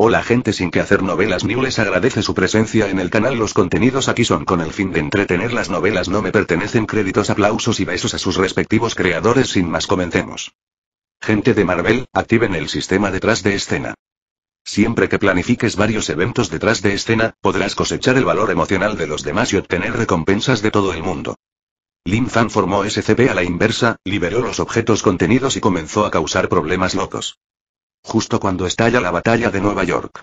Hola gente sin que hacer novelas ni les agradece su presencia en el canal. Los contenidos aquí son con el fin de entretener las novelas no me pertenecen créditos, aplausos y besos a sus respectivos creadores sin más comencemos. Gente de Marvel, activen el sistema detrás de escena. Siempre que planifiques varios eventos detrás de escena, podrás cosechar el valor emocional de los demás y obtener recompensas de todo el mundo. Lin Fan formó SCP a la inversa, liberó los objetos contenidos y comenzó a causar problemas locos. Justo cuando estalla la batalla de Nueva York.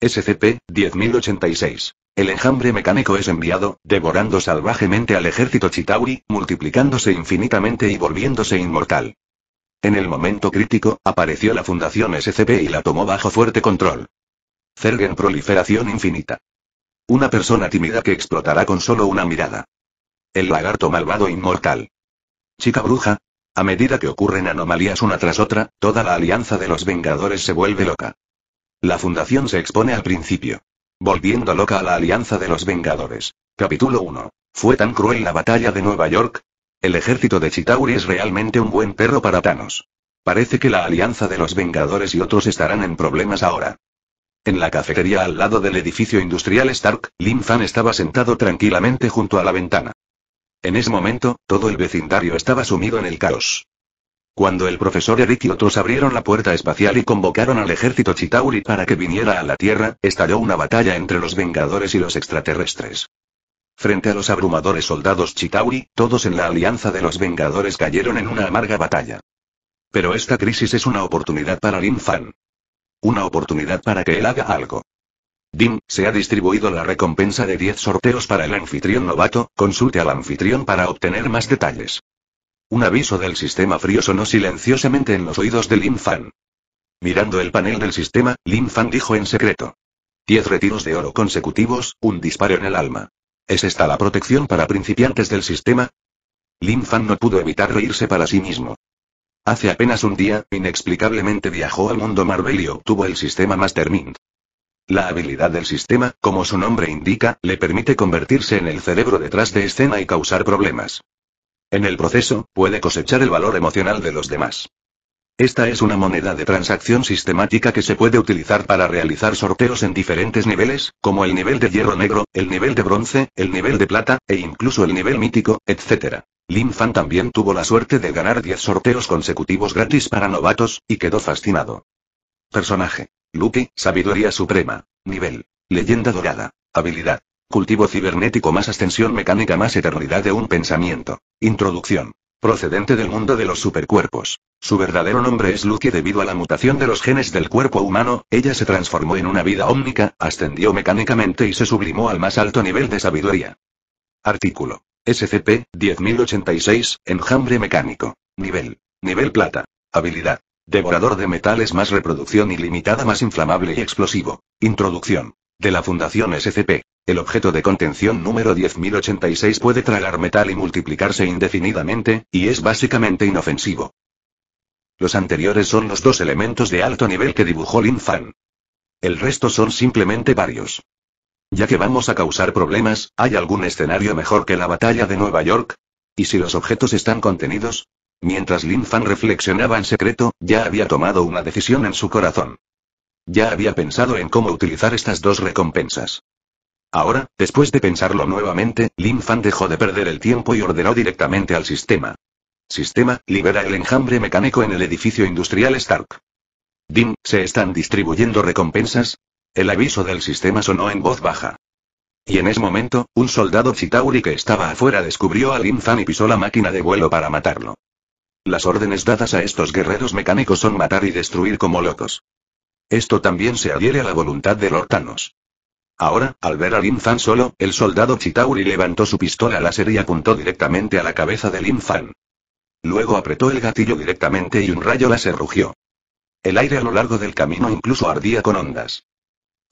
SCP-10086. El enjambre mecánico es enviado, devorando salvajemente al ejército Chitauri, multiplicándose infinitamente y volviéndose inmortal. En el momento crítico, apareció la Fundación SCP y la tomó bajo fuerte control. Zergen proliferación infinita. Una persona tímida que explotará con solo una mirada. El lagarto malvado inmortal. Chica bruja, a medida que ocurren anomalías una tras otra, toda la alianza de los Vengadores se vuelve loca. La fundación se expone al principio. Volviendo loca a la alianza de los Vengadores. Capítulo 1. ¿Fue tan cruel la batalla de Nueva York? El ejército de Chitauri es realmente un buen perro para Thanos. Parece que la alianza de los Vengadores y otros estarán en problemas ahora. En la cafetería al lado del edificio industrial Stark, Lin Fan estaba sentado tranquilamente junto a la ventana. En ese momento, todo el vecindario estaba sumido en el caos. Cuando el profesor Eric y otros abrieron la puerta espacial y convocaron al ejército Chitauri para que viniera a la Tierra, estalló una batalla entre los Vengadores y los extraterrestres. Frente a los abrumadores soldados Chitauri, todos en la alianza de los Vengadores cayeron en una amarga batalla. Pero esta crisis es una oportunidad para Lin Fan. Una oportunidad para que él haga algo. Dim, se ha distribuido la recompensa de 10 sorteos para el anfitrión novato, consulte al anfitrión para obtener más detalles. Un aviso del sistema frío sonó silenciosamente en los oídos de Lin Fan. Mirando el panel del sistema, Lin Fan dijo en secreto. 10 retiros de oro consecutivos, un disparo en el alma. ¿Es esta la protección para principiantes del sistema? Lin Fan no pudo evitar reírse para sí mismo. Hace apenas un día, inexplicablemente viajó al mundo Marvel y obtuvo el sistema Mastermind. La habilidad del sistema, como su nombre indica, le permite convertirse en el cerebro detrás de escena y causar problemas. En el proceso, puede cosechar el valor emocional de los demás. Esta es una moneda de transacción sistemática que se puede utilizar para realizar sorteos en diferentes niveles, como el nivel de hierro negro, el nivel de bronce, el nivel de plata, e incluso el nivel mítico, etc. Lin Fan también tuvo la suerte de ganar 10 sorteos consecutivos gratis para novatos, y quedó fascinado. Personaje. Luke, sabiduría suprema. Nivel. Leyenda dorada. Habilidad. Cultivo cibernético más ascensión mecánica más eternidad de un pensamiento. Introducción. Procedente del mundo de los supercuerpos. Su verdadero nombre es Luke debido a la mutación de los genes del cuerpo humano, ella se transformó en una vida ómnica, ascendió mecánicamente y se sublimó al más alto nivel de sabiduría. Artículo. SCP-10086, enjambre mecánico. Nivel. Nivel plata. Habilidad. Devorador de metales más reproducción ilimitada más inflamable y explosivo. Introducción. De la Fundación SCP. El objeto de contención número 10086 puede tragar metal y multiplicarse indefinidamente, y es básicamente inofensivo. Los anteriores son los dos elementos de alto nivel que dibujó Lin Fan. El resto son simplemente varios. Ya que vamos a causar problemas, ¿hay algún escenario mejor que la batalla de Nueva York? ¿Y si los objetos están contenidos? Mientras Lin Fan reflexionaba en secreto, ya había tomado una decisión en su corazón. Ya había pensado en cómo utilizar estas dos recompensas. Ahora, después de pensarlo nuevamente, Lin Fan dejó de perder el tiempo y ordenó directamente al sistema. Sistema, libera el enjambre mecánico en el edificio industrial Stark. Dim, ¿se están distribuyendo recompensas? El aviso del sistema sonó en voz baja. Y en ese momento, un soldado Chitauri que estaba afuera descubrió a Lin Fan y pisó la máquina de vuelo para matarlo. Las órdenes dadas a estos guerreros mecánicos son matar y destruir como locos. Esto también se adhiere a la voluntad de Lortanos. Ahora, al ver a Lin Fan solo, el soldado Chitauri levantó su pistola láser y apuntó directamente a la cabeza de Lin Fan. Luego apretó el gatillo directamente y un rayo láser rugió. El aire a lo largo del camino incluso ardía con ondas.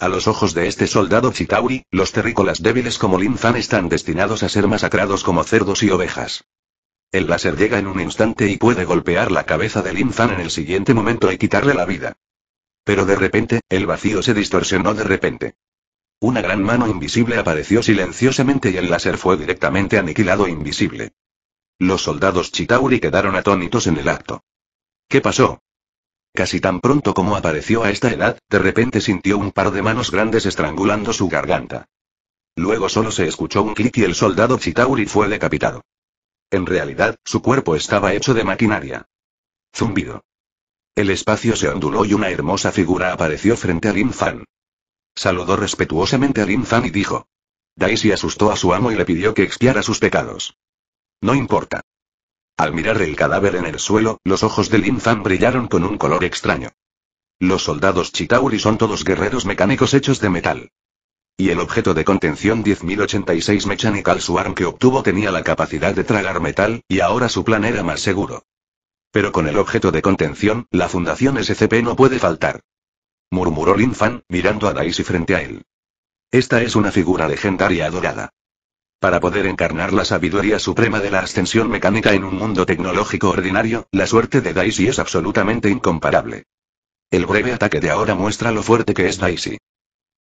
A los ojos de este soldado Chitauri, los terrícolas débiles como Lin Fan están destinados a ser masacrados como cerdos y ovejas. El láser llega en un instante y puede golpear la cabeza de Lin en el siguiente momento y quitarle la vida. Pero de repente, el vacío se distorsionó de repente. Una gran mano invisible apareció silenciosamente y el láser fue directamente aniquilado e invisible. Los soldados Chitauri quedaron atónitos en el acto. ¿Qué pasó? Casi tan pronto como apareció a esta edad, de repente sintió un par de manos grandes estrangulando su garganta. Luego solo se escuchó un clic y el soldado Chitauri fue decapitado. En realidad, su cuerpo estaba hecho de maquinaria. Zumbido. El espacio se onduló y una hermosa figura apareció frente a Lin Fan. Saludó respetuosamente a Lin Fan y dijo. Daisy asustó a su amo y le pidió que expiara sus pecados. No importa. Al mirar el cadáver en el suelo, los ojos de Lin Fan brillaron con un color extraño. Los soldados Chitauri son todos guerreros mecánicos hechos de metal. Y el objeto de contención 1086 Mechanical Swarm que obtuvo tenía la capacidad de tragar metal, y ahora su plan era más seguro. Pero con el objeto de contención, la Fundación SCP no puede faltar. Murmuró Lin Fan, mirando a Daisy frente a él. Esta es una figura legendaria adorada. Para poder encarnar la sabiduría suprema de la ascensión mecánica en un mundo tecnológico ordinario, la suerte de Daisy es absolutamente incomparable. El breve ataque de ahora muestra lo fuerte que es Daisy.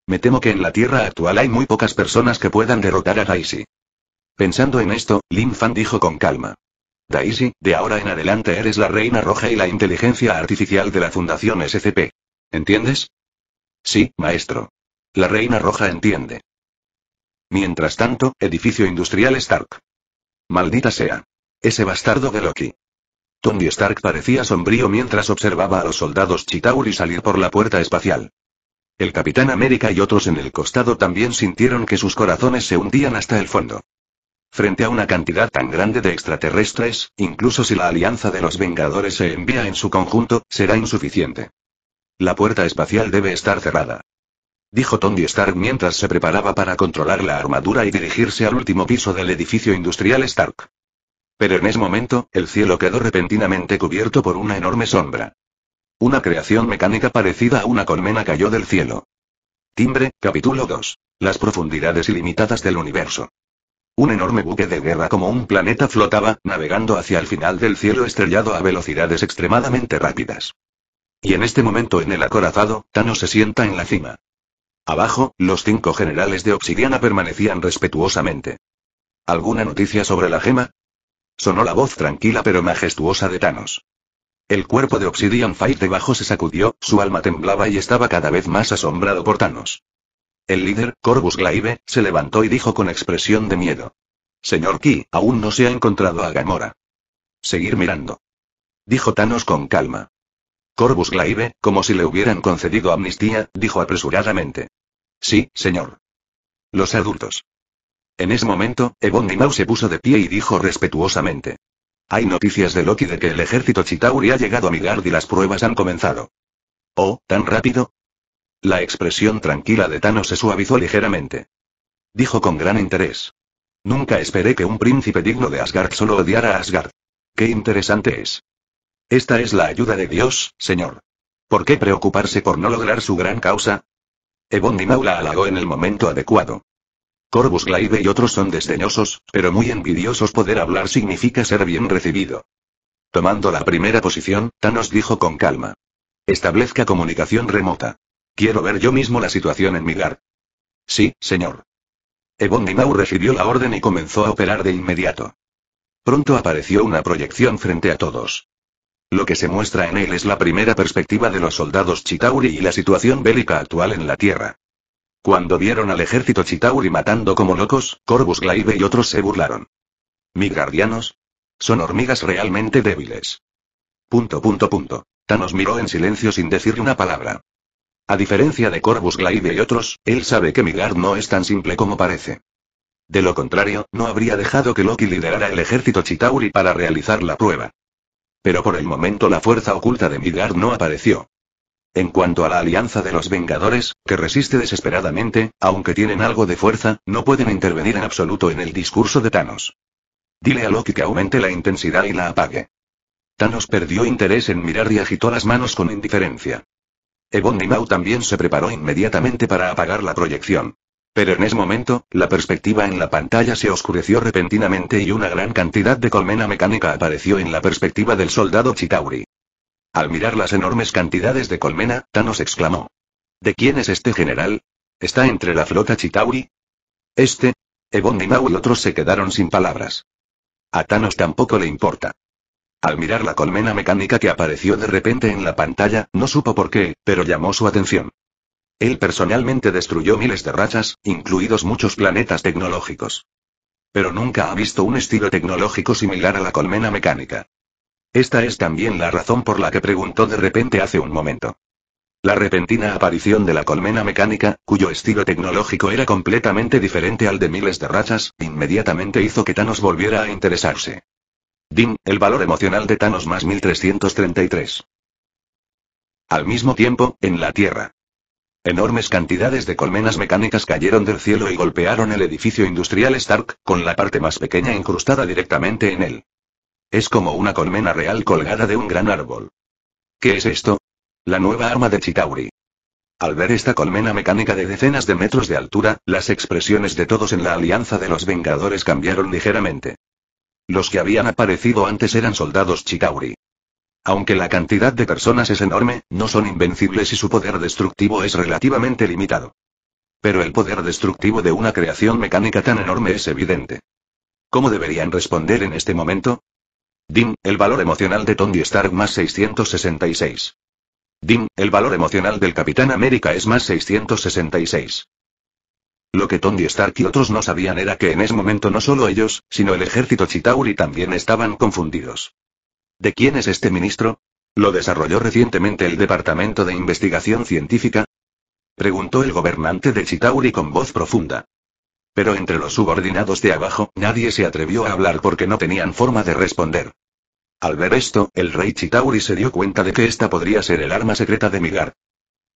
Me temo que en la Tierra actual hay muy pocas personas que puedan derrotar a Daisy. Pensando en esto, Lin Fan dijo con calma. Daisy, de ahora en adelante eres la reina roja y la inteligencia artificial de la Fundación SCP. ¿Entiendes? Sí, maestro. La reina roja entiende. Mientras tanto, edificio industrial Stark. Maldita sea. Ese bastardo de Loki. Tony Stark parecía sombrío mientras observaba a los soldados Chitauri salir por la puerta espacial. El Capitán América y otros en el costado también sintieron que sus corazones se hundían hasta el fondo. Frente a una cantidad tan grande de extraterrestres, incluso si la alianza de los Vengadores se envía en su conjunto, será insuficiente. La puerta espacial debe estar cerrada. Dijo Tony Stark mientras se preparaba para controlar la armadura y dirigirse al último piso del edificio industrial Stark. Pero en ese momento, el cielo quedó repentinamente cubierto por una enorme sombra. Una creación mecánica parecida a una colmena cayó del cielo. Timbre, capítulo 2. Las profundidades ilimitadas del universo. Un enorme buque de guerra como un planeta flotaba, navegando hacia el final del cielo estrellado a velocidades extremadamente rápidas. Y en este momento en el acorazado, Thanos se sienta en la cima. Abajo, los cinco generales de Obsidiana permanecían respetuosamente. ¿Alguna noticia sobre la gema? Sonó la voz tranquila pero majestuosa de Thanos. El cuerpo de Obsidian Fight debajo se sacudió, su alma temblaba y estaba cada vez más asombrado por Thanos. El líder, Corvus Glaive, se levantó y dijo con expresión de miedo. Señor Ki, aún no se ha encontrado a Gamora. Seguir mirando. Dijo Thanos con calma. Corvus Glaive, como si le hubieran concedido amnistía, dijo apresuradamente. Sí, señor. Los adultos. En ese momento, Ebon Mau se puso de pie y dijo respetuosamente. Hay noticias de Loki de que el ejército Chitauri ha llegado a Midgard y las pruebas han comenzado. ¿Oh, tan rápido? La expresión tranquila de Thanos se suavizó ligeramente. Dijo con gran interés. Nunca esperé que un príncipe digno de Asgard solo odiara a Asgard. Qué interesante es. Esta es la ayuda de Dios, señor. ¿Por qué preocuparse por no lograr su gran causa? Ebon Maula halagó en el momento adecuado. Corbus Glaive y otros son desdeñosos, pero muy envidiosos poder hablar significa ser bien recibido. Tomando la primera posición, Thanos dijo con calma. Establezca comunicación remota. Quiero ver yo mismo la situación en Migar. Sí, señor. Ebon recibió la orden y comenzó a operar de inmediato. Pronto apareció una proyección frente a todos. Lo que se muestra en él es la primera perspectiva de los soldados Chitauri y la situación bélica actual en la Tierra. Cuando vieron al ejército Chitauri matando como locos, Corvus Glaive y otros se burlaron. ¿Migardianos? Son hormigas realmente débiles. Punto punto punto. Thanos miró en silencio sin decir una palabra. A diferencia de Corvus Glaive y otros, él sabe que Midgard no es tan simple como parece. De lo contrario, no habría dejado que Loki liderara el ejército Chitauri para realizar la prueba. Pero por el momento la fuerza oculta de Midgard no apareció. En cuanto a la alianza de los Vengadores, que resiste desesperadamente, aunque tienen algo de fuerza, no pueden intervenir en absoluto en el discurso de Thanos. Dile a Loki que aumente la intensidad y la apague. Thanos perdió interés en mirar y agitó las manos con indiferencia. Ebon también se preparó inmediatamente para apagar la proyección. Pero en ese momento, la perspectiva en la pantalla se oscureció repentinamente y una gran cantidad de colmena mecánica apareció en la perspectiva del soldado Chitauri. Al mirar las enormes cantidades de colmena, Thanos exclamó. ¿De quién es este general? ¿Está entre la flota Chitauri? Este. Ebon y otros se quedaron sin palabras. A Thanos tampoco le importa. Al mirar la colmena mecánica que apareció de repente en la pantalla, no supo por qué, pero llamó su atención. Él personalmente destruyó miles de rachas, incluidos muchos planetas tecnológicos. Pero nunca ha visto un estilo tecnológico similar a la colmena mecánica. Esta es también la razón por la que preguntó de repente hace un momento. La repentina aparición de la colmena mecánica, cuyo estilo tecnológico era completamente diferente al de miles de rachas, inmediatamente hizo que Thanos volviera a interesarse. Dim, el valor emocional de Thanos más 1333. Al mismo tiempo, en la Tierra. Enormes cantidades de colmenas mecánicas cayeron del cielo y golpearon el edificio industrial Stark, con la parte más pequeña incrustada directamente en él. Es como una colmena real colgada de un gran árbol. ¿Qué es esto? La nueva arma de Chitauri. Al ver esta colmena mecánica de decenas de metros de altura, las expresiones de todos en la Alianza de los Vengadores cambiaron ligeramente. Los que habían aparecido antes eran soldados Chitauri. Aunque la cantidad de personas es enorme, no son invencibles y su poder destructivo es relativamente limitado. Pero el poder destructivo de una creación mecánica tan enorme es evidente. ¿Cómo deberían responder en este momento? Dim, el valor emocional de Tony Stark más 666. Dim, el valor emocional del Capitán América es más 666. Lo que Tony Stark y otros no sabían era que en ese momento no solo ellos, sino el ejército Chitauri también estaban confundidos. ¿De quién es este ministro? ¿Lo desarrolló recientemente el Departamento de Investigación Científica? Preguntó el gobernante de Chitauri con voz profunda. Pero entre los subordinados de abajo, nadie se atrevió a hablar porque no tenían forma de responder. Al ver esto, el rey Chitauri se dio cuenta de que esta podría ser el arma secreta de Migar.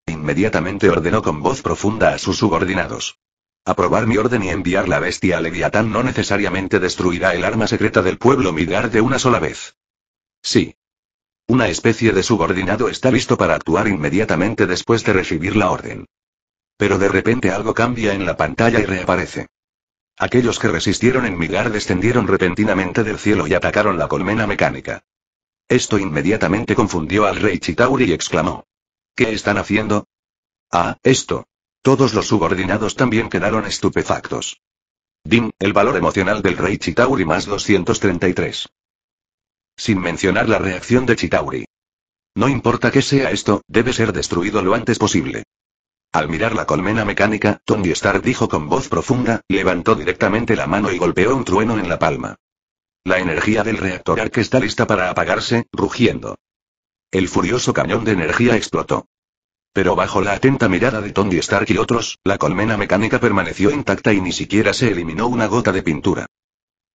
Inmediatamente ordenó con voz profunda a sus subordinados. Aprobar mi orden y enviar la bestia a Leviatán no necesariamente destruirá el arma secreta del pueblo Migar de una sola vez. Sí. Una especie de subordinado está listo para actuar inmediatamente después de recibir la orden. Pero de repente algo cambia en la pantalla y reaparece. Aquellos que resistieron en Migar descendieron repentinamente del cielo y atacaron la colmena mecánica. Esto inmediatamente confundió al rey Chitauri y exclamó. ¿Qué están haciendo? Ah, esto. Todos los subordinados también quedaron estupefactos. Din, el valor emocional del rey Chitauri más 233. Sin mencionar la reacción de Chitauri. No importa que sea esto, debe ser destruido lo antes posible. Al mirar la colmena mecánica, Tony Stark dijo con voz profunda, levantó directamente la mano y golpeó un trueno en la palma. La energía del reactor ARC está lista para apagarse, rugiendo. El furioso cañón de energía explotó. Pero bajo la atenta mirada de Tony Stark y otros, la colmena mecánica permaneció intacta y ni siquiera se eliminó una gota de pintura.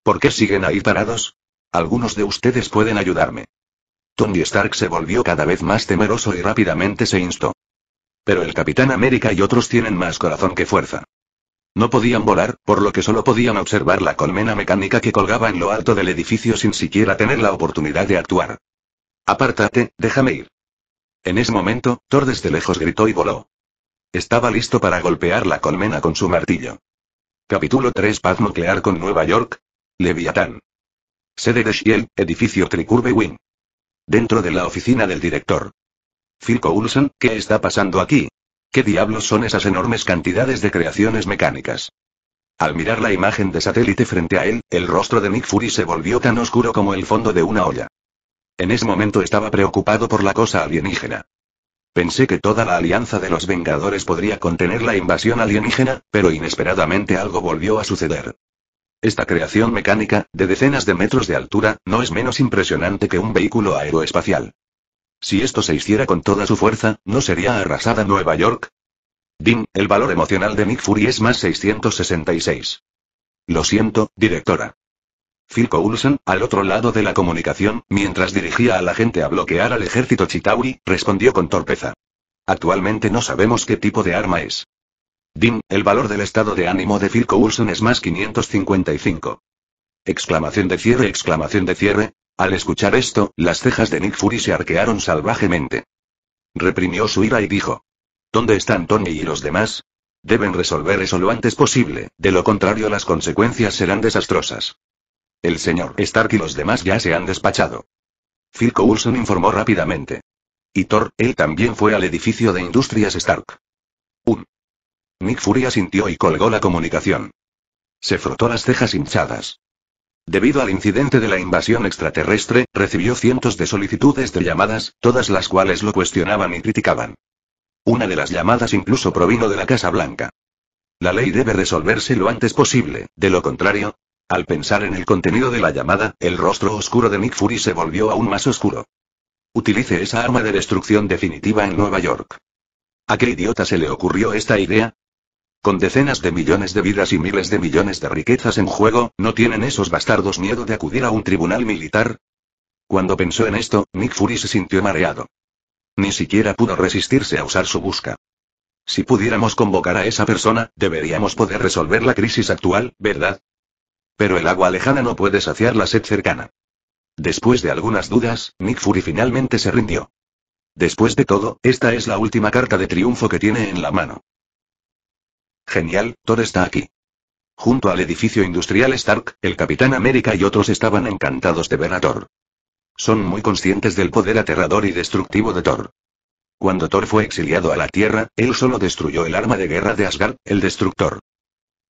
¿Por qué siguen ahí parados? Algunos de ustedes pueden ayudarme. Tony Stark se volvió cada vez más temeroso y rápidamente se instó. Pero el Capitán América y otros tienen más corazón que fuerza. No podían volar, por lo que solo podían observar la colmena mecánica que colgaba en lo alto del edificio sin siquiera tener la oportunidad de actuar. Apártate, déjame ir. En ese momento, Thor desde lejos gritó y voló. Estaba listo para golpear la colmena con su martillo. Capítulo 3 Paz nuclear con Nueva York. Leviatán. Sede de Shield, edificio Tricurve Wing. Dentro de la oficina del director, Phil Coulson, ¿qué está pasando aquí? ¿Qué diablos son esas enormes cantidades de creaciones mecánicas? Al mirar la imagen de satélite frente a él, el rostro de Nick Fury se volvió tan oscuro como el fondo de una olla. En ese momento estaba preocupado por la cosa alienígena. Pensé que toda la alianza de los Vengadores podría contener la invasión alienígena, pero inesperadamente algo volvió a suceder. Esta creación mecánica, de decenas de metros de altura, no es menos impresionante que un vehículo aeroespacial. Si esto se hiciera con toda su fuerza, ¿no sería arrasada Nueva York? Dim, el valor emocional de Nick Fury es más 666. Lo siento, directora. Phil Coulson, al otro lado de la comunicación, mientras dirigía a la gente a bloquear al ejército Chitauri, respondió con torpeza. Actualmente no sabemos qué tipo de arma es. Dim, el valor del estado de ánimo de Phil Coulson es más 555. Exclamación de cierre, exclamación de cierre, al escuchar esto, las cejas de Nick Fury se arquearon salvajemente. Reprimió su ira y dijo. ¿Dónde están Tony y los demás? Deben resolver eso lo antes posible, de lo contrario las consecuencias serán desastrosas. El señor Stark y los demás ya se han despachado. Phil Coulson informó rápidamente. Y Thor, él también fue al edificio de Industrias Stark. Un. Nick Fury asintió y colgó la comunicación. Se frotó las cejas hinchadas. Debido al incidente de la invasión extraterrestre, recibió cientos de solicitudes de llamadas, todas las cuales lo cuestionaban y criticaban. Una de las llamadas incluso provino de la Casa Blanca. La ley debe resolverse lo antes posible, de lo contrario. Al pensar en el contenido de la llamada, el rostro oscuro de Nick Fury se volvió aún más oscuro. Utilice esa arma de destrucción definitiva en Nueva York. ¿A qué idiota se le ocurrió esta idea? Con decenas de millones de vidas y miles de millones de riquezas en juego, ¿no tienen esos bastardos miedo de acudir a un tribunal militar? Cuando pensó en esto, Nick Fury se sintió mareado. Ni siquiera pudo resistirse a usar su busca. Si pudiéramos convocar a esa persona, deberíamos poder resolver la crisis actual, ¿verdad? Pero el agua lejana no puede saciar la sed cercana. Después de algunas dudas, Nick Fury finalmente se rindió. Después de todo, esta es la última carta de triunfo que tiene en la mano. Genial, Thor está aquí. Junto al edificio industrial Stark, el Capitán América y otros estaban encantados de ver a Thor. Son muy conscientes del poder aterrador y destructivo de Thor. Cuando Thor fue exiliado a la Tierra, él solo destruyó el arma de guerra de Asgard, el destructor.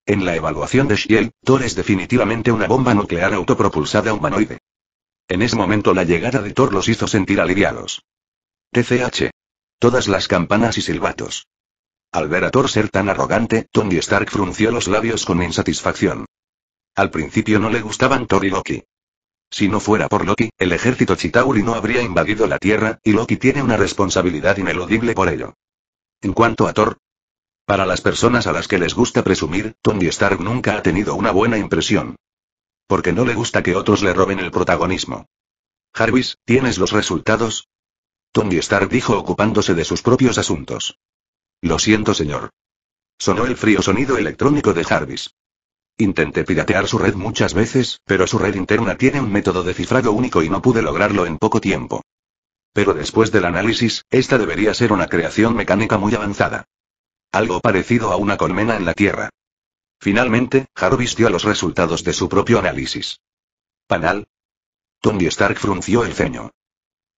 En la evaluación de Shield, Thor es definitivamente una bomba nuclear autopropulsada humanoide. En ese momento la llegada de Thor los hizo sentir aliviados. TCH. Todas las campanas y silbatos. Al ver a Thor ser tan arrogante, Tony Stark frunció los labios con insatisfacción. Al principio no le gustaban Thor y Loki. Si no fuera por Loki, el ejército Chitauri no habría invadido la Tierra, y Loki tiene una responsabilidad ineludible por ello. En cuanto a Thor, para las personas a las que les gusta presumir, Tony Stark nunca ha tenido una buena impresión. Porque no le gusta que otros le roben el protagonismo. Jarvis, ¿tienes los resultados? Tony Stark dijo ocupándose de sus propios asuntos. Lo siento, señor. Sonó el frío sonido electrónico de Jarvis. Intenté piratear su red muchas veces, pero su red interna tiene un método de cifrado único y no pude lograrlo en poco tiempo. Pero después del análisis, esta debería ser una creación mecánica muy avanzada. Algo parecido a una colmena en la Tierra. Finalmente, Jarvis dio los resultados de su propio análisis. ¿Panal? Tony Stark frunció el ceño.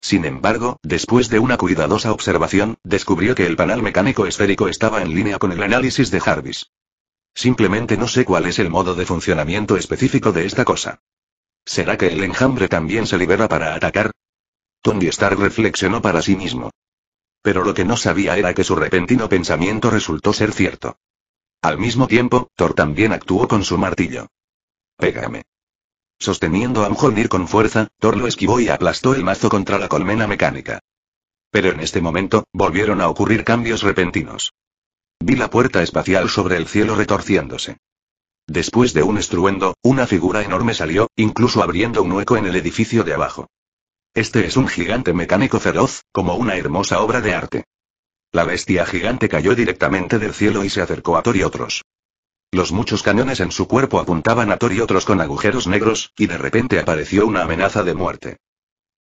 Sin embargo, después de una cuidadosa observación, descubrió que el panel mecánico esférico estaba en línea con el análisis de Jarvis. Simplemente no sé cuál es el modo de funcionamiento específico de esta cosa. ¿Será que el enjambre también se libera para atacar? Tony Stark reflexionó para sí mismo. Pero lo que no sabía era que su repentino pensamiento resultó ser cierto. Al mismo tiempo, Thor también actuó con su martillo. Pégame. Sosteniendo a Mjolnir con fuerza, Thor lo esquivó y aplastó el mazo contra la colmena mecánica. Pero en este momento, volvieron a ocurrir cambios repentinos. Vi la puerta espacial sobre el cielo retorciéndose. Después de un estruendo, una figura enorme salió, incluso abriendo un hueco en el edificio de abajo. Este es un gigante mecánico feroz, como una hermosa obra de arte. La bestia gigante cayó directamente del cielo y se acercó a Thor y otros. Los muchos cañones en su cuerpo apuntaban a Thor y otros con agujeros negros, y de repente apareció una amenaza de muerte.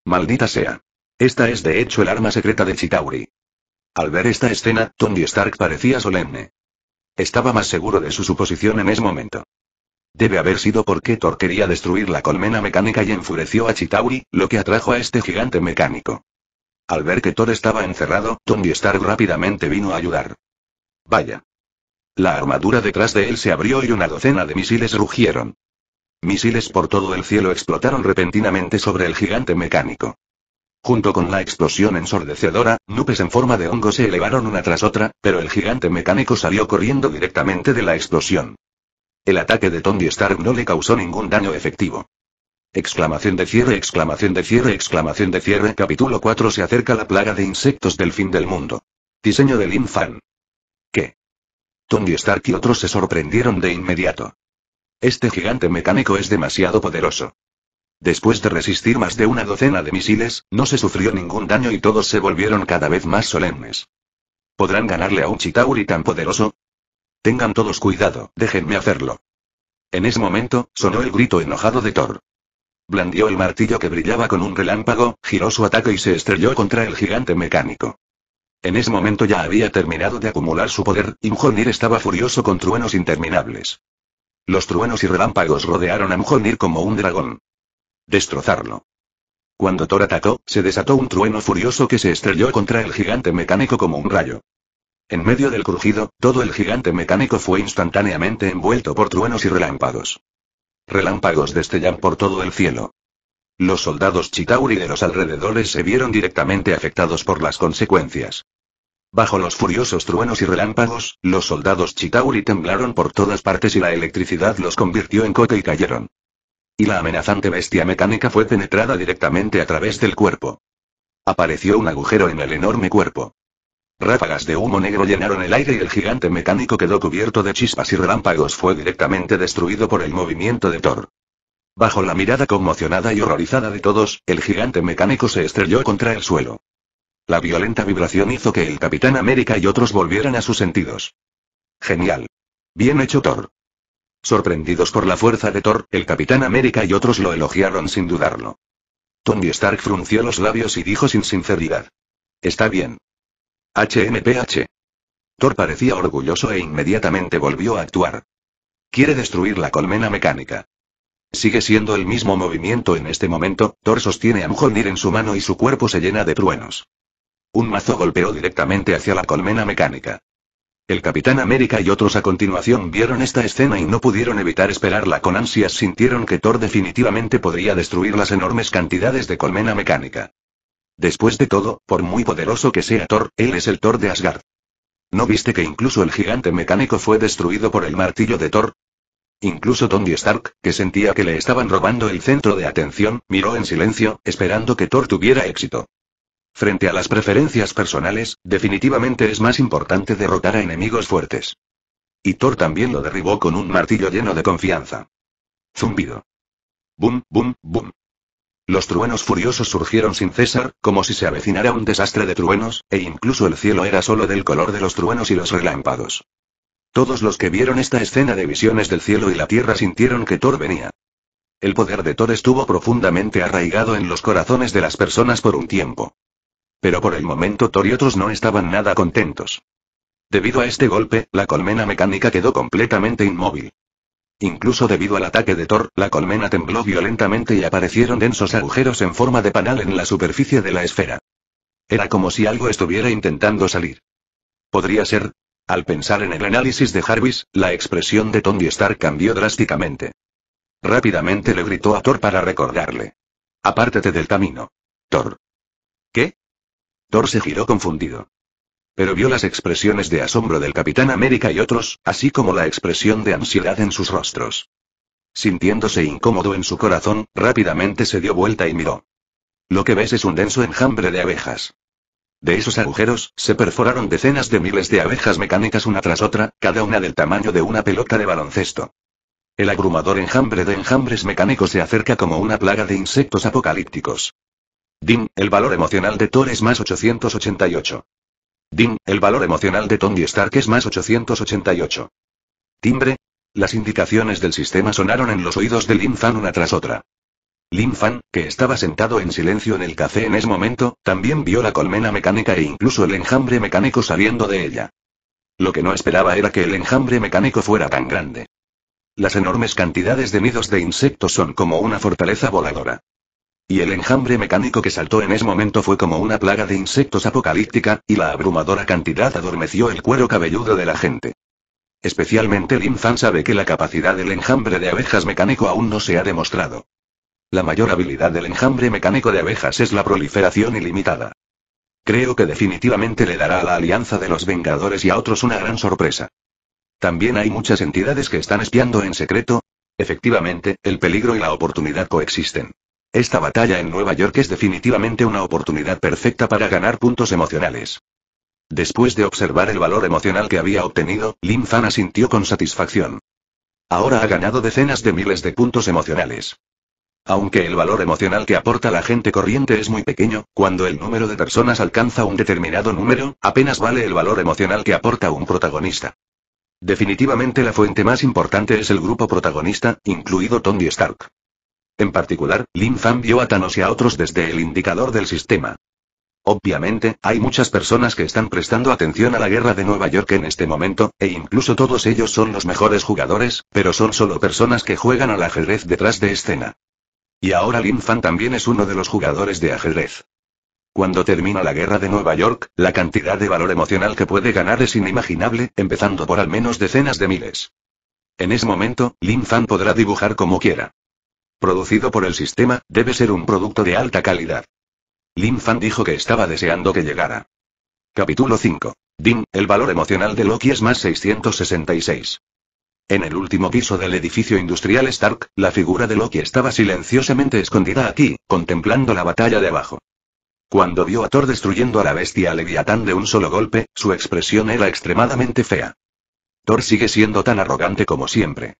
Maldita sea. Esta es de hecho el arma secreta de Chitauri. Al ver esta escena, Tony Stark parecía solemne. Estaba más seguro de su suposición en ese momento. Debe haber sido porque Thor quería destruir la colmena mecánica y enfureció a Chitauri, lo que atrajo a este gigante mecánico. Al ver que Thor estaba encerrado, Tony Stark rápidamente vino a ayudar. Vaya. La armadura detrás de él se abrió y una docena de misiles rugieron. Misiles por todo el cielo explotaron repentinamente sobre el gigante mecánico. Junto con la explosión ensordecedora, nubes en forma de hongo se elevaron una tras otra, pero el gigante mecánico salió corriendo directamente de la explosión. El ataque de Tony Stark no le causó ningún daño efectivo. Exclamación de cierre, exclamación de cierre, exclamación de cierre. Capítulo 4 Se acerca la plaga de insectos del fin del mundo. Diseño del Infan. ¿Qué? Tony Stark y otros se sorprendieron de inmediato. Este gigante mecánico es demasiado poderoso. Después de resistir más de una docena de misiles, no se sufrió ningún daño y todos se volvieron cada vez más solemnes. ¿Podrán ganarle a un Chitauri tan poderoso? Tengan todos cuidado, déjenme hacerlo. En ese momento, sonó el grito enojado de Thor. Blandió el martillo que brillaba con un relámpago, giró su ataque y se estrelló contra el gigante mecánico. En ese momento ya había terminado de acumular su poder, y Mjolnir estaba furioso con truenos interminables. Los truenos y relámpagos rodearon a Mjolnir como un dragón. Destrozarlo. Cuando Thor atacó, se desató un trueno furioso que se estrelló contra el gigante mecánico como un rayo. En medio del crujido, todo el gigante mecánico fue instantáneamente envuelto por truenos y relámpagos. Relámpagos destellan por todo el cielo. Los soldados Chitauri de los alrededores se vieron directamente afectados por las consecuencias. Bajo los furiosos truenos y relámpagos, los soldados Chitauri temblaron por todas partes y la electricidad los convirtió en coca y cayeron. Y la amenazante bestia mecánica fue penetrada directamente a través del cuerpo. Apareció un agujero en el enorme cuerpo. Ráfagas de humo negro llenaron el aire y el gigante mecánico quedó cubierto de chispas y relámpagos fue directamente destruido por el movimiento de Thor. Bajo la mirada conmocionada y horrorizada de todos, el gigante mecánico se estrelló contra el suelo. La violenta vibración hizo que el Capitán América y otros volvieran a sus sentidos. Genial. Bien hecho Thor. Sorprendidos por la fuerza de Thor, el Capitán América y otros lo elogiaron sin dudarlo. Tony Stark frunció los labios y dijo sin sinceridad. Está bien. HMPH. Thor parecía orgulloso e inmediatamente volvió a actuar. Quiere destruir la colmena mecánica. Sigue siendo el mismo movimiento en este momento, Thor sostiene a Mjolnir en su mano y su cuerpo se llena de truenos. Un mazo golpeó directamente hacia la colmena mecánica. El Capitán América y otros a continuación vieron esta escena y no pudieron evitar esperarla con ansias. Sintieron que Thor definitivamente podría destruir las enormes cantidades de colmena mecánica. Después de todo, por muy poderoso que sea Thor, él es el Thor de Asgard. ¿No viste que incluso el gigante mecánico fue destruido por el martillo de Thor? Incluso Tony Stark, que sentía que le estaban robando el centro de atención, miró en silencio, esperando que Thor tuviera éxito. Frente a las preferencias personales, definitivamente es más importante derrotar a enemigos fuertes. Y Thor también lo derribó con un martillo lleno de confianza. Zumbido. Bum, bum, bum. Los truenos furiosos surgieron sin cesar, como si se avecinara un desastre de truenos, e incluso el cielo era solo del color de los truenos y los relámpagos. Todos los que vieron esta escena de visiones del cielo y la tierra sintieron que Thor venía. El poder de Thor estuvo profundamente arraigado en los corazones de las personas por un tiempo. Pero por el momento Thor y otros no estaban nada contentos. Debido a este golpe, la colmena mecánica quedó completamente inmóvil. Incluso debido al ataque de Thor, la colmena tembló violentamente y aparecieron densos agujeros en forma de panal en la superficie de la esfera. Era como si algo estuviera intentando salir. Podría ser. Al pensar en el análisis de Jarvis, la expresión de Tony Stark cambió drásticamente. Rápidamente le gritó a Thor para recordarle. Apártate del camino. Thor. ¿Qué? Thor se giró confundido. Pero vio las expresiones de asombro del Capitán América y otros, así como la expresión de ansiedad en sus rostros. Sintiéndose incómodo en su corazón, rápidamente se dio vuelta y miró. Lo que ves es un denso enjambre de abejas. De esos agujeros, se perforaron decenas de miles de abejas mecánicas una tras otra, cada una del tamaño de una pelota de baloncesto. El abrumador enjambre de enjambres mecánicos se acerca como una plaga de insectos apocalípticos. Dim, el valor emocional de Thor es más 888. Dim, el valor emocional de Tony Stark es más 888. Timbre. Las indicaciones del sistema sonaron en los oídos de Lin Fan una tras otra. Lin Fan, que estaba sentado en silencio en el café en ese momento, también vio la colmena mecánica e incluso el enjambre mecánico saliendo de ella. Lo que no esperaba era que el enjambre mecánico fuera tan grande. Las enormes cantidades de nidos de insectos son como una fortaleza voladora. Y el enjambre mecánico que saltó en ese momento fue como una plaga de insectos apocalíptica, y la abrumadora cantidad adormeció el cuero cabelludo de la gente. Especialmente Lin Fan sabe que la capacidad del enjambre de abejas mecánico aún no se ha demostrado. La mayor habilidad del enjambre mecánico de abejas es la proliferación ilimitada. Creo que definitivamente le dará a la Alianza de los Vengadores y a otros una gran sorpresa. También hay muchas entidades que están espiando en secreto. Efectivamente, el peligro y la oportunidad coexisten. Esta batalla en Nueva York es definitivamente una oportunidad perfecta para ganar puntos emocionales. Después de observar el valor emocional que había obtenido, Lin Fan asintió con satisfacción. Ahora ha ganado decenas de miles de puntos emocionales. Aunque el valor emocional que aporta la gente corriente es muy pequeño, cuando el número de personas alcanza un determinado número, apenas vale el valor emocional que aporta un protagonista. Definitivamente la fuente más importante es el grupo protagonista, incluido Tony Stark. En particular, Lin Fan vio a Thanos y a otros desde el indicador del sistema. Obviamente, hay muchas personas que están prestando atención a la guerra de Nueva York en este momento, e incluso todos ellos son los mejores jugadores, pero son solo personas que juegan al ajedrez detrás de escena. Y ahora Lin Fan también es uno de los jugadores de ajedrez. Cuando termina la guerra de Nueva York, la cantidad de valor emocional que puede ganar es inimaginable, empezando por al menos decenas de miles. En ese momento, Lin Fan podrá dibujar como quiera producido por el sistema, debe ser un producto de alta calidad. Lin Fan dijo que estaba deseando que llegara. Capítulo 5. Din, el valor emocional de Loki es más 666. En el último piso del edificio industrial Stark, la figura de Loki estaba silenciosamente escondida aquí, contemplando la batalla de abajo. Cuando vio a Thor destruyendo a la bestia Leviatán de un solo golpe, su expresión era extremadamente fea. Thor sigue siendo tan arrogante como siempre.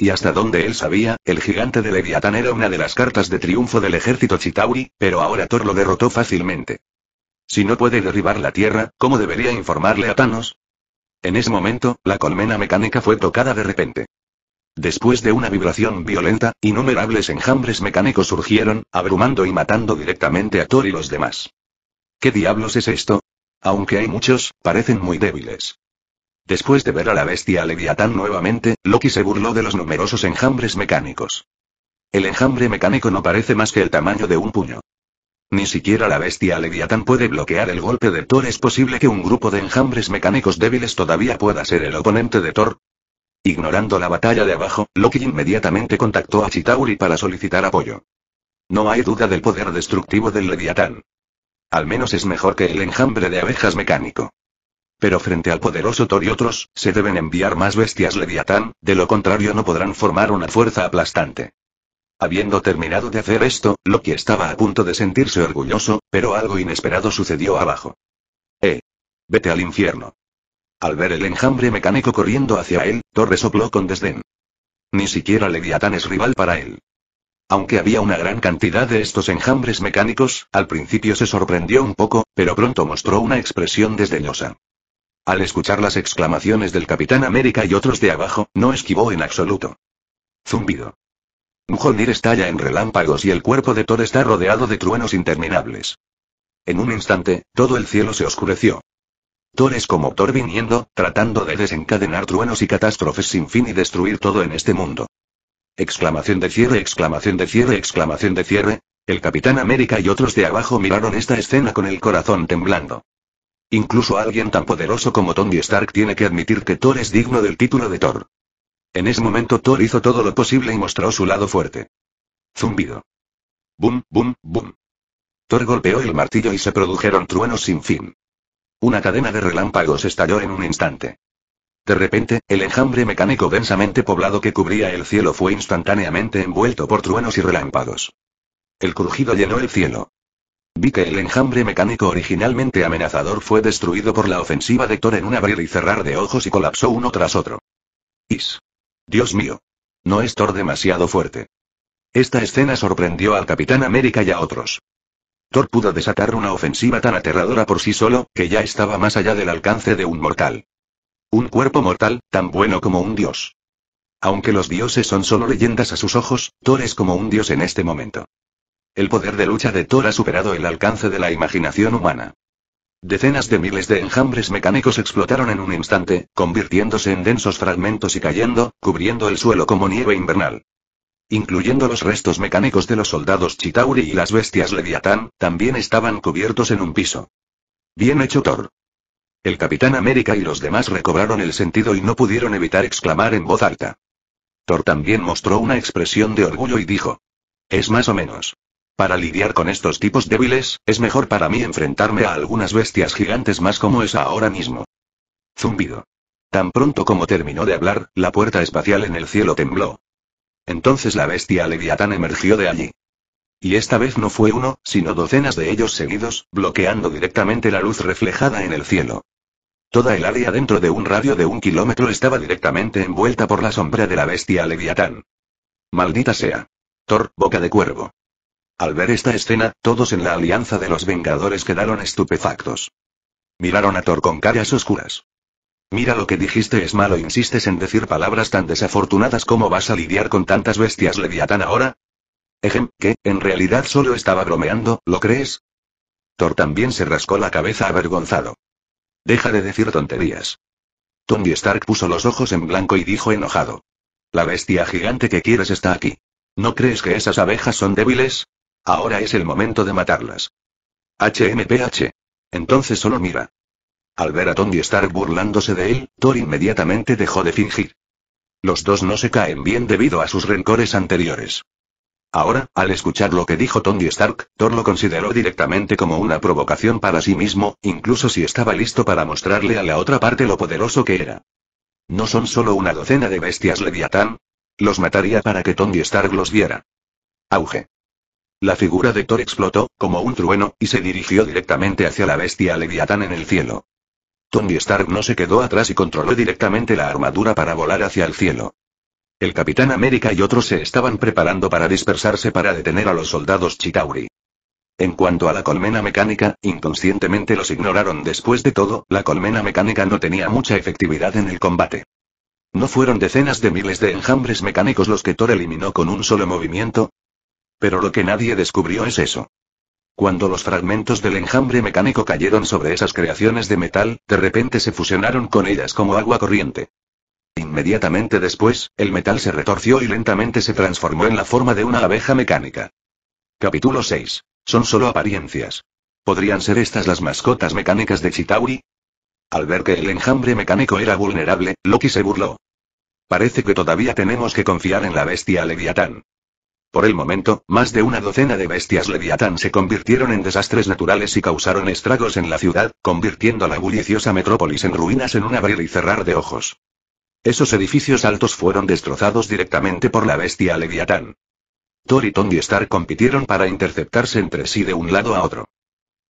Y hasta donde él sabía, el gigante de Leviatán era una de las cartas de triunfo del ejército Chitauri, pero ahora Thor lo derrotó fácilmente. Si no puede derribar la Tierra, ¿cómo debería informarle a Thanos? En ese momento, la colmena mecánica fue tocada de repente. Después de una vibración violenta, innumerables enjambres mecánicos surgieron, abrumando y matando directamente a Thor y los demás. ¿Qué diablos es esto? Aunque hay muchos, parecen muy débiles. Después de ver a la bestia Leviatán nuevamente, Loki se burló de los numerosos enjambres mecánicos. El enjambre mecánico no parece más que el tamaño de un puño. Ni siquiera la bestia Leviatán puede bloquear el golpe de Thor. ¿Es posible que un grupo de enjambres mecánicos débiles todavía pueda ser el oponente de Thor? Ignorando la batalla de abajo, Loki inmediatamente contactó a Chitauri para solicitar apoyo. No hay duda del poder destructivo del Leviatán. Al menos es mejor que el enjambre de abejas mecánico. Pero frente al poderoso Thor y otros, se deben enviar más bestias Leviatán, de lo contrario no podrán formar una fuerza aplastante. Habiendo terminado de hacer esto, Loki estaba a punto de sentirse orgulloso, pero algo inesperado sucedió abajo. ¡Eh! ¡Vete al infierno! Al ver el enjambre mecánico corriendo hacia él, Thor resopló con desdén. Ni siquiera Leviatán es rival para él. Aunque había una gran cantidad de estos enjambres mecánicos, al principio se sorprendió un poco, pero pronto mostró una expresión desdeñosa. Al escuchar las exclamaciones del Capitán América y otros de abajo, no esquivó en absoluto. Zumbido. Mjolnir estalla en relámpagos y el cuerpo de Thor está rodeado de truenos interminables. En un instante, todo el cielo se oscureció. Thor es como Thor viniendo, tratando de desencadenar truenos y catástrofes sin fin y destruir todo en este mundo. Exclamación de cierre, exclamación de cierre, exclamación de cierre. El Capitán América y otros de abajo miraron esta escena con el corazón temblando. Incluso alguien tan poderoso como Tony Stark tiene que admitir que Thor es digno del título de Thor. En ese momento Thor hizo todo lo posible y mostró su lado fuerte. Zumbido. Bum, bum, bum. Thor golpeó el martillo y se produjeron truenos sin fin. Una cadena de relámpagos estalló en un instante. De repente, el enjambre mecánico densamente poblado que cubría el cielo fue instantáneamente envuelto por truenos y relámpagos. El crujido llenó el cielo. Vi que el enjambre mecánico originalmente amenazador fue destruido por la ofensiva de Thor en un abrir y cerrar de ojos y colapsó uno tras otro. Is. Dios mío. No es Thor demasiado fuerte. Esta escena sorprendió al Capitán América y a otros. Thor pudo desatar una ofensiva tan aterradora por sí solo, que ya estaba más allá del alcance de un mortal. Un cuerpo mortal, tan bueno como un dios. Aunque los dioses son solo leyendas a sus ojos, Thor es como un dios en este momento. El poder de lucha de Thor ha superado el alcance de la imaginación humana. Decenas de miles de enjambres mecánicos explotaron en un instante, convirtiéndose en densos fragmentos y cayendo, cubriendo el suelo como nieve invernal. Incluyendo los restos mecánicos de los soldados Chitauri y las bestias Leviatán, también estaban cubiertos en un piso. Bien hecho Thor. El Capitán América y los demás recobraron el sentido y no pudieron evitar exclamar en voz alta. Thor también mostró una expresión de orgullo y dijo. Es más o menos. Para lidiar con estos tipos débiles, es mejor para mí enfrentarme a algunas bestias gigantes más como es ahora mismo. Zumbido. Tan pronto como terminó de hablar, la puerta espacial en el cielo tembló. Entonces la bestia leviatán emergió de allí. Y esta vez no fue uno, sino docenas de ellos seguidos, bloqueando directamente la luz reflejada en el cielo. Toda el área dentro de un radio de un kilómetro estaba directamente envuelta por la sombra de la bestia leviatán. Maldita sea. Thor, boca de cuervo. Al ver esta escena, todos en la Alianza de los Vengadores quedaron estupefactos. Miraron a Thor con caras oscuras. Mira lo que dijiste es malo, insistes en decir palabras tan desafortunadas como vas a lidiar con tantas bestias leviatán ahora. Ejem, que, en realidad solo estaba bromeando, ¿lo crees? Thor también se rascó la cabeza avergonzado. Deja de decir tonterías. Tony Stark puso los ojos en blanco y dijo enojado. La bestia gigante que quieres está aquí. ¿No crees que esas abejas son débiles? Ahora es el momento de matarlas. HMPH. Entonces solo mira. Al ver a Tony Stark burlándose de él, Thor inmediatamente dejó de fingir. Los dos no se caen bien debido a sus rencores anteriores. Ahora, al escuchar lo que dijo Tony Stark, Thor lo consideró directamente como una provocación para sí mismo, incluso si estaba listo para mostrarle a la otra parte lo poderoso que era. ¿No son solo una docena de bestias Leviatán? Los mataría para que Tony Stark los viera. Auge. La figura de Thor explotó, como un trueno, y se dirigió directamente hacia la bestia leviatán en el cielo. Tony Stark no se quedó atrás y controló directamente la armadura para volar hacia el cielo. El Capitán América y otros se estaban preparando para dispersarse para detener a los soldados Chitauri. En cuanto a la colmena mecánica, inconscientemente los ignoraron después de todo, la colmena mecánica no tenía mucha efectividad en el combate. No fueron decenas de miles de enjambres mecánicos los que Thor eliminó con un solo movimiento, pero lo que nadie descubrió es eso. Cuando los fragmentos del enjambre mecánico cayeron sobre esas creaciones de metal, de repente se fusionaron con ellas como agua corriente. Inmediatamente después, el metal se retorció y lentamente se transformó en la forma de una abeja mecánica. Capítulo 6. Son solo apariencias. ¿Podrían ser estas las mascotas mecánicas de Chitauri? Al ver que el enjambre mecánico era vulnerable, Loki se burló. Parece que todavía tenemos que confiar en la bestia Leviatán. Por el momento, más de una docena de bestias leviatán se convirtieron en desastres naturales y causaron estragos en la ciudad, convirtiendo la bulliciosa metrópolis en ruinas en un abrir y cerrar de ojos. Esos edificios altos fueron destrozados directamente por la bestia leviatán. Thor y Tony Stark compitieron para interceptarse entre sí de un lado a otro.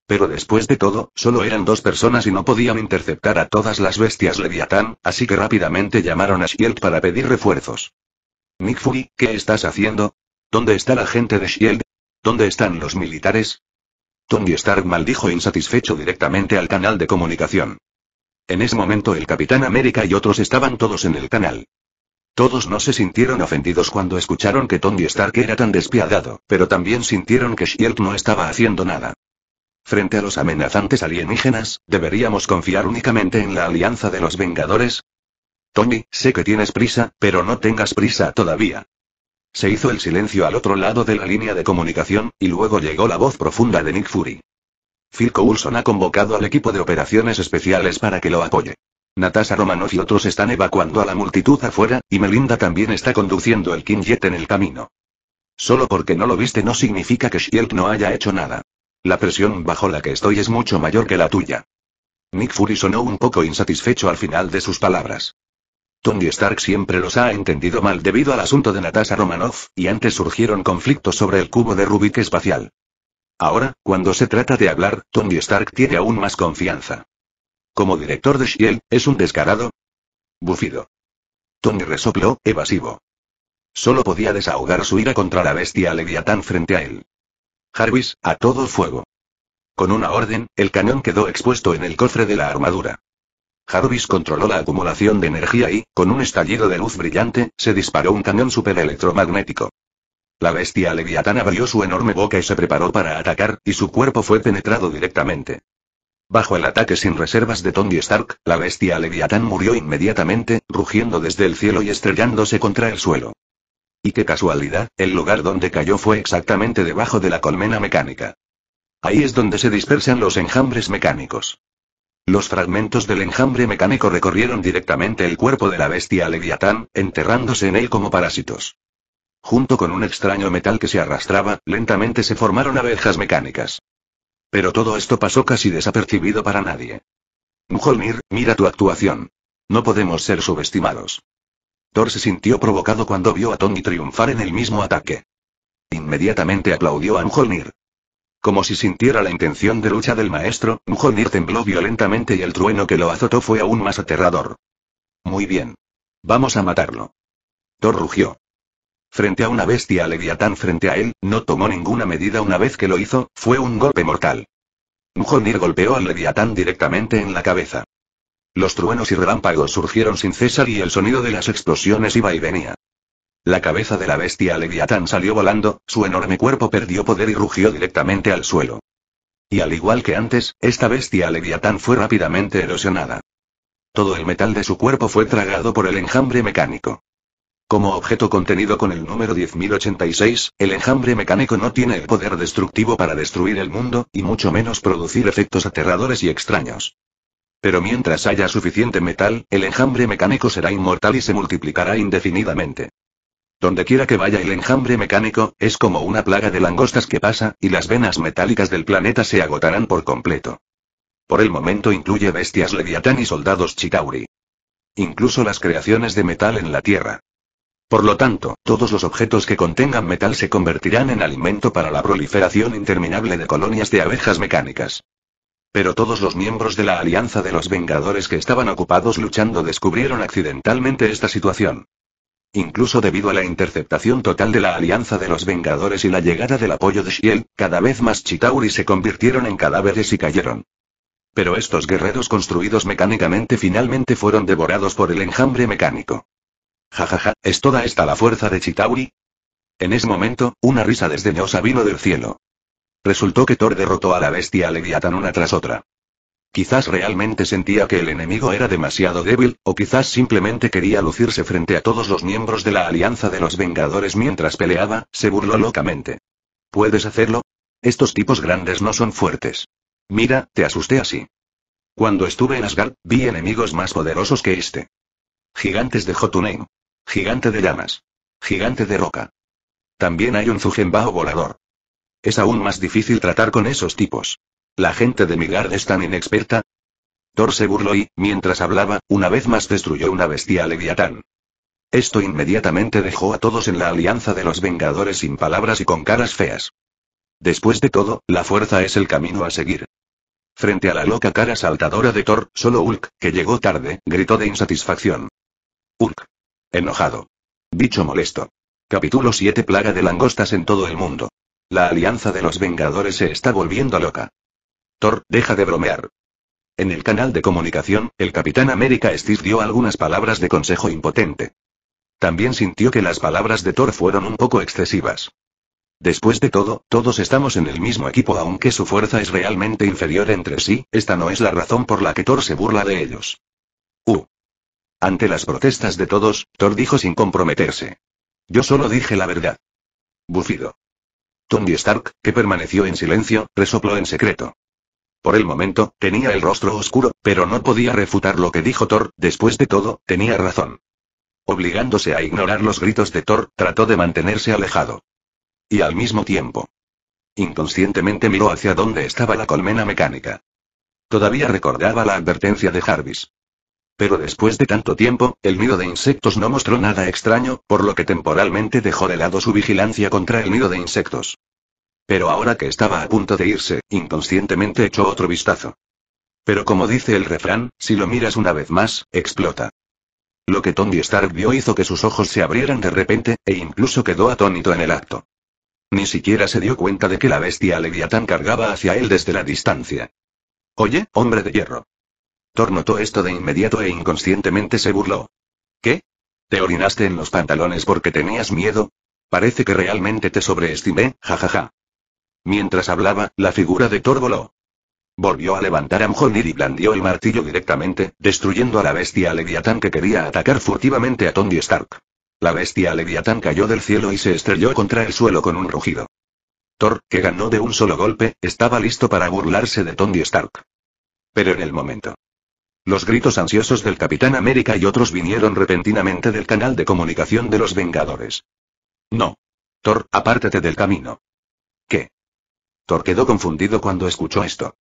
Pero después de todo, solo eran dos personas y no podían interceptar a todas las bestias leviatán, así que rápidamente llamaron a Shield para pedir refuerzos. Nick Fury, ¿qué estás haciendo? ¿Dónde está la gente de Shield? ¿Dónde están los militares? Tony Stark maldijo insatisfecho directamente al canal de comunicación. En ese momento el Capitán América y otros estaban todos en el canal. Todos no se sintieron ofendidos cuando escucharon que Tony Stark era tan despiadado, pero también sintieron que Shield no estaba haciendo nada. Frente a los amenazantes alienígenas, ¿deberíamos confiar únicamente en la alianza de los Vengadores? Tony, sé que tienes prisa, pero no tengas prisa todavía. Se hizo el silencio al otro lado de la línea de comunicación, y luego llegó la voz profunda de Nick Fury. Phil Coulson ha convocado al equipo de operaciones especiales para que lo apoye. Natasha Romanoff y otros están evacuando a la multitud afuera, y Melinda también está conduciendo el King Jet en el camino. Solo porque no lo viste no significa que Shield no haya hecho nada. La presión bajo la que estoy es mucho mayor que la tuya. Nick Fury sonó un poco insatisfecho al final de sus palabras. Tony Stark siempre los ha entendido mal debido al asunto de Natasha Romanoff, y antes surgieron conflictos sobre el cubo de Rubik espacial. Ahora, cuando se trata de hablar, Tony Stark tiene aún más confianza. Como director de Shield, ¿es un descarado? Bufido. Tony resopló, evasivo. Solo podía desahogar su ira contra la bestia Leviatán frente a él. Harvis, a todo fuego. Con una orden, el cañón quedó expuesto en el cofre de la armadura. Jarvis controló la acumulación de energía y, con un estallido de luz brillante, se disparó un cañón superelectromagnético. La bestia leviatán abrió su enorme boca y se preparó para atacar, y su cuerpo fue penetrado directamente. Bajo el ataque sin reservas de Tony Stark, la bestia leviatán murió inmediatamente, rugiendo desde el cielo y estrellándose contra el suelo. Y qué casualidad, el lugar donde cayó fue exactamente debajo de la colmena mecánica. Ahí es donde se dispersan los enjambres mecánicos. Los fragmentos del enjambre mecánico recorrieron directamente el cuerpo de la bestia leviatán, enterrándose en él como parásitos. Junto con un extraño metal que se arrastraba, lentamente se formaron abejas mecánicas. Pero todo esto pasó casi desapercibido para nadie. Mjolnir, mira tu actuación. No podemos ser subestimados. Thor se sintió provocado cuando vio a Tony triunfar en el mismo ataque. Inmediatamente aplaudió a Mjolnir. Como si sintiera la intención de lucha del maestro, Mjolnir tembló violentamente y el trueno que lo azotó fue aún más aterrador. Muy bien. Vamos a matarlo. Thor rugió. Frente a una bestia leviatán frente a él, no tomó ninguna medida una vez que lo hizo, fue un golpe mortal. Mjolnir golpeó al leviatán directamente en la cabeza. Los truenos y relámpagos surgieron sin cesar y el sonido de las explosiones iba y venía. La cabeza de la bestia leviatán salió volando, su enorme cuerpo perdió poder y rugió directamente al suelo. Y al igual que antes, esta bestia leviatán fue rápidamente erosionada. Todo el metal de su cuerpo fue tragado por el enjambre mecánico. Como objeto contenido con el número 10086, el enjambre mecánico no tiene el poder destructivo para destruir el mundo, y mucho menos producir efectos aterradores y extraños. Pero mientras haya suficiente metal, el enjambre mecánico será inmortal y se multiplicará indefinidamente. Donde quiera que vaya el enjambre mecánico, es como una plaga de langostas que pasa, y las venas metálicas del planeta se agotarán por completo. Por el momento incluye bestias leviatán y soldados chitauri. Incluso las creaciones de metal en la Tierra. Por lo tanto, todos los objetos que contengan metal se convertirán en alimento para la proliferación interminable de colonias de abejas mecánicas. Pero todos los miembros de la Alianza de los Vengadores que estaban ocupados luchando descubrieron accidentalmente esta situación. Incluso debido a la interceptación total de la alianza de los Vengadores y la llegada del apoyo de Shield, cada vez más Chitauri se convirtieron en cadáveres y cayeron. Pero estos guerreros construidos mecánicamente finalmente fueron devorados por el enjambre mecánico. Jajaja, ¿es toda esta la fuerza de Chitauri? En ese momento, una risa desdeñosa vino del cielo. Resultó que Thor derrotó a la bestia Leviatán una tras otra. Quizás realmente sentía que el enemigo era demasiado débil, o quizás simplemente quería lucirse frente a todos los miembros de la Alianza de los Vengadores mientras peleaba, se burló locamente. ¿Puedes hacerlo? Estos tipos grandes no son fuertes. Mira, te asusté así. Cuando estuve en Asgard, vi enemigos más poderosos que este. Gigantes de Jotunheim. Gigante de llamas. Gigante de roca. También hay un Zugenbao volador. Es aún más difícil tratar con esos tipos. La gente de Migard es tan inexperta. Thor se burló y, mientras hablaba, una vez más destruyó una bestia leviatán. Esto inmediatamente dejó a todos en la alianza de los Vengadores sin palabras y con caras feas. Después de todo, la fuerza es el camino a seguir. Frente a la loca cara saltadora de Thor, solo Hulk, que llegó tarde, gritó de insatisfacción. Hulk. Enojado. Bicho molesto. Capítulo 7 Plaga de langostas en todo el mundo. La alianza de los Vengadores se está volviendo loca. Thor, deja de bromear. En el canal de comunicación, el Capitán América Steve dio algunas palabras de consejo impotente. También sintió que las palabras de Thor fueron un poco excesivas. Después de todo, todos estamos en el mismo equipo aunque su fuerza es realmente inferior entre sí, esta no es la razón por la que Thor se burla de ellos. Uh. Ante las protestas de todos, Thor dijo sin comprometerse. Yo solo dije la verdad. Bufido. Tony Stark, que permaneció en silencio, resopló en secreto. Por el momento, tenía el rostro oscuro, pero no podía refutar lo que dijo Thor, después de todo, tenía razón. Obligándose a ignorar los gritos de Thor, trató de mantenerse alejado. Y al mismo tiempo. Inconscientemente miró hacia donde estaba la colmena mecánica. Todavía recordaba la advertencia de Jarvis. Pero después de tanto tiempo, el nido de insectos no mostró nada extraño, por lo que temporalmente dejó de lado su vigilancia contra el nido de insectos. Pero ahora que estaba a punto de irse, inconscientemente echó otro vistazo. Pero como dice el refrán, si lo miras una vez más, explota. Lo que Tony Stark vio hizo que sus ojos se abrieran de repente, e incluso quedó atónito en el acto. Ni siquiera se dio cuenta de que la bestia Leviatán cargaba hacia él desde la distancia. Oye, hombre de hierro. Thor notó esto de inmediato e inconscientemente se burló. ¿Qué? ¿Te orinaste en los pantalones porque tenías miedo? Parece que realmente te sobreestimé, jajaja. Mientras hablaba, la figura de Thor voló. Volvió a levantar a Mjolnir y blandió el martillo directamente, destruyendo a la bestia Leviatán que quería atacar furtivamente a Tony Stark. La bestia Leviatán cayó del cielo y se estrelló contra el suelo con un rugido. Thor, que ganó de un solo golpe, estaba listo para burlarse de Tony Stark. Pero en el momento. Los gritos ansiosos del Capitán América y otros vinieron repentinamente del canal de comunicación de los Vengadores. No. Thor, apártate del camino. ¿Qué? quedó confundido cuando escuchó esto.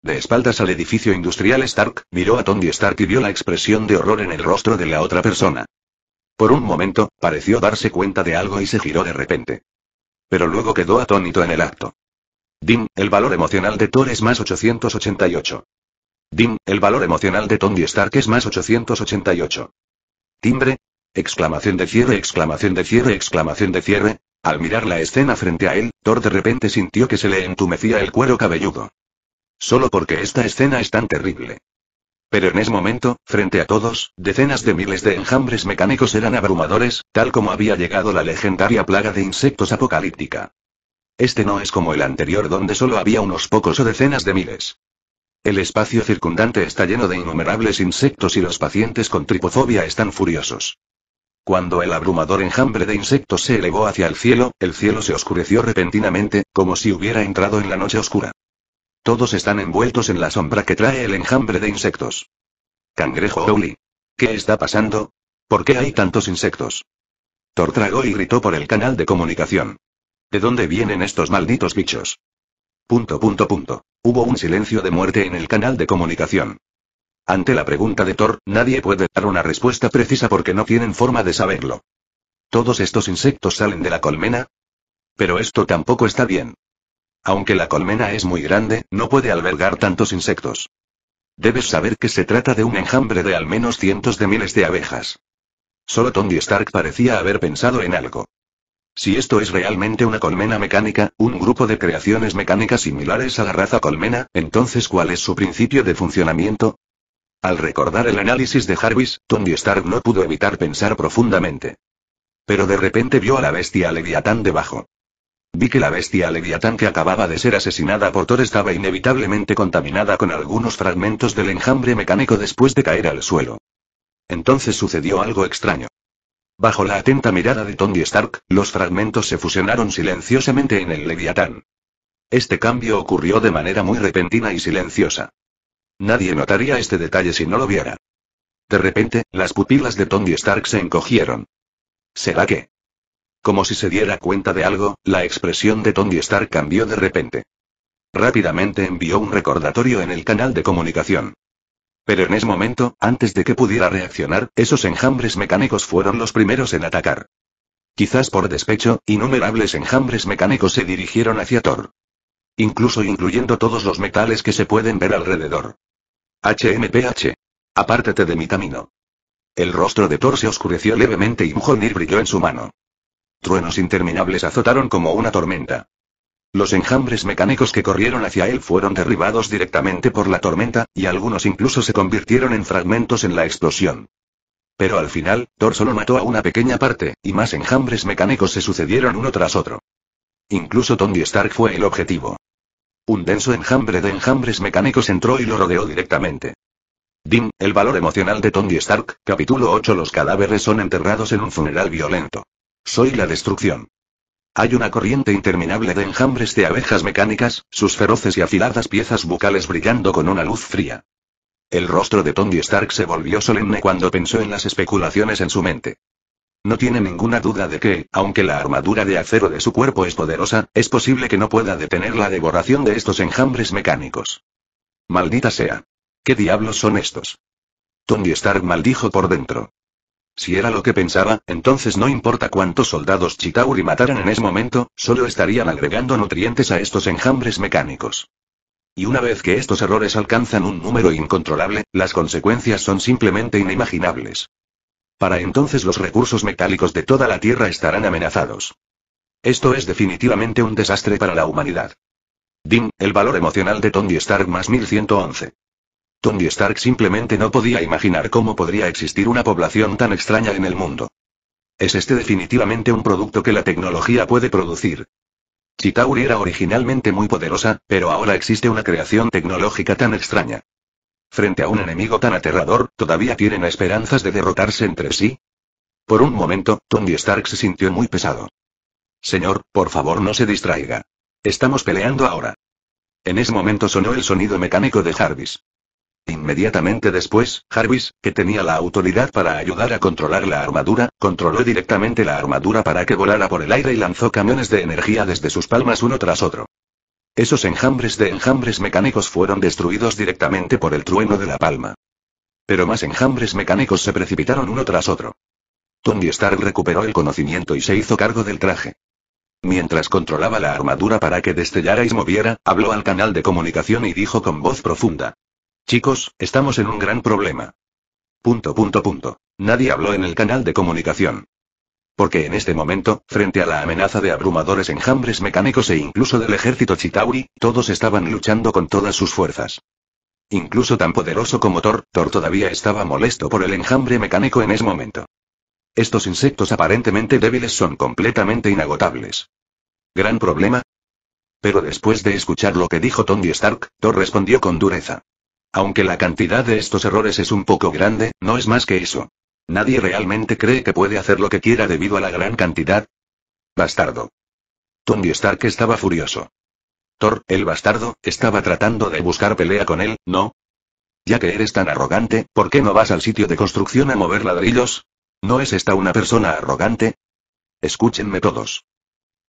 De espaldas al edificio industrial Stark, miró a Tony Stark y vio la expresión de horror en el rostro de la otra persona. Por un momento, pareció darse cuenta de algo y se giró de repente. Pero luego quedó atónito en el acto. Dim, el valor emocional de Thor es más 888. Dim, el valor emocional de Tony Stark es más 888. Timbre. Exclamación de cierre, exclamación de cierre, exclamación de cierre. Al mirar la escena frente a él, Thor de repente sintió que se le entumecía el cuero cabelludo. Solo porque esta escena es tan terrible. Pero en ese momento, frente a todos, decenas de miles de enjambres mecánicos eran abrumadores, tal como había llegado la legendaria plaga de insectos apocalíptica. Este no es como el anterior donde solo había unos pocos o decenas de miles. El espacio circundante está lleno de innumerables insectos y los pacientes con tripofobia están furiosos. Cuando el abrumador enjambre de insectos se elevó hacia el cielo, el cielo se oscureció repentinamente, como si hubiera entrado en la noche oscura. Todos están envueltos en la sombra que trae el enjambre de insectos. Cangrejo Oli. ¿Qué está pasando? ¿Por qué hay tantos insectos? Thor y gritó por el canal de comunicación. ¿De dónde vienen estos malditos bichos? Punto punto punto. Hubo un silencio de muerte en el canal de comunicación. Ante la pregunta de Thor, nadie puede dar una respuesta precisa porque no tienen forma de saberlo. ¿Todos estos insectos salen de la colmena? Pero esto tampoco está bien. Aunque la colmena es muy grande, no puede albergar tantos insectos. Debes saber que se trata de un enjambre de al menos cientos de miles de abejas. Solo Tony Stark parecía haber pensado en algo. Si esto es realmente una colmena mecánica, un grupo de creaciones mecánicas similares a la raza colmena, entonces ¿cuál es su principio de funcionamiento? Al recordar el análisis de Jarvis, Tony Stark no pudo evitar pensar profundamente. Pero de repente vio a la bestia Leviatán debajo. Vi que la bestia Leviatán que acababa de ser asesinada por Thor estaba inevitablemente contaminada con algunos fragmentos del enjambre mecánico después de caer al suelo. Entonces sucedió algo extraño. Bajo la atenta mirada de Tony Stark, los fragmentos se fusionaron silenciosamente en el Leviatán. Este cambio ocurrió de manera muy repentina y silenciosa. Nadie notaría este detalle si no lo viera. De repente, las pupilas de Tony Stark se encogieron. ¿Será que? Como si se diera cuenta de algo, la expresión de Tony Stark cambió de repente. Rápidamente envió un recordatorio en el canal de comunicación. Pero en ese momento, antes de que pudiera reaccionar, esos enjambres mecánicos fueron los primeros en atacar. Quizás por despecho, innumerables enjambres mecánicos se dirigieron hacia Thor. Incluso incluyendo todos los metales que se pueden ver alrededor. HMPH. Apártate de mi camino. El rostro de Thor se oscureció levemente y Mjolnir brilló en su mano. Truenos interminables azotaron como una tormenta. Los enjambres mecánicos que corrieron hacia él fueron derribados directamente por la tormenta, y algunos incluso se convirtieron en fragmentos en la explosión. Pero al final, Thor solo mató a una pequeña parte, y más enjambres mecánicos se sucedieron uno tras otro. Incluso Tony Stark fue el objetivo. Un denso enjambre de enjambres mecánicos entró y lo rodeó directamente. Dim, el valor emocional de Tony Stark, capítulo 8 Los cadáveres son enterrados en un funeral violento. Soy la destrucción. Hay una corriente interminable de enjambres de abejas mecánicas, sus feroces y afiladas piezas bucales brillando con una luz fría. El rostro de Tony Stark se volvió solemne cuando pensó en las especulaciones en su mente. No tiene ninguna duda de que, aunque la armadura de acero de su cuerpo es poderosa, es posible que no pueda detener la devoración de estos enjambres mecánicos. Maldita sea. ¿Qué diablos son estos? Tony Stark maldijo por dentro. Si era lo que pensaba, entonces no importa cuántos soldados Chitauri mataran en ese momento, solo estarían agregando nutrientes a estos enjambres mecánicos. Y una vez que estos errores alcanzan un número incontrolable, las consecuencias son simplemente inimaginables. Para entonces los recursos metálicos de toda la Tierra estarán amenazados. Esto es definitivamente un desastre para la humanidad. Dim, el valor emocional de Tony Stark más 1111. Tony Stark simplemente no podía imaginar cómo podría existir una población tan extraña en el mundo. ¿Es este definitivamente un producto que la tecnología puede producir? Chitauri era originalmente muy poderosa, pero ahora existe una creación tecnológica tan extraña. Frente a un enemigo tan aterrador, todavía tienen esperanzas de derrotarse entre sí. Por un momento, Tony Stark se sintió muy pesado. Señor, por favor no se distraiga. Estamos peleando ahora. En ese momento sonó el sonido mecánico de Jarvis. Inmediatamente después, Jarvis, que tenía la autoridad para ayudar a controlar la armadura, controló directamente la armadura para que volara por el aire y lanzó camiones de energía desde sus palmas uno tras otro. Esos enjambres de enjambres mecánicos fueron destruidos directamente por el trueno de la palma. Pero más enjambres mecánicos se precipitaron uno tras otro. Tony Stark recuperó el conocimiento y se hizo cargo del traje. Mientras controlaba la armadura para que destellara y moviera, habló al canal de comunicación y dijo con voz profunda. Chicos, estamos en un gran problema. Punto punto punto. Nadie habló en el canal de comunicación. Porque en este momento, frente a la amenaza de abrumadores enjambres mecánicos e incluso del ejército Chitauri, todos estaban luchando con todas sus fuerzas. Incluso tan poderoso como Thor, Thor todavía estaba molesto por el enjambre mecánico en ese momento. Estos insectos aparentemente débiles son completamente inagotables. ¿Gran problema? Pero después de escuchar lo que dijo Tony Stark, Thor respondió con dureza. Aunque la cantidad de estos errores es un poco grande, no es más que eso. Nadie realmente cree que puede hacer lo que quiera debido a la gran cantidad. Bastardo. Tony Stark estaba furioso. Thor, el bastardo, estaba tratando de buscar pelea con él, ¿no? Ya que eres tan arrogante, ¿por qué no vas al sitio de construcción a mover ladrillos? ¿No es esta una persona arrogante? Escúchenme todos.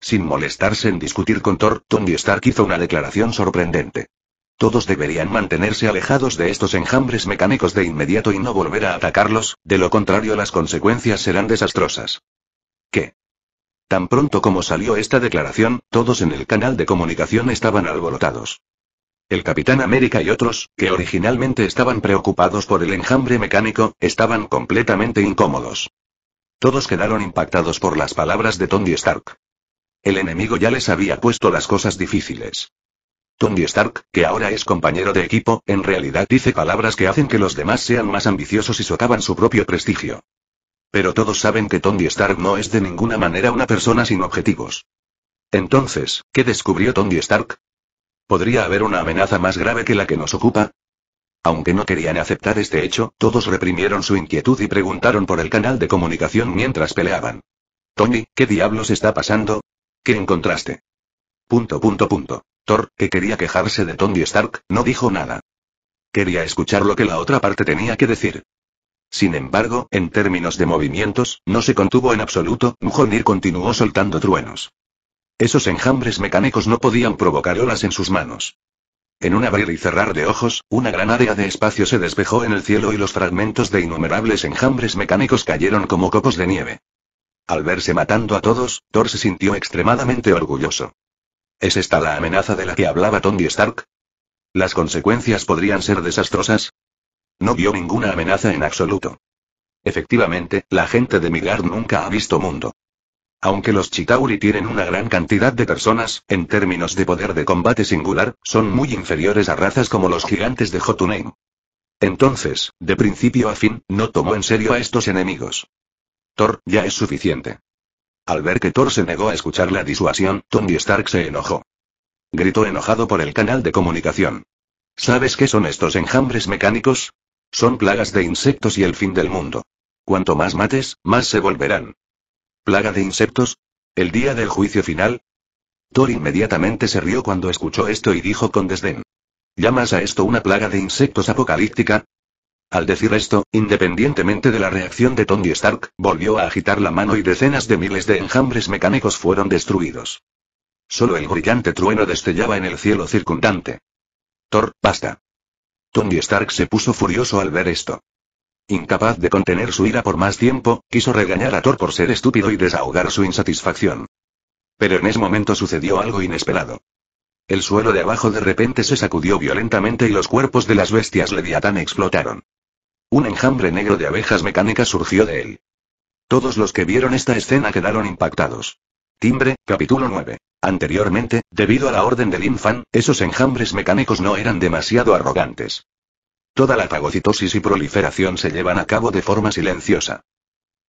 Sin molestarse en discutir con Thor, Tony Stark hizo una declaración sorprendente. Todos deberían mantenerse alejados de estos enjambres mecánicos de inmediato y no volver a atacarlos, de lo contrario las consecuencias serán desastrosas. ¿Qué? Tan pronto como salió esta declaración, todos en el canal de comunicación estaban alborotados. El Capitán América y otros, que originalmente estaban preocupados por el enjambre mecánico, estaban completamente incómodos. Todos quedaron impactados por las palabras de Tony Stark. El enemigo ya les había puesto las cosas difíciles. Tony Stark, que ahora es compañero de equipo, en realidad dice palabras que hacen que los demás sean más ambiciosos y socavan su propio prestigio. Pero todos saben que Tony Stark no es de ninguna manera una persona sin objetivos. Entonces, ¿qué descubrió Tony Stark? ¿Podría haber una amenaza más grave que la que nos ocupa? Aunque no querían aceptar este hecho, todos reprimieron su inquietud y preguntaron por el canal de comunicación mientras peleaban. Tony, ¿qué diablos está pasando? ¿Qué encontraste? Punto punto punto. Thor, que quería quejarse de Tony Stark, no dijo nada. Quería escuchar lo que la otra parte tenía que decir. Sin embargo, en términos de movimientos, no se contuvo en absoluto, Mjolnir continuó soltando truenos. Esos enjambres mecánicos no podían provocar olas en sus manos. En un abrir y cerrar de ojos, una gran área de espacio se despejó en el cielo y los fragmentos de innumerables enjambres mecánicos cayeron como copos de nieve. Al verse matando a todos, Thor se sintió extremadamente orgulloso. ¿Es esta la amenaza de la que hablaba Tony Stark? Las consecuencias podrían ser desastrosas. No vio ninguna amenaza en absoluto. Efectivamente, la gente de Midgard nunca ha visto mundo. Aunque los Chitauri tienen una gran cantidad de personas, en términos de poder de combate singular, son muy inferiores a razas como los gigantes de Jotunheim. Entonces, de principio a fin, no tomó en serio a estos enemigos. Thor, ya es suficiente. Al ver que Thor se negó a escuchar la disuasión, Tony Stark se enojó. Gritó enojado por el canal de comunicación. ¿Sabes qué son estos enjambres mecánicos? Son plagas de insectos y el fin del mundo. Cuanto más mates, más se volverán. ¿Plaga de insectos? ¿El día del juicio final? Thor inmediatamente se rió cuando escuchó esto y dijo con desdén. ¿Llamas a esto una plaga de insectos apocalíptica? Al decir esto, independientemente de la reacción de Tony Stark, volvió a agitar la mano y decenas de miles de enjambres mecánicos fueron destruidos. Solo el brillante trueno destellaba en el cielo circundante. Thor, basta. Tony Stark se puso furioso al ver esto. Incapaz de contener su ira por más tiempo, quiso regañar a Thor por ser estúpido y desahogar su insatisfacción. Pero en ese momento sucedió algo inesperado. El suelo de abajo de repente se sacudió violentamente y los cuerpos de las bestias leviatán explotaron. Un enjambre negro de abejas mecánicas surgió de él. Todos los que vieron esta escena quedaron impactados. Timbre, capítulo 9. Anteriormente, debido a la orden del infan, esos enjambres mecánicos no eran demasiado arrogantes. Toda la fagocitosis y proliferación se llevan a cabo de forma silenciosa.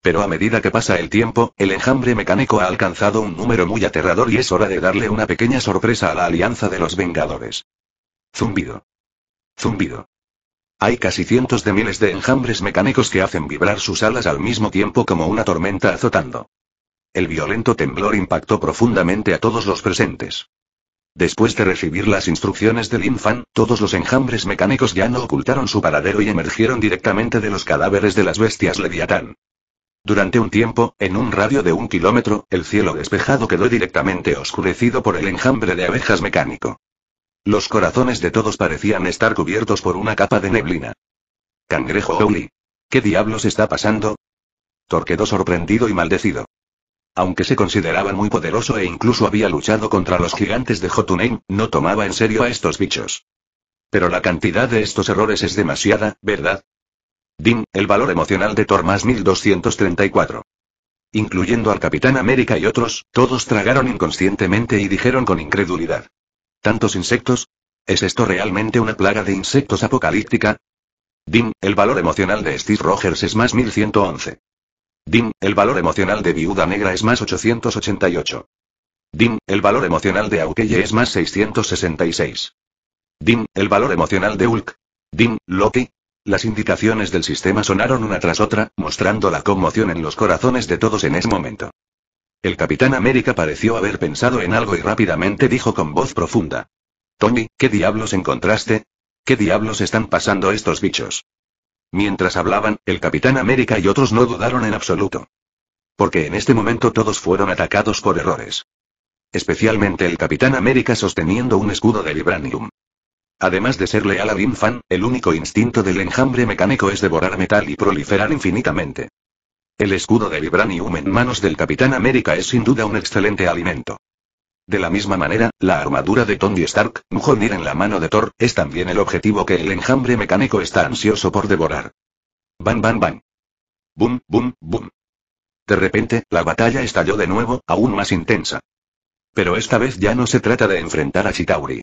Pero a medida que pasa el tiempo, el enjambre mecánico ha alcanzado un número muy aterrador y es hora de darle una pequeña sorpresa a la alianza de los Vengadores. Zumbido. Zumbido. Hay casi cientos de miles de enjambres mecánicos que hacen vibrar sus alas al mismo tiempo como una tormenta azotando. El violento temblor impactó profundamente a todos los presentes. Después de recibir las instrucciones del infan, todos los enjambres mecánicos ya no ocultaron su paradero y emergieron directamente de los cadáveres de las bestias leviatán. Durante un tiempo, en un radio de un kilómetro, el cielo despejado quedó directamente oscurecido por el enjambre de abejas mecánico. Los corazones de todos parecían estar cubiertos por una capa de neblina. Cangrejo Oli. ¿Qué diablos está pasando? Thor quedó sorprendido y maldecido. Aunque se consideraba muy poderoso e incluso había luchado contra los gigantes de Jotunheim, no tomaba en serio a estos bichos. Pero la cantidad de estos errores es demasiada, ¿verdad? Din, el valor emocional de Thor más 1234. Incluyendo al Capitán América y otros, todos tragaron inconscientemente y dijeron con incredulidad. ¿Tantos insectos? ¿Es esto realmente una plaga de insectos apocalíptica? Dim, el valor emocional de Steve Rogers es más 1111. Dim, el valor emocional de Viuda Negra es más 888. Dim, el valor emocional de Aukeye es más 666. Dim, el valor emocional de Hulk. Dim, Loki. Las indicaciones del sistema sonaron una tras otra, mostrando la conmoción en los corazones de todos en ese momento. El Capitán América pareció haber pensado en algo y rápidamente dijo con voz profunda. Tony, ¿qué diablos encontraste? ¿Qué diablos están pasando estos bichos? Mientras hablaban, el Capitán América y otros no dudaron en absoluto. Porque en este momento todos fueron atacados por errores. Especialmente el Capitán América sosteniendo un escudo de Vibranium. Además de ser leal a Bim Fan, el único instinto del enjambre mecánico es devorar metal y proliferar infinitamente. El escudo de Vibranium en manos del Capitán América es sin duda un excelente alimento. De la misma manera, la armadura de Tony Stark, Mjolnir en la mano de Thor, es también el objetivo que el enjambre mecánico está ansioso por devorar. Bam bam bam. Bum, bum, bum. De repente, la batalla estalló de nuevo, aún más intensa. Pero esta vez ya no se trata de enfrentar a Chitauri.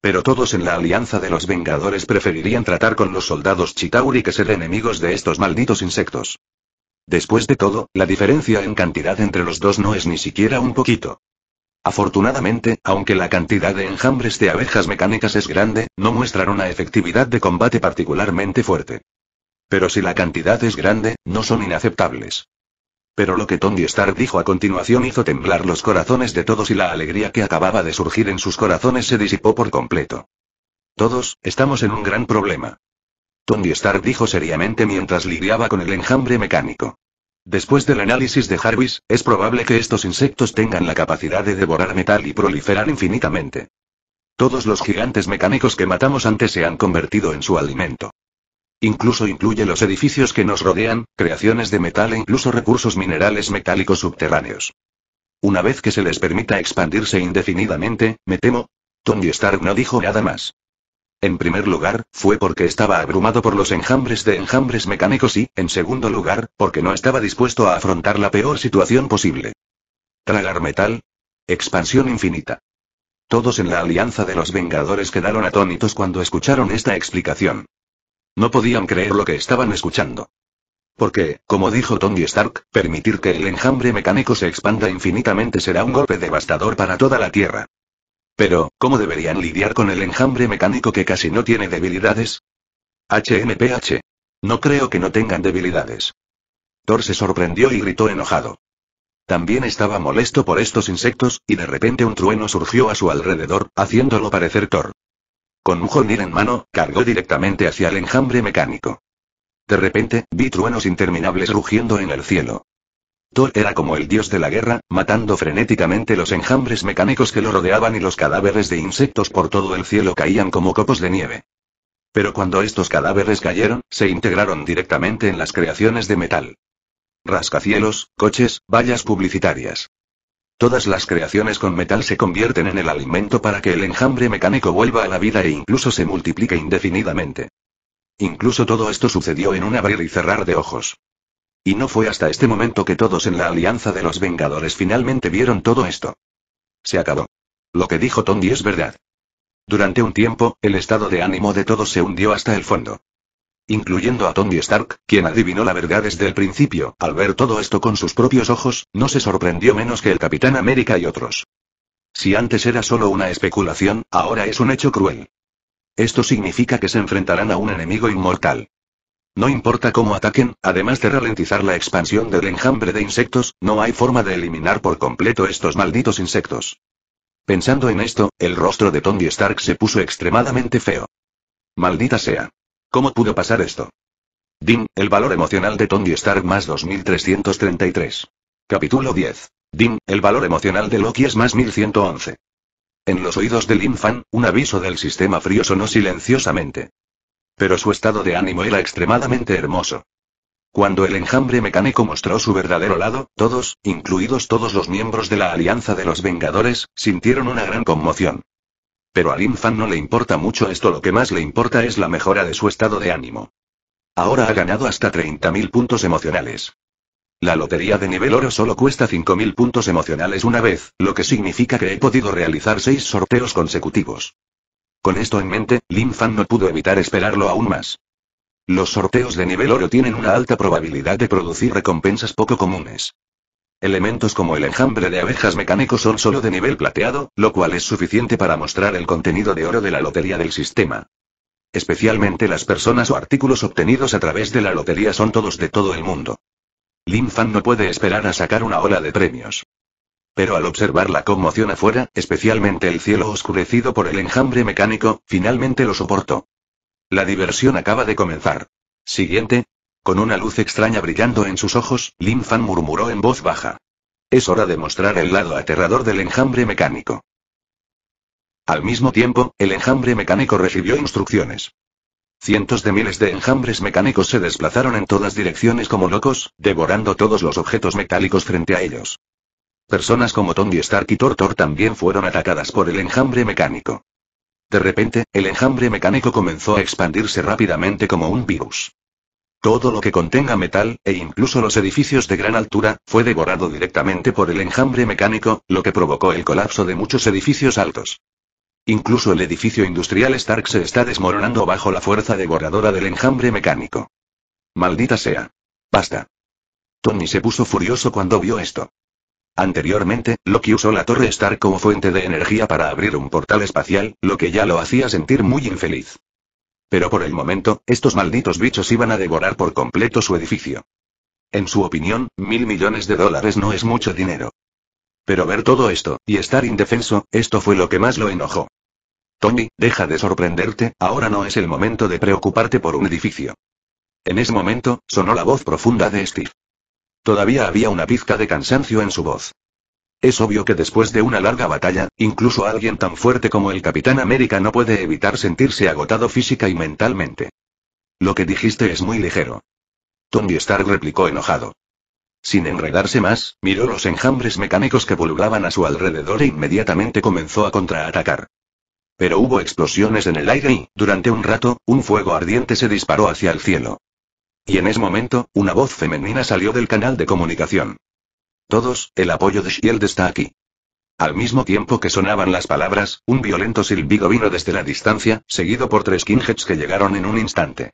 Pero todos en la Alianza de los Vengadores preferirían tratar con los soldados Chitauri que ser enemigos de estos malditos insectos. Después de todo, la diferencia en cantidad entre los dos no es ni siquiera un poquito. Afortunadamente, aunque la cantidad de enjambres de abejas mecánicas es grande, no muestran una efectividad de combate particularmente fuerte. Pero si la cantidad es grande, no son inaceptables. Pero lo que Tony Stark dijo a continuación hizo temblar los corazones de todos y la alegría que acababa de surgir en sus corazones se disipó por completo. Todos, estamos en un gran problema. Tony Stark dijo seriamente mientras lidiaba con el enjambre mecánico. Después del análisis de Jarvis, es probable que estos insectos tengan la capacidad de devorar metal y proliferar infinitamente. Todos los gigantes mecánicos que matamos antes se han convertido en su alimento. Incluso incluye los edificios que nos rodean, creaciones de metal e incluso recursos minerales metálicos subterráneos. Una vez que se les permita expandirse indefinidamente, me temo. Tony Stark no dijo nada más. En primer lugar, fue porque estaba abrumado por los enjambres de enjambres mecánicos y, en segundo lugar, porque no estaba dispuesto a afrontar la peor situación posible. Tragar metal. Expansión infinita. Todos en la Alianza de los Vengadores quedaron atónitos cuando escucharon esta explicación. No podían creer lo que estaban escuchando. Porque, como dijo Tony Stark, permitir que el enjambre mecánico se expanda infinitamente será un golpe devastador para toda la Tierra. Pero, ¿cómo deberían lidiar con el enjambre mecánico que casi no tiene debilidades? HMPH. No creo que no tengan debilidades. Thor se sorprendió y gritó enojado. También estaba molesto por estos insectos, y de repente un trueno surgió a su alrededor, haciéndolo parecer Thor. Con Mjolnir en mano, cargó directamente hacia el enjambre mecánico. De repente, vi truenos interminables rugiendo en el cielo. Thor era como el dios de la guerra, matando frenéticamente los enjambres mecánicos que lo rodeaban y los cadáveres de insectos por todo el cielo caían como copos de nieve. Pero cuando estos cadáveres cayeron, se integraron directamente en las creaciones de metal. Rascacielos, coches, vallas publicitarias. Todas las creaciones con metal se convierten en el alimento para que el enjambre mecánico vuelva a la vida e incluso se multiplique indefinidamente. Incluso todo esto sucedió en un abrir y cerrar de ojos. Y no fue hasta este momento que todos en la Alianza de los Vengadores finalmente vieron todo esto. Se acabó. Lo que dijo Tony es verdad. Durante un tiempo, el estado de ánimo de todos se hundió hasta el fondo. Incluyendo a Tony Stark, quien adivinó la verdad desde el principio, al ver todo esto con sus propios ojos, no se sorprendió menos que el Capitán América y otros. Si antes era solo una especulación, ahora es un hecho cruel. Esto significa que se enfrentarán a un enemigo inmortal. No importa cómo ataquen, además de ralentizar la expansión del enjambre de insectos, no hay forma de eliminar por completo estos malditos insectos. Pensando en esto, el rostro de Tony Stark se puso extremadamente feo. Maldita sea. ¿Cómo pudo pasar esto? Dim, el valor emocional de Tony Stark más 2333. Capítulo 10. Dim, el valor emocional de Loki es más 1111. En los oídos del Fan, un aviso del sistema frío sonó silenciosamente pero su estado de ánimo era extremadamente hermoso. Cuando el enjambre mecánico mostró su verdadero lado, todos, incluidos todos los miembros de la Alianza de los Vengadores, sintieron una gran conmoción. Pero a Lin no le importa mucho esto, lo que más le importa es la mejora de su estado de ánimo. Ahora ha ganado hasta 30.000 puntos emocionales. La lotería de nivel oro solo cuesta 5.000 puntos emocionales una vez, lo que significa que he podido realizar 6 sorteos consecutivos. Con esto en mente, Lin Fan no pudo evitar esperarlo aún más. Los sorteos de nivel oro tienen una alta probabilidad de producir recompensas poco comunes. Elementos como el enjambre de abejas mecánicos son solo de nivel plateado, lo cual es suficiente para mostrar el contenido de oro de la lotería del sistema. Especialmente las personas o artículos obtenidos a través de la lotería son todos de todo el mundo. Lin Fan no puede esperar a sacar una ola de premios. Pero al observar la conmoción afuera, especialmente el cielo oscurecido por el enjambre mecánico, finalmente lo soportó. La diversión acaba de comenzar. Siguiente. Con una luz extraña brillando en sus ojos, Lin Fan murmuró en voz baja. Es hora de mostrar el lado aterrador del enjambre mecánico. Al mismo tiempo, el enjambre mecánico recibió instrucciones. Cientos de miles de enjambres mecánicos se desplazaron en todas direcciones como locos, devorando todos los objetos metálicos frente a ellos. Personas como Tony Stark y Tortor también fueron atacadas por el enjambre mecánico. De repente, el enjambre mecánico comenzó a expandirse rápidamente como un virus. Todo lo que contenga metal, e incluso los edificios de gran altura, fue devorado directamente por el enjambre mecánico, lo que provocó el colapso de muchos edificios altos. Incluso el edificio industrial Stark se está desmoronando bajo la fuerza devoradora del enjambre mecánico. Maldita sea. Basta. Tony se puso furioso cuando vio esto. Anteriormente, Loki usó la Torre Star como fuente de energía para abrir un portal espacial, lo que ya lo hacía sentir muy infeliz. Pero por el momento, estos malditos bichos iban a devorar por completo su edificio. En su opinión, mil millones de dólares no es mucho dinero. Pero ver todo esto, y estar indefenso, esto fue lo que más lo enojó. Tony, deja de sorprenderte, ahora no es el momento de preocuparte por un edificio. En ese momento, sonó la voz profunda de Steve. Todavía había una pizca de cansancio en su voz. Es obvio que después de una larga batalla, incluso alguien tan fuerte como el Capitán América no puede evitar sentirse agotado física y mentalmente. Lo que dijiste es muy ligero. Tony Stark replicó enojado. Sin enredarse más, miró los enjambres mecánicos que pululaban a su alrededor e inmediatamente comenzó a contraatacar. Pero hubo explosiones en el aire y, durante un rato, un fuego ardiente se disparó hacia el cielo. Y en ese momento, una voz femenina salió del canal de comunicación. Todos, el apoyo de Shield está aquí. Al mismo tiempo que sonaban las palabras, un violento silbido vino desde la distancia, seguido por tres Kinjets que llegaron en un instante.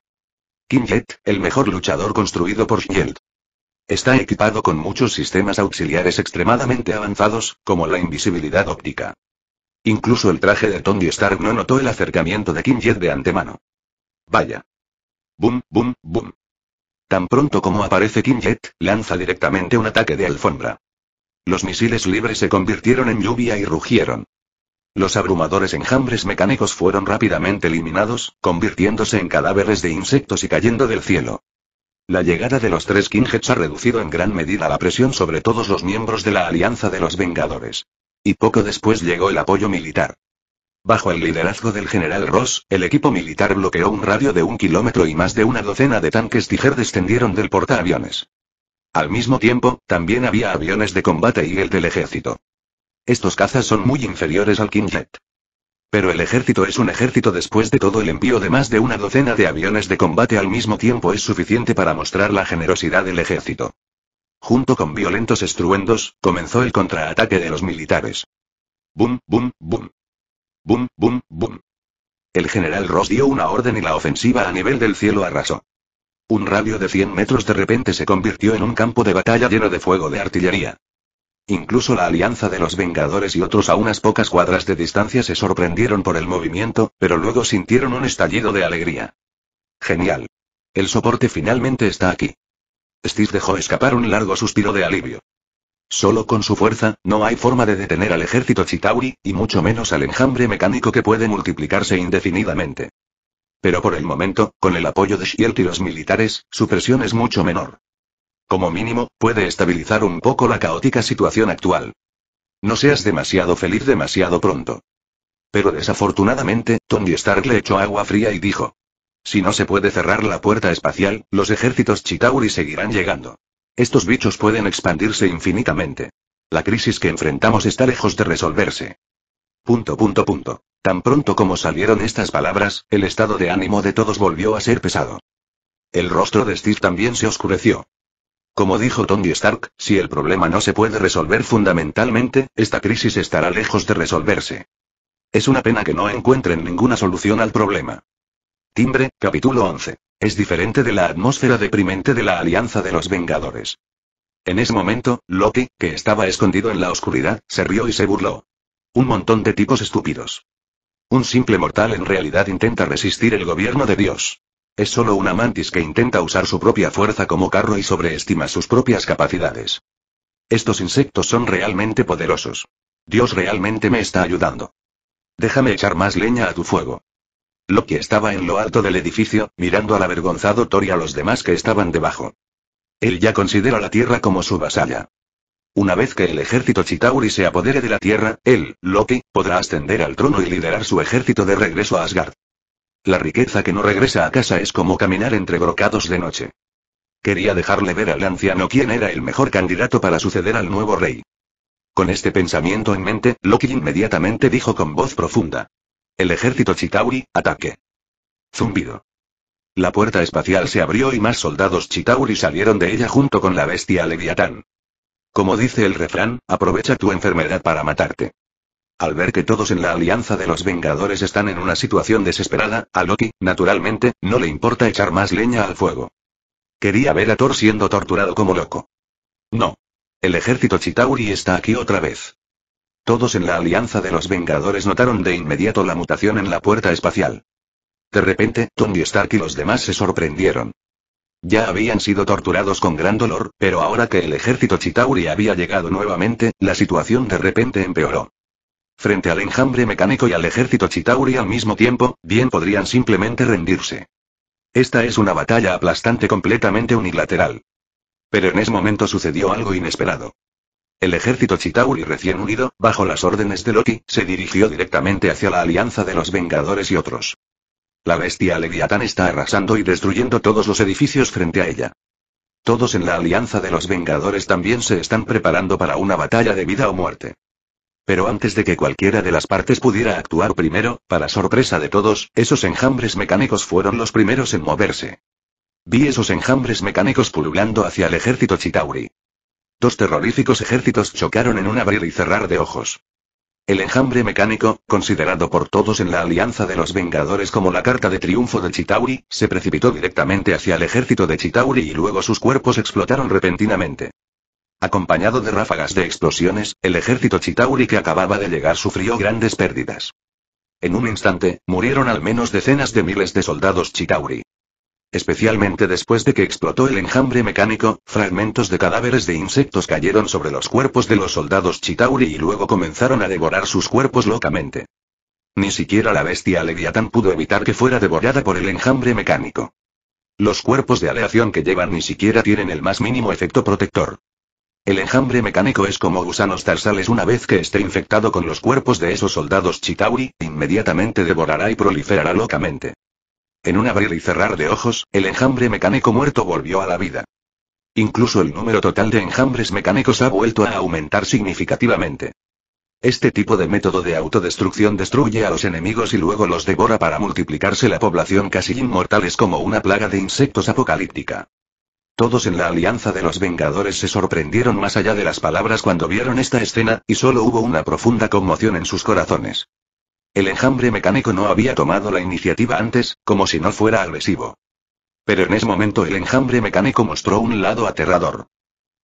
Kinjet, el mejor luchador construido por Shield. Está equipado con muchos sistemas auxiliares extremadamente avanzados, como la invisibilidad óptica. Incluso el traje de Tony Stark no notó el acercamiento de Kinjet de antemano. Vaya. Boom, boom, boom. Tan pronto como aparece King Jet, lanza directamente un ataque de alfombra. Los misiles libres se convirtieron en lluvia y rugieron. Los abrumadores enjambres mecánicos fueron rápidamente eliminados, convirtiéndose en cadáveres de insectos y cayendo del cielo. La llegada de los tres Jets ha reducido en gran medida la presión sobre todos los miembros de la Alianza de los Vengadores. Y poco después llegó el apoyo militar. Bajo el liderazgo del general Ross, el equipo militar bloqueó un radio de un kilómetro y más de una docena de tanques Tiger descendieron del portaaviones. Al mismo tiempo, también había aviones de combate y el del ejército. Estos cazas son muy inferiores al King Jet. Pero el ejército es un ejército después de todo el envío de más de una docena de aviones de combate al mismo tiempo es suficiente para mostrar la generosidad del ejército. Junto con violentos estruendos, comenzó el contraataque de los militares. Bum, bum, bum. Bum, bum, bum. El general Ross dio una orden y la ofensiva a nivel del cielo arrasó. Un radio de 100 metros de repente se convirtió en un campo de batalla lleno de fuego de artillería. Incluso la alianza de los Vengadores y otros a unas pocas cuadras de distancia se sorprendieron por el movimiento, pero luego sintieron un estallido de alegría. Genial. El soporte finalmente está aquí. Steve dejó escapar un largo suspiro de alivio. Solo con su fuerza, no hay forma de detener al ejército Chitauri, y mucho menos al enjambre mecánico que puede multiplicarse indefinidamente. Pero por el momento, con el apoyo de Shield y los militares, su presión es mucho menor. Como mínimo, puede estabilizar un poco la caótica situación actual. No seas demasiado feliz demasiado pronto. Pero desafortunadamente, Tony Stark le echó agua fría y dijo. Si no se puede cerrar la puerta espacial, los ejércitos Chitauri seguirán llegando. Estos bichos pueden expandirse infinitamente. La crisis que enfrentamos está lejos de resolverse. Punto, punto, punto. Tan pronto como salieron estas palabras, el estado de ánimo de todos volvió a ser pesado. El rostro de Steve también se oscureció. Como dijo Tony Stark, si el problema no se puede resolver fundamentalmente, esta crisis estará lejos de resolverse. Es una pena que no encuentren ninguna solución al problema. Timbre, capítulo 11. Es diferente de la atmósfera deprimente de la Alianza de los Vengadores. En ese momento, Loki, que estaba escondido en la oscuridad, se rió y se burló. Un montón de tipos estúpidos. Un simple mortal en realidad intenta resistir el gobierno de Dios. Es solo una mantis que intenta usar su propia fuerza como carro y sobreestima sus propias capacidades. Estos insectos son realmente poderosos. Dios realmente me está ayudando. Déjame echar más leña a tu fuego. Loki estaba en lo alto del edificio, mirando al avergonzado Thor y a los demás que estaban debajo. Él ya considera la Tierra como su vasalla. Una vez que el ejército Chitauri se apodere de la Tierra, él, Loki, podrá ascender al trono y liderar su ejército de regreso a Asgard. La riqueza que no regresa a casa es como caminar entre brocados de noche. Quería dejarle ver al anciano quién era el mejor candidato para suceder al nuevo rey. Con este pensamiento en mente, Loki inmediatamente dijo con voz profunda, el ejército Chitauri, ataque. Zumbido. La puerta espacial se abrió y más soldados Chitauri salieron de ella junto con la bestia Leviatán. Como dice el refrán, aprovecha tu enfermedad para matarte. Al ver que todos en la Alianza de los Vengadores están en una situación desesperada, a Loki, naturalmente, no le importa echar más leña al fuego. Quería ver a Thor siendo torturado como loco. No. El ejército Chitauri está aquí otra vez. Todos en la Alianza de los Vengadores notaron de inmediato la mutación en la puerta espacial. De repente, Tony Stark y los demás se sorprendieron. Ya habían sido torturados con gran dolor, pero ahora que el ejército Chitauri había llegado nuevamente, la situación de repente empeoró. Frente al enjambre mecánico y al ejército Chitauri al mismo tiempo, bien podrían simplemente rendirse. Esta es una batalla aplastante completamente unilateral. Pero en ese momento sucedió algo inesperado. El ejército Chitauri recién unido, bajo las órdenes de Loki, se dirigió directamente hacia la alianza de los Vengadores y otros. La bestia Leviatán está arrasando y destruyendo todos los edificios frente a ella. Todos en la alianza de los Vengadores también se están preparando para una batalla de vida o muerte. Pero antes de que cualquiera de las partes pudiera actuar primero, para sorpresa de todos, esos enjambres mecánicos fueron los primeros en moverse. Vi esos enjambres mecánicos pululando hacia el ejército Chitauri. Dos terroríficos ejércitos chocaron en un abrir y cerrar de ojos. El enjambre mecánico, considerado por todos en la Alianza de los Vengadores como la carta de triunfo de Chitauri, se precipitó directamente hacia el ejército de Chitauri y luego sus cuerpos explotaron repentinamente. Acompañado de ráfagas de explosiones, el ejército Chitauri que acababa de llegar sufrió grandes pérdidas. En un instante, murieron al menos decenas de miles de soldados Chitauri. Especialmente después de que explotó el enjambre mecánico, fragmentos de cadáveres de insectos cayeron sobre los cuerpos de los soldados Chitauri y luego comenzaron a devorar sus cuerpos locamente. Ni siquiera la bestia Leviatán pudo evitar que fuera devorada por el enjambre mecánico. Los cuerpos de aleación que llevan ni siquiera tienen el más mínimo efecto protector. El enjambre mecánico es como gusanos tarsales una vez que esté infectado con los cuerpos de esos soldados Chitauri, inmediatamente devorará y proliferará locamente. En un abrir y cerrar de ojos, el enjambre mecánico muerto volvió a la vida. Incluso el número total de enjambres mecánicos ha vuelto a aumentar significativamente. Este tipo de método de autodestrucción destruye a los enemigos y luego los devora para multiplicarse la población casi inmortales como una plaga de insectos apocalíptica. Todos en la Alianza de los Vengadores se sorprendieron más allá de las palabras cuando vieron esta escena, y solo hubo una profunda conmoción en sus corazones. El enjambre mecánico no había tomado la iniciativa antes, como si no fuera agresivo. Pero en ese momento el enjambre mecánico mostró un lado aterrador.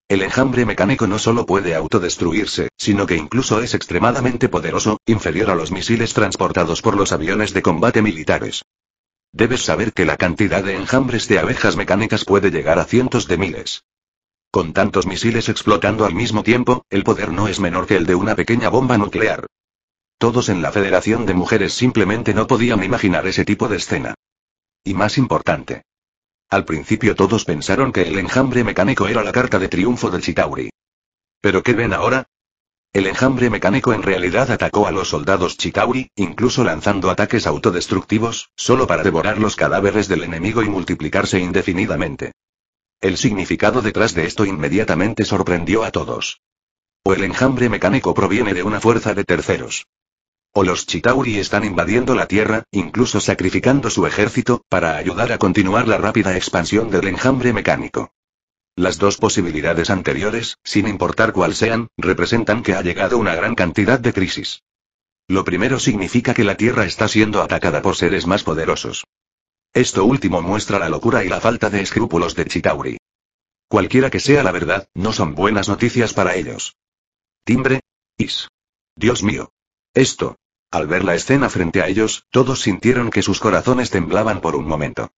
El enjambre mecánico no solo puede autodestruirse, sino que incluso es extremadamente poderoso, inferior a los misiles transportados por los aviones de combate militares. Debes saber que la cantidad de enjambres de abejas mecánicas puede llegar a cientos de miles. Con tantos misiles explotando al mismo tiempo, el poder no es menor que el de una pequeña bomba nuclear. Todos en la Federación de Mujeres simplemente no podían imaginar ese tipo de escena. Y más importante. Al principio todos pensaron que el enjambre mecánico era la carta de triunfo del Chitauri. ¿Pero qué ven ahora? El enjambre mecánico en realidad atacó a los soldados Chitauri, incluso lanzando ataques autodestructivos, solo para devorar los cadáveres del enemigo y multiplicarse indefinidamente. El significado detrás de esto inmediatamente sorprendió a todos. O el enjambre mecánico proviene de una fuerza de terceros. O los Chitauri están invadiendo la Tierra, incluso sacrificando su ejército, para ayudar a continuar la rápida expansión del enjambre mecánico. Las dos posibilidades anteriores, sin importar cuál sean, representan que ha llegado una gran cantidad de crisis. Lo primero significa que la Tierra está siendo atacada por seres más poderosos. Esto último muestra la locura y la falta de escrúpulos de Chitauri. Cualquiera que sea la verdad, no son buenas noticias para ellos. Timbre. Is. Dios mío. Esto, al ver la escena frente a ellos, todos sintieron que sus corazones temblaban por un momento.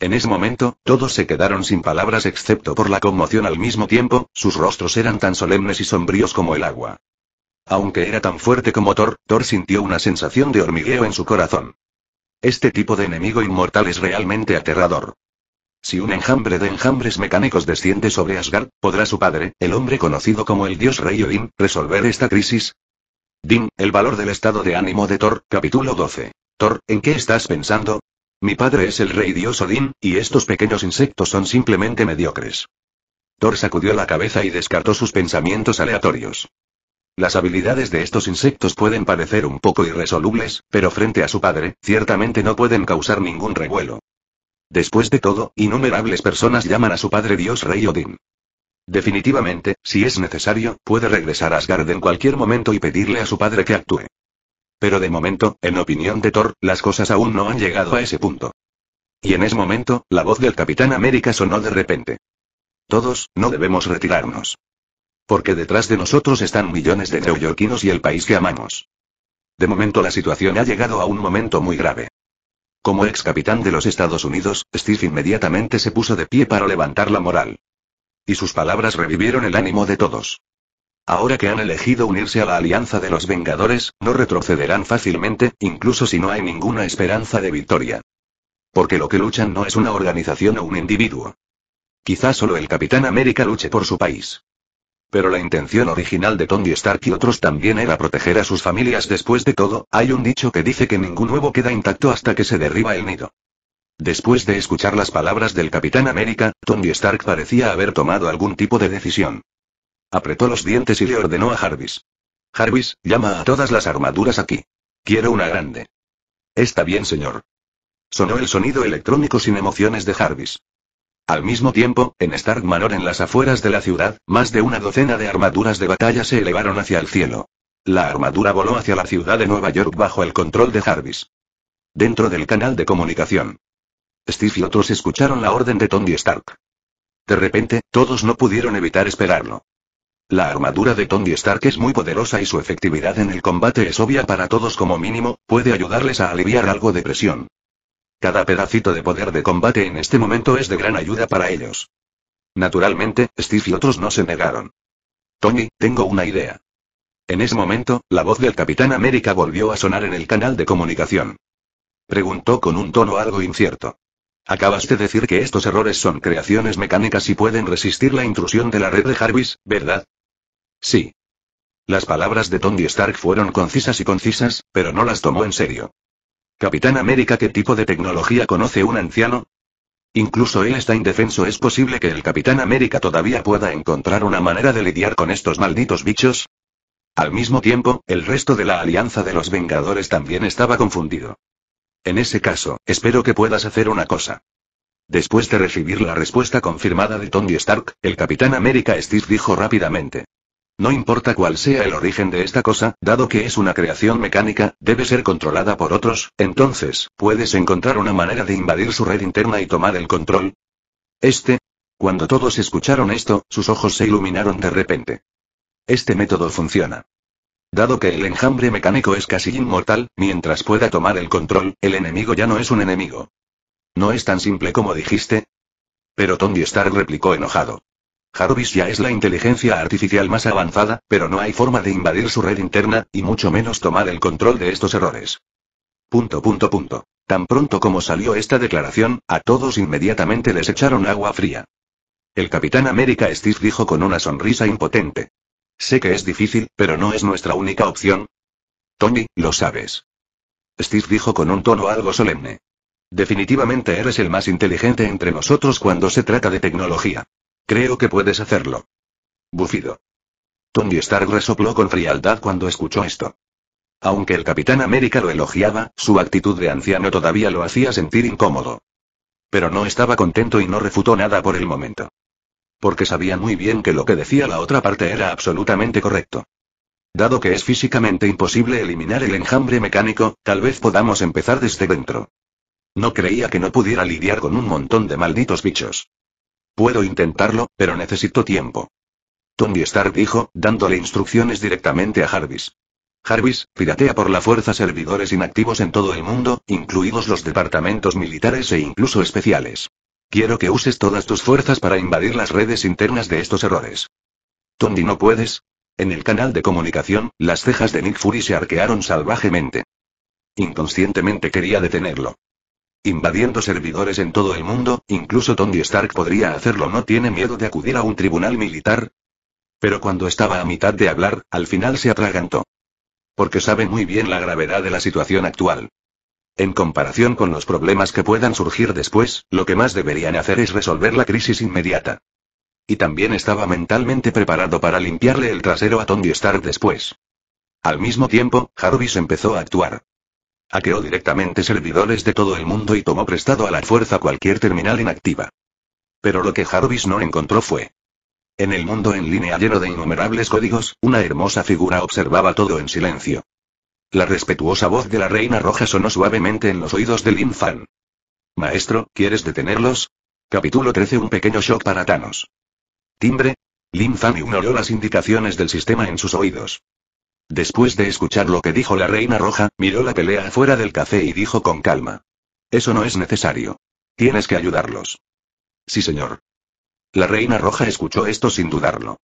En ese momento, todos se quedaron sin palabras excepto por la conmoción al mismo tiempo, sus rostros eran tan solemnes y sombríos como el agua. Aunque era tan fuerte como Thor, Thor sintió una sensación de hormigueo en su corazón. Este tipo de enemigo inmortal es realmente aterrador. Si un enjambre de enjambres mecánicos desciende sobre Asgard, ¿podrá su padre, el hombre conocido como el dios Rey Odín, resolver esta crisis? Dim, el valor del estado de ánimo de Thor, capítulo 12. Thor, ¿en qué estás pensando? Mi padre es el rey dios Odín, y estos pequeños insectos son simplemente mediocres. Thor sacudió la cabeza y descartó sus pensamientos aleatorios. Las habilidades de estos insectos pueden parecer un poco irresolubles, pero frente a su padre, ciertamente no pueden causar ningún revuelo. Después de todo, innumerables personas llaman a su padre Dios Rey Odín. Definitivamente, si es necesario, puede regresar a Asgard en cualquier momento y pedirle a su padre que actúe. Pero de momento, en opinión de Thor, las cosas aún no han llegado a ese punto. Y en ese momento, la voz del Capitán América sonó de repente. Todos, no debemos retirarnos. Porque detrás de nosotros están millones de neoyorquinos y el país que amamos. De momento la situación ha llegado a un momento muy grave. Como ex capitán de los Estados Unidos, Steve inmediatamente se puso de pie para levantar la moral. Y sus palabras revivieron el ánimo de todos. Ahora que han elegido unirse a la Alianza de los Vengadores, no retrocederán fácilmente, incluso si no hay ninguna esperanza de victoria. Porque lo que luchan no es una organización o un individuo. Quizás solo el Capitán América luche por su país. Pero la intención original de Tony Stark y otros también era proteger a sus familias después de todo, hay un dicho que dice que ningún huevo queda intacto hasta que se derriba el nido. Después de escuchar las palabras del Capitán América, Tony Stark parecía haber tomado algún tipo de decisión. Apretó los dientes y le ordenó a Jarvis. Jarvis, llama a todas las armaduras aquí. Quiero una grande. Está bien, señor. Sonó el sonido electrónico sin emociones de Jarvis. Al mismo tiempo, en Stark Manor en las afueras de la ciudad, más de una docena de armaduras de batalla se elevaron hacia el cielo. La armadura voló hacia la ciudad de Nueva York bajo el control de Jarvis. Dentro del canal de comunicación. Steve y otros escucharon la orden de Tony Stark. De repente, todos no pudieron evitar esperarlo. La armadura de Tony Stark es muy poderosa y su efectividad en el combate es obvia para todos como mínimo, puede ayudarles a aliviar algo de presión. Cada pedacito de poder de combate en este momento es de gran ayuda para ellos. Naturalmente, Steve y otros no se negaron. Tony, tengo una idea. En ese momento, la voz del Capitán América volvió a sonar en el canal de comunicación. Preguntó con un tono algo incierto. Acabaste de decir que estos errores son creaciones mecánicas y pueden resistir la intrusión de la red de Jarvis, ¿verdad? Sí. Las palabras de Tony Stark fueron concisas y concisas, pero no las tomó en serio. Capitán América, ¿qué tipo de tecnología conoce un anciano? Incluso él está indefenso, es posible que el Capitán América todavía pueda encontrar una manera de lidiar con estos malditos bichos. Al mismo tiempo, el resto de la alianza de los Vengadores también estaba confundido. En ese caso, espero que puedas hacer una cosa. Después de recibir la respuesta confirmada de Tony Stark, el Capitán América Steve dijo rápidamente. No importa cuál sea el origen de esta cosa, dado que es una creación mecánica, debe ser controlada por otros, entonces, ¿puedes encontrar una manera de invadir su red interna y tomar el control? Este. Cuando todos escucharon esto, sus ojos se iluminaron de repente. Este método funciona. Dado que el enjambre mecánico es casi inmortal, mientras pueda tomar el control, el enemigo ya no es un enemigo. No es tan simple como dijiste. Pero Tony Stark replicó enojado. Jarvis ya es la inteligencia artificial más avanzada, pero no hay forma de invadir su red interna, y mucho menos tomar el control de estos errores. Punto punto punto. Tan pronto como salió esta declaración, a todos inmediatamente les echaron agua fría. El Capitán América Steve dijo con una sonrisa impotente. Sé que es difícil, pero no es nuestra única opción. Tony, lo sabes. Steve dijo con un tono algo solemne. Definitivamente eres el más inteligente entre nosotros cuando se trata de tecnología. Creo que puedes hacerlo. Bufido. Tony Stark resopló con frialdad cuando escuchó esto. Aunque el Capitán América lo elogiaba, su actitud de anciano todavía lo hacía sentir incómodo. Pero no estaba contento y no refutó nada por el momento porque sabía muy bien que lo que decía la otra parte era absolutamente correcto. Dado que es físicamente imposible eliminar el enjambre mecánico, tal vez podamos empezar desde dentro. No creía que no pudiera lidiar con un montón de malditos bichos. Puedo intentarlo, pero necesito tiempo. Tony Stark dijo, dándole instrucciones directamente a Jarvis. Jarvis, piratea por la fuerza servidores inactivos en todo el mundo, incluidos los departamentos militares e incluso especiales. Quiero que uses todas tus fuerzas para invadir las redes internas de estos errores. Tondi, no puedes. En el canal de comunicación, las cejas de Nick Fury se arquearon salvajemente. Inconscientemente quería detenerlo. Invadiendo servidores en todo el mundo, incluso Tony Stark podría hacerlo. ¿No tiene miedo de acudir a un tribunal militar? Pero cuando estaba a mitad de hablar, al final se atragantó. Porque sabe muy bien la gravedad de la situación actual. En comparación con los problemas que puedan surgir después, lo que más deberían hacer es resolver la crisis inmediata. Y también estaba mentalmente preparado para limpiarle el trasero a Tony Stark después. Al mismo tiempo, Jarvis empezó a actuar. Aqueó directamente servidores de todo el mundo y tomó prestado a la fuerza cualquier terminal inactiva. Pero lo que Jarvis no encontró fue. En el mundo en línea lleno de innumerables códigos, una hermosa figura observaba todo en silencio. La respetuosa voz de la reina roja sonó suavemente en los oídos de Lin Fan. Maestro, ¿quieres detenerlos? Capítulo 13 Un pequeño shock para Thanos. Timbre. Lin Fan ignoró las indicaciones del sistema en sus oídos. Después de escuchar lo que dijo la reina roja, miró la pelea afuera del café y dijo con calma. Eso no es necesario. Tienes que ayudarlos. Sí, señor. La reina roja escuchó esto sin dudarlo.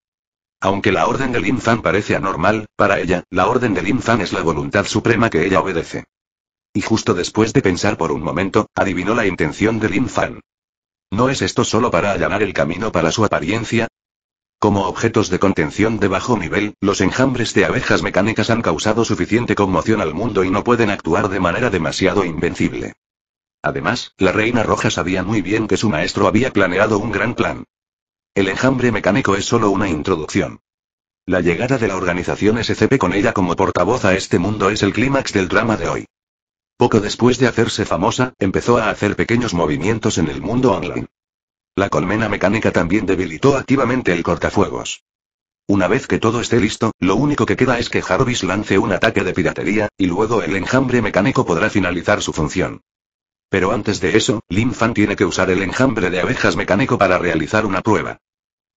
Aunque la orden del Infan parece anormal, para ella, la orden del Infan es la voluntad suprema que ella obedece. Y justo después de pensar por un momento, adivinó la intención del Infan. ¿No es esto solo para allanar el camino para su apariencia? Como objetos de contención de bajo nivel, los enjambres de abejas mecánicas han causado suficiente conmoción al mundo y no pueden actuar de manera demasiado invencible. Además, la reina Roja sabía muy bien que su maestro había planeado un gran plan. El enjambre mecánico es solo una introducción. La llegada de la organización SCP con ella como portavoz a este mundo es el clímax del drama de hoy. Poco después de hacerse famosa, empezó a hacer pequeños movimientos en el mundo online. La colmena mecánica también debilitó activamente el cortafuegos. Una vez que todo esté listo, lo único que queda es que Jarvis lance un ataque de piratería, y luego el enjambre mecánico podrá finalizar su función. Pero antes de eso, Lin Fan tiene que usar el enjambre de abejas mecánico para realizar una prueba.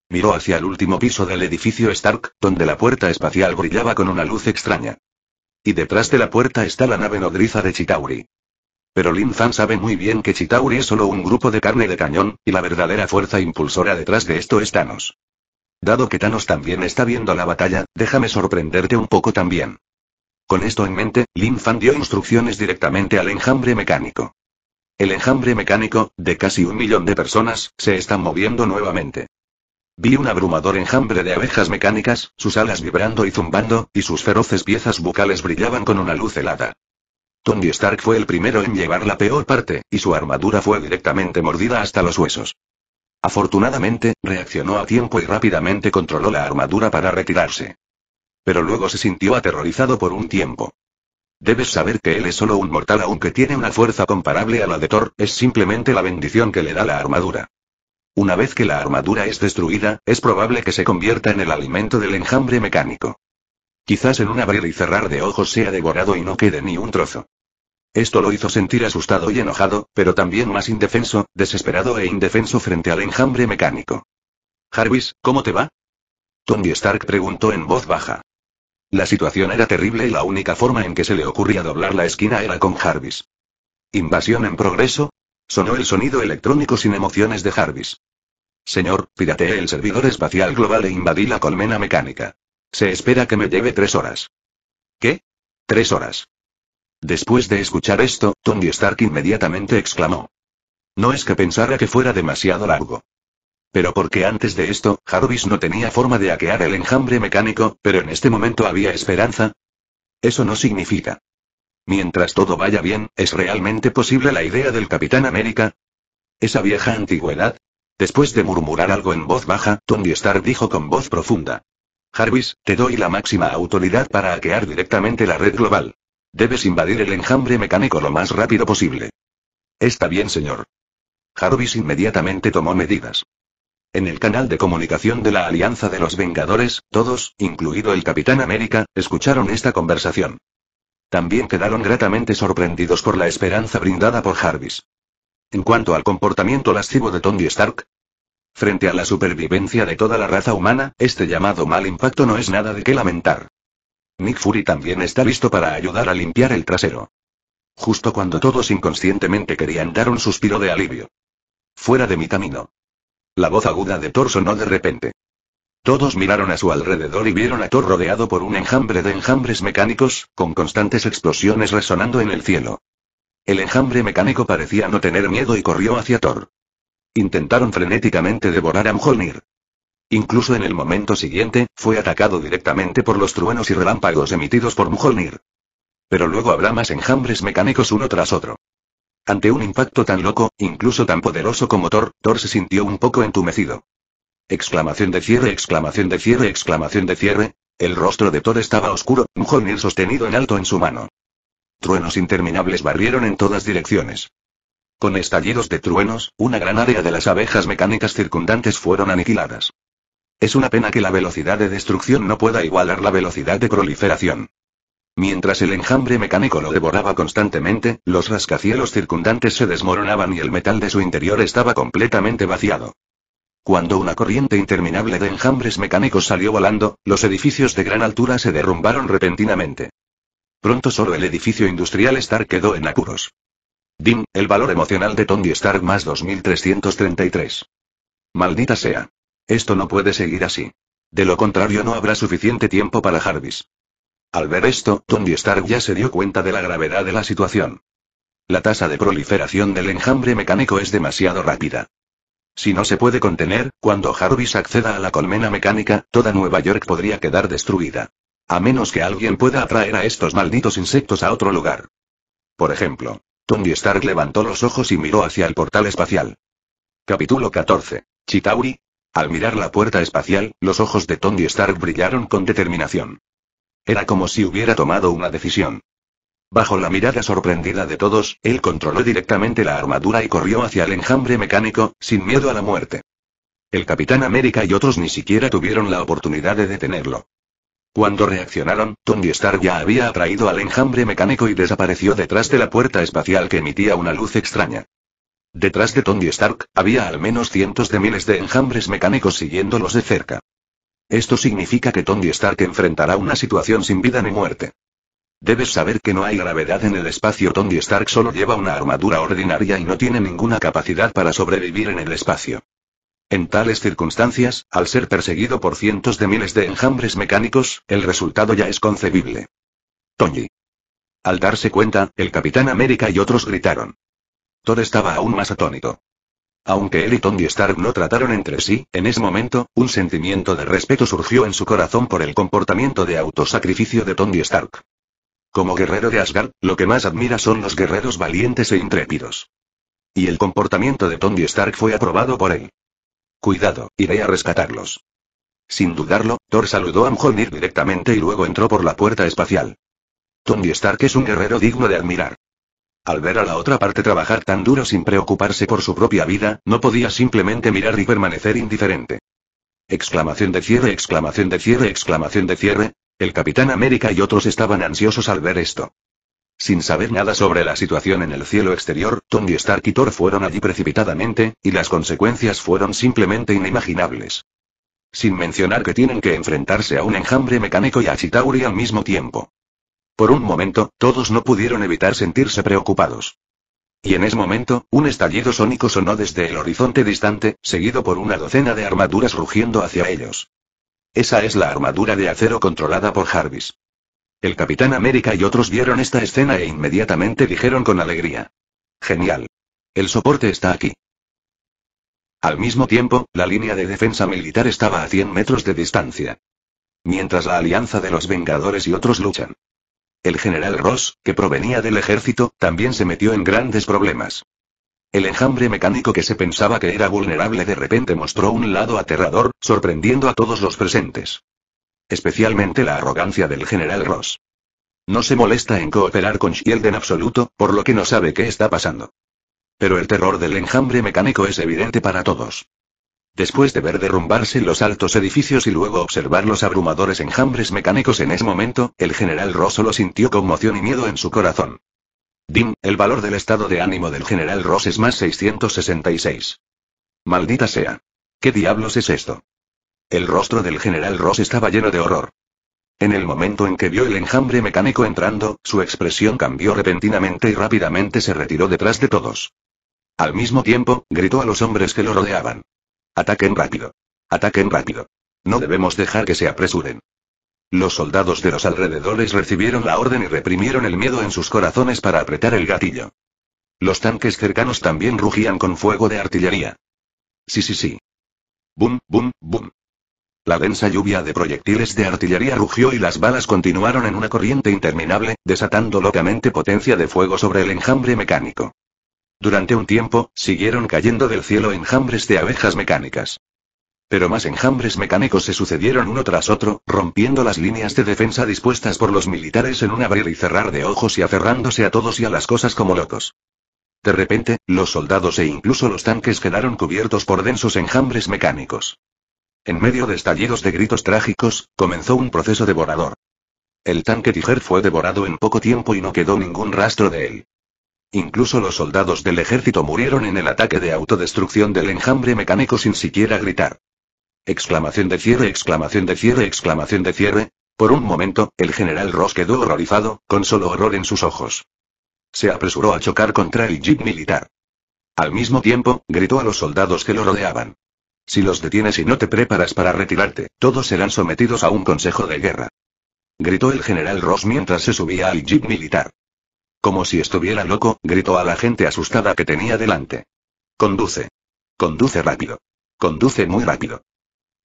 Miró hacia el último piso del edificio Stark, donde la puerta espacial brillaba con una luz extraña. Y detrás de la puerta está la nave nodriza de Chitauri. Pero Lin Fan sabe muy bien que Chitauri es solo un grupo de carne de cañón, y la verdadera fuerza impulsora detrás de esto es Thanos. Dado que Thanos también está viendo la batalla, déjame sorprenderte un poco también. Con esto en mente, Lin Fan dio instrucciones directamente al enjambre mecánico. El enjambre mecánico, de casi un millón de personas, se está moviendo nuevamente. Vi un abrumador enjambre de abejas mecánicas, sus alas vibrando y zumbando, y sus feroces piezas bucales brillaban con una luz helada. Tony Stark fue el primero en llevar la peor parte, y su armadura fue directamente mordida hasta los huesos. Afortunadamente, reaccionó a tiempo y rápidamente controló la armadura para retirarse. Pero luego se sintió aterrorizado por un tiempo. Debes saber que él es solo un mortal aunque tiene una fuerza comparable a la de Thor, es simplemente la bendición que le da la armadura. Una vez que la armadura es destruida, es probable que se convierta en el alimento del enjambre mecánico. Quizás en un abrir y cerrar de ojos sea devorado y no quede ni un trozo. Esto lo hizo sentir asustado y enojado, pero también más indefenso, desesperado e indefenso frente al enjambre mecánico. Jarvis, ¿cómo te va? Tony Stark preguntó en voz baja. La situación era terrible y la única forma en que se le ocurría doblar la esquina era con Jarvis. ¿Invasión en progreso? Sonó el sonido electrónico sin emociones de Jarvis. Señor, pirateé el servidor espacial global e invadí la colmena mecánica. Se espera que me lleve tres horas. ¿Qué? Tres horas. Después de escuchar esto, Tony Stark inmediatamente exclamó. No es que pensara que fuera demasiado largo. Pero porque antes de esto, Jarvis no tenía forma de hackear el enjambre mecánico, pero en este momento había esperanza. Eso no significa. Mientras todo vaya bien, ¿es realmente posible la idea del Capitán América? Esa vieja antigüedad. Después de murmurar algo en voz baja, Tony Stark dijo con voz profunda. Jarvis, te doy la máxima autoridad para hackear directamente la red global. Debes invadir el enjambre mecánico lo más rápido posible. Está bien, señor. Jarvis inmediatamente tomó medidas. En el canal de comunicación de la Alianza de los Vengadores, todos, incluido el Capitán América, escucharon esta conversación. También quedaron gratamente sorprendidos por la esperanza brindada por Jarvis. En cuanto al comportamiento lascivo de Tony Stark, frente a la supervivencia de toda la raza humana, este llamado mal impacto no es nada de qué lamentar. Nick Fury también está listo para ayudar a limpiar el trasero. Justo cuando todos inconscientemente querían dar un suspiro de alivio. Fuera de mi camino. La voz aguda de Thor sonó de repente. Todos miraron a su alrededor y vieron a Thor rodeado por un enjambre de enjambres mecánicos, con constantes explosiones resonando en el cielo. El enjambre mecánico parecía no tener miedo y corrió hacia Thor. Intentaron frenéticamente devorar a Mjolnir. Incluso en el momento siguiente, fue atacado directamente por los truenos y relámpagos emitidos por Mjolnir. Pero luego habrá más enjambres mecánicos uno tras otro. Ante un impacto tan loco, incluso tan poderoso como Thor, Thor se sintió un poco entumecido. Exclamación de cierre, exclamación de cierre, exclamación de cierre. El rostro de Thor estaba oscuro, un Mjolnir sostenido en alto en su mano. Truenos interminables barrieron en todas direcciones. Con estallidos de truenos, una gran área de las abejas mecánicas circundantes fueron aniquiladas. Es una pena que la velocidad de destrucción no pueda igualar la velocidad de proliferación. Mientras el enjambre mecánico lo devoraba constantemente, los rascacielos circundantes se desmoronaban y el metal de su interior estaba completamente vaciado. Cuando una corriente interminable de enjambres mecánicos salió volando, los edificios de gran altura se derrumbaron repentinamente. Pronto solo el edificio industrial Stark quedó en apuros. Dim, el valor emocional de Tony Stark más 2333. Maldita sea. Esto no puede seguir así. De lo contrario no habrá suficiente tiempo para Jarvis. Al ver esto, Tony Stark ya se dio cuenta de la gravedad de la situación. La tasa de proliferación del enjambre mecánico es demasiado rápida. Si no se puede contener, cuando Jarvis acceda a la colmena mecánica, toda Nueva York podría quedar destruida. A menos que alguien pueda atraer a estos malditos insectos a otro lugar. Por ejemplo, Tony Stark levantó los ojos y miró hacia el portal espacial. Capítulo 14. Chitauri. Al mirar la puerta espacial, los ojos de Tony Stark brillaron con determinación. Era como si hubiera tomado una decisión. Bajo la mirada sorprendida de todos, él controló directamente la armadura y corrió hacia el enjambre mecánico, sin miedo a la muerte. El Capitán América y otros ni siquiera tuvieron la oportunidad de detenerlo. Cuando reaccionaron, Tony Stark ya había atraído al enjambre mecánico y desapareció detrás de la puerta espacial que emitía una luz extraña. Detrás de Tony Stark, había al menos cientos de miles de enjambres mecánicos siguiéndolos de cerca. Esto significa que Tony Stark enfrentará una situación sin vida ni muerte. Debes saber que no hay gravedad en el espacio. Tony Stark solo lleva una armadura ordinaria y no tiene ninguna capacidad para sobrevivir en el espacio. En tales circunstancias, al ser perseguido por cientos de miles de enjambres mecánicos, el resultado ya es concebible. Tony. Al darse cuenta, el Capitán América y otros gritaron. todo estaba aún más atónito. Aunque él y Tony Stark no trataron entre sí, en ese momento, un sentimiento de respeto surgió en su corazón por el comportamiento de autosacrificio de Tony Stark. Como guerrero de Asgard, lo que más admira son los guerreros valientes e intrépidos. Y el comportamiento de Tony Stark fue aprobado por él. Cuidado, iré a rescatarlos. Sin dudarlo, Thor saludó a Mjolnir directamente y luego entró por la puerta espacial. Tony Stark es un guerrero digno de admirar. Al ver a la otra parte trabajar tan duro sin preocuparse por su propia vida, no podía simplemente mirar y permanecer indiferente. Exclamación de cierre, exclamación de cierre, exclamación de cierre. El Capitán América y otros estaban ansiosos al ver esto. Sin saber nada sobre la situación en el cielo exterior, Tony Stark y Thor fueron allí precipitadamente, y las consecuencias fueron simplemente inimaginables. Sin mencionar que tienen que enfrentarse a un enjambre mecánico y a Chitauri al mismo tiempo. Por un momento, todos no pudieron evitar sentirse preocupados. Y en ese momento, un estallido sónico sonó desde el horizonte distante, seguido por una docena de armaduras rugiendo hacia ellos. Esa es la armadura de acero controlada por Jarvis. El Capitán América y otros vieron esta escena e inmediatamente dijeron con alegría. Genial. El soporte está aquí. Al mismo tiempo, la línea de defensa militar estaba a 100 metros de distancia. Mientras la alianza de los Vengadores y otros luchan. El general Ross, que provenía del ejército, también se metió en grandes problemas. El enjambre mecánico que se pensaba que era vulnerable de repente mostró un lado aterrador, sorprendiendo a todos los presentes. Especialmente la arrogancia del general Ross. No se molesta en cooperar con Shield en absoluto, por lo que no sabe qué está pasando. Pero el terror del enjambre mecánico es evidente para todos. Después de ver derrumbarse los altos edificios y luego observar los abrumadores enjambres mecánicos en ese momento, el general Ross solo sintió conmoción y miedo en su corazón. Dim, el valor del estado de ánimo del general Ross es más 666. Maldita sea. ¿Qué diablos es esto? El rostro del general Ross estaba lleno de horror. En el momento en que vio el enjambre mecánico entrando, su expresión cambió repentinamente y rápidamente se retiró detrás de todos. Al mismo tiempo, gritó a los hombres que lo rodeaban. Ataquen rápido. Ataquen rápido. No debemos dejar que se apresuren. Los soldados de los alrededores recibieron la orden y reprimieron el miedo en sus corazones para apretar el gatillo. Los tanques cercanos también rugían con fuego de artillería. Sí, sí, sí. Bum, bum, bum. La densa lluvia de proyectiles de artillería rugió y las balas continuaron en una corriente interminable, desatando locamente potencia de fuego sobre el enjambre mecánico. Durante un tiempo, siguieron cayendo del cielo enjambres de abejas mecánicas. Pero más enjambres mecánicos se sucedieron uno tras otro, rompiendo las líneas de defensa dispuestas por los militares en un abrir y cerrar de ojos y aferrándose a todos y a las cosas como locos. De repente, los soldados e incluso los tanques quedaron cubiertos por densos enjambres mecánicos. En medio de estallidos de gritos trágicos, comenzó un proceso devorador. El tanque Tiger fue devorado en poco tiempo y no quedó ningún rastro de él. Incluso los soldados del ejército murieron en el ataque de autodestrucción del enjambre mecánico sin siquiera gritar. Exclamación de cierre, exclamación de cierre, exclamación de cierre. Por un momento, el general Ross quedó horrorizado, con solo horror en sus ojos. Se apresuró a chocar contra el jeep militar. Al mismo tiempo, gritó a los soldados que lo rodeaban. Si los detienes y no te preparas para retirarte, todos serán sometidos a un consejo de guerra. Gritó el general Ross mientras se subía al jeep militar. Como si estuviera loco, gritó a la gente asustada que tenía delante. Conduce. Conduce rápido. Conduce muy rápido.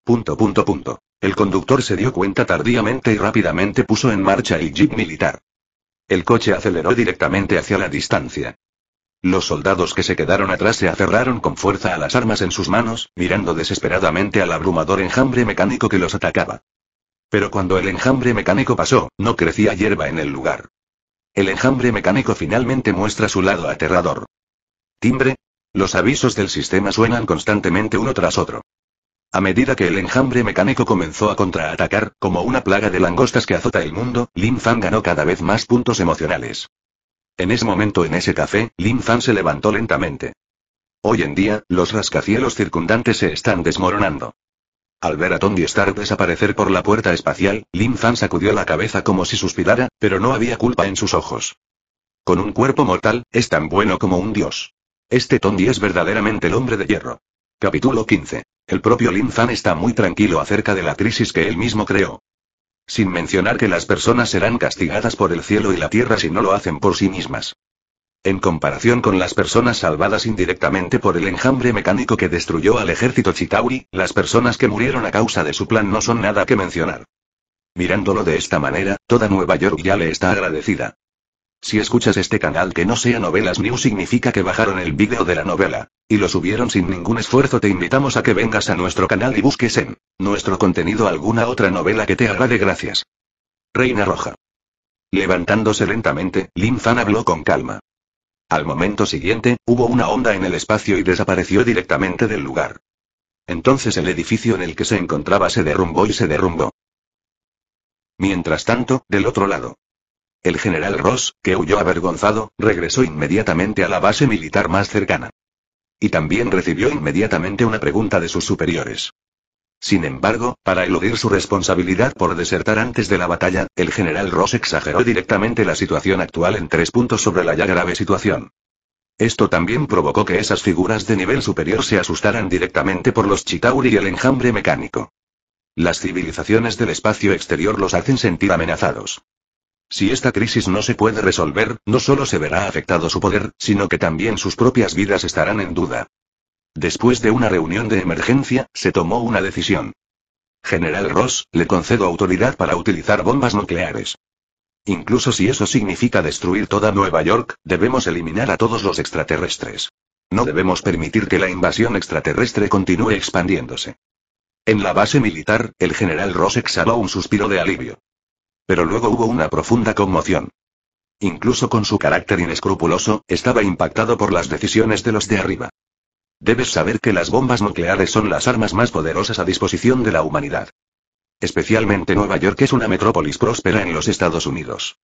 Punto punto punto. El conductor se dio cuenta tardíamente y rápidamente puso en marcha el jeep militar. El coche aceleró directamente hacia la distancia. Los soldados que se quedaron atrás se aferraron con fuerza a las armas en sus manos, mirando desesperadamente al abrumador enjambre mecánico que los atacaba. Pero cuando el enjambre mecánico pasó, no crecía hierba en el lugar. El enjambre mecánico finalmente muestra su lado aterrador. Timbre. Los avisos del sistema suenan constantemente uno tras otro. A medida que el enjambre mecánico comenzó a contraatacar, como una plaga de langostas que azota el mundo, Lin Fan ganó cada vez más puntos emocionales. En ese momento en ese café, Lin Fan se levantó lentamente. Hoy en día, los rascacielos circundantes se están desmoronando. Al ver a Tondi Stark desaparecer por la puerta espacial, Lin Fan sacudió la cabeza como si suspirara, pero no había culpa en sus ojos. Con un cuerpo mortal, es tan bueno como un dios. Este Tondi es verdaderamente el hombre de hierro. Capítulo 15. El propio Lin Fan está muy tranquilo acerca de la crisis que él mismo creó. Sin mencionar que las personas serán castigadas por el cielo y la tierra si no lo hacen por sí mismas. En comparación con las personas salvadas indirectamente por el enjambre mecánico que destruyó al ejército Chitauri, las personas que murieron a causa de su plan no son nada que mencionar. Mirándolo de esta manera, toda Nueva York ya le está agradecida. Si escuchas este canal que no sea Novelas news significa que bajaron el vídeo de la novela, y lo subieron sin ningún esfuerzo te invitamos a que vengas a nuestro canal y busques en nuestro contenido alguna otra novela que te agrade gracias. Reina Roja. Levantándose lentamente, Lin Fan habló con calma. Al momento siguiente, hubo una onda en el espacio y desapareció directamente del lugar. Entonces el edificio en el que se encontraba se derrumbó y se derrumbó. Mientras tanto, del otro lado. El general Ross, que huyó avergonzado, regresó inmediatamente a la base militar más cercana. Y también recibió inmediatamente una pregunta de sus superiores. Sin embargo, para eludir su responsabilidad por desertar antes de la batalla, el general Ross exageró directamente la situación actual en tres puntos sobre la ya grave situación. Esto también provocó que esas figuras de nivel superior se asustaran directamente por los Chitauri y el enjambre mecánico. Las civilizaciones del espacio exterior los hacen sentir amenazados. Si esta crisis no se puede resolver, no solo se verá afectado su poder, sino que también sus propias vidas estarán en duda. Después de una reunión de emergencia, se tomó una decisión. General Ross, le concedo autoridad para utilizar bombas nucleares. Incluso si eso significa destruir toda Nueva York, debemos eliminar a todos los extraterrestres. No debemos permitir que la invasión extraterrestre continúe expandiéndose. En la base militar, el general Ross exhaló un suspiro de alivio. Pero luego hubo una profunda conmoción. Incluso con su carácter inescrupuloso, estaba impactado por las decisiones de los de arriba. Debes saber que las bombas nucleares son las armas más poderosas a disposición de la humanidad. Especialmente Nueva York es una metrópolis próspera en los Estados Unidos.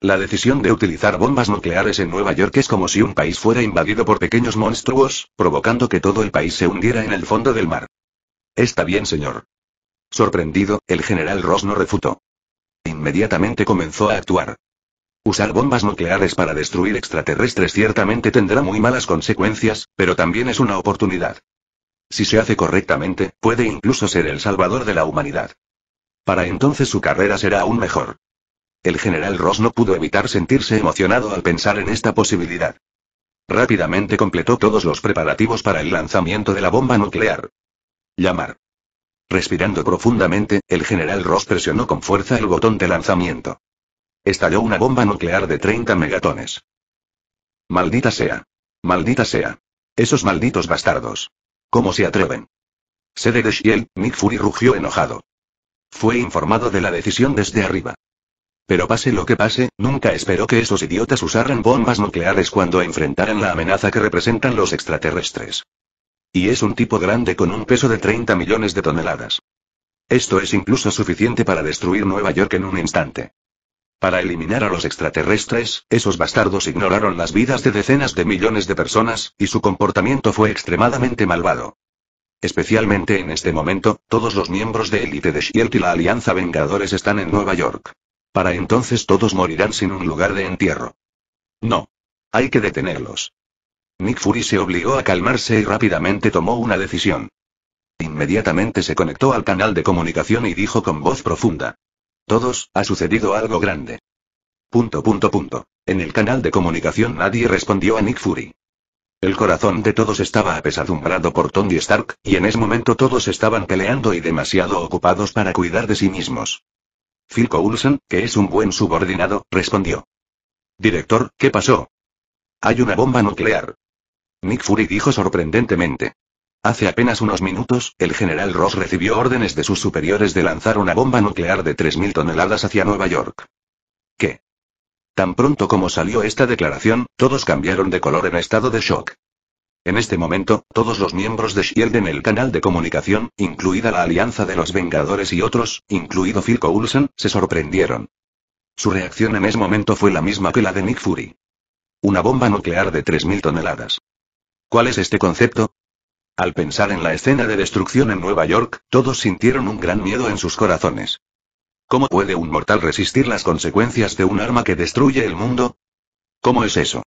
La decisión de utilizar bombas nucleares en Nueva York es como si un país fuera invadido por pequeños monstruos, provocando que todo el país se hundiera en el fondo del mar. Está bien, señor. Sorprendido, el general Ross no refutó. Inmediatamente comenzó a actuar. Usar bombas nucleares para destruir extraterrestres ciertamente tendrá muy malas consecuencias, pero también es una oportunidad. Si se hace correctamente, puede incluso ser el salvador de la humanidad. Para entonces su carrera será aún mejor. El general Ross no pudo evitar sentirse emocionado al pensar en esta posibilidad. Rápidamente completó todos los preparativos para el lanzamiento de la bomba nuclear. Llamar. Respirando profundamente, el general Ross presionó con fuerza el botón de lanzamiento. Estalló una bomba nuclear de 30 megatones. Maldita sea. Maldita sea. Esos malditos bastardos. ¿Cómo se atreven? Sede de Shiel, Nick Fury rugió enojado. Fue informado de la decisión desde arriba. Pero pase lo que pase, nunca esperó que esos idiotas usaran bombas nucleares cuando enfrentaran la amenaza que representan los extraterrestres. Y es un tipo grande con un peso de 30 millones de toneladas. Esto es incluso suficiente para destruir Nueva York en un instante. Para eliminar a los extraterrestres, esos bastardos ignoraron las vidas de decenas de millones de personas, y su comportamiento fue extremadamente malvado. Especialmente en este momento, todos los miembros de élite de Shield y la Alianza Vengadores están en Nueva York. Para entonces todos morirán sin un lugar de entierro. No. Hay que detenerlos. Nick Fury se obligó a calmarse y rápidamente tomó una decisión. Inmediatamente se conectó al canal de comunicación y dijo con voz profunda. Todos, ha sucedido algo grande. Punto punto punto. En el canal de comunicación nadie respondió a Nick Fury. El corazón de todos estaba apesadumbrado por Tony Stark, y en ese momento todos estaban peleando y demasiado ocupados para cuidar de sí mismos. Phil Coulson, que es un buen subordinado, respondió. Director, ¿qué pasó? Hay una bomba nuclear. Nick Fury dijo sorprendentemente. Hace apenas unos minutos, el general Ross recibió órdenes de sus superiores de lanzar una bomba nuclear de 3.000 toneladas hacia Nueva York. ¿Qué? Tan pronto como salió esta declaración, todos cambiaron de color en estado de shock. En este momento, todos los miembros de Shield en el canal de comunicación, incluida la Alianza de los Vengadores y otros, incluido Phil Coulson, se sorprendieron. Su reacción en ese momento fue la misma que la de Nick Fury. Una bomba nuclear de 3.000 toneladas. ¿Cuál es este concepto? Al pensar en la escena de destrucción en Nueva York, todos sintieron un gran miedo en sus corazones. ¿Cómo puede un mortal resistir las consecuencias de un arma que destruye el mundo? ¿Cómo es eso?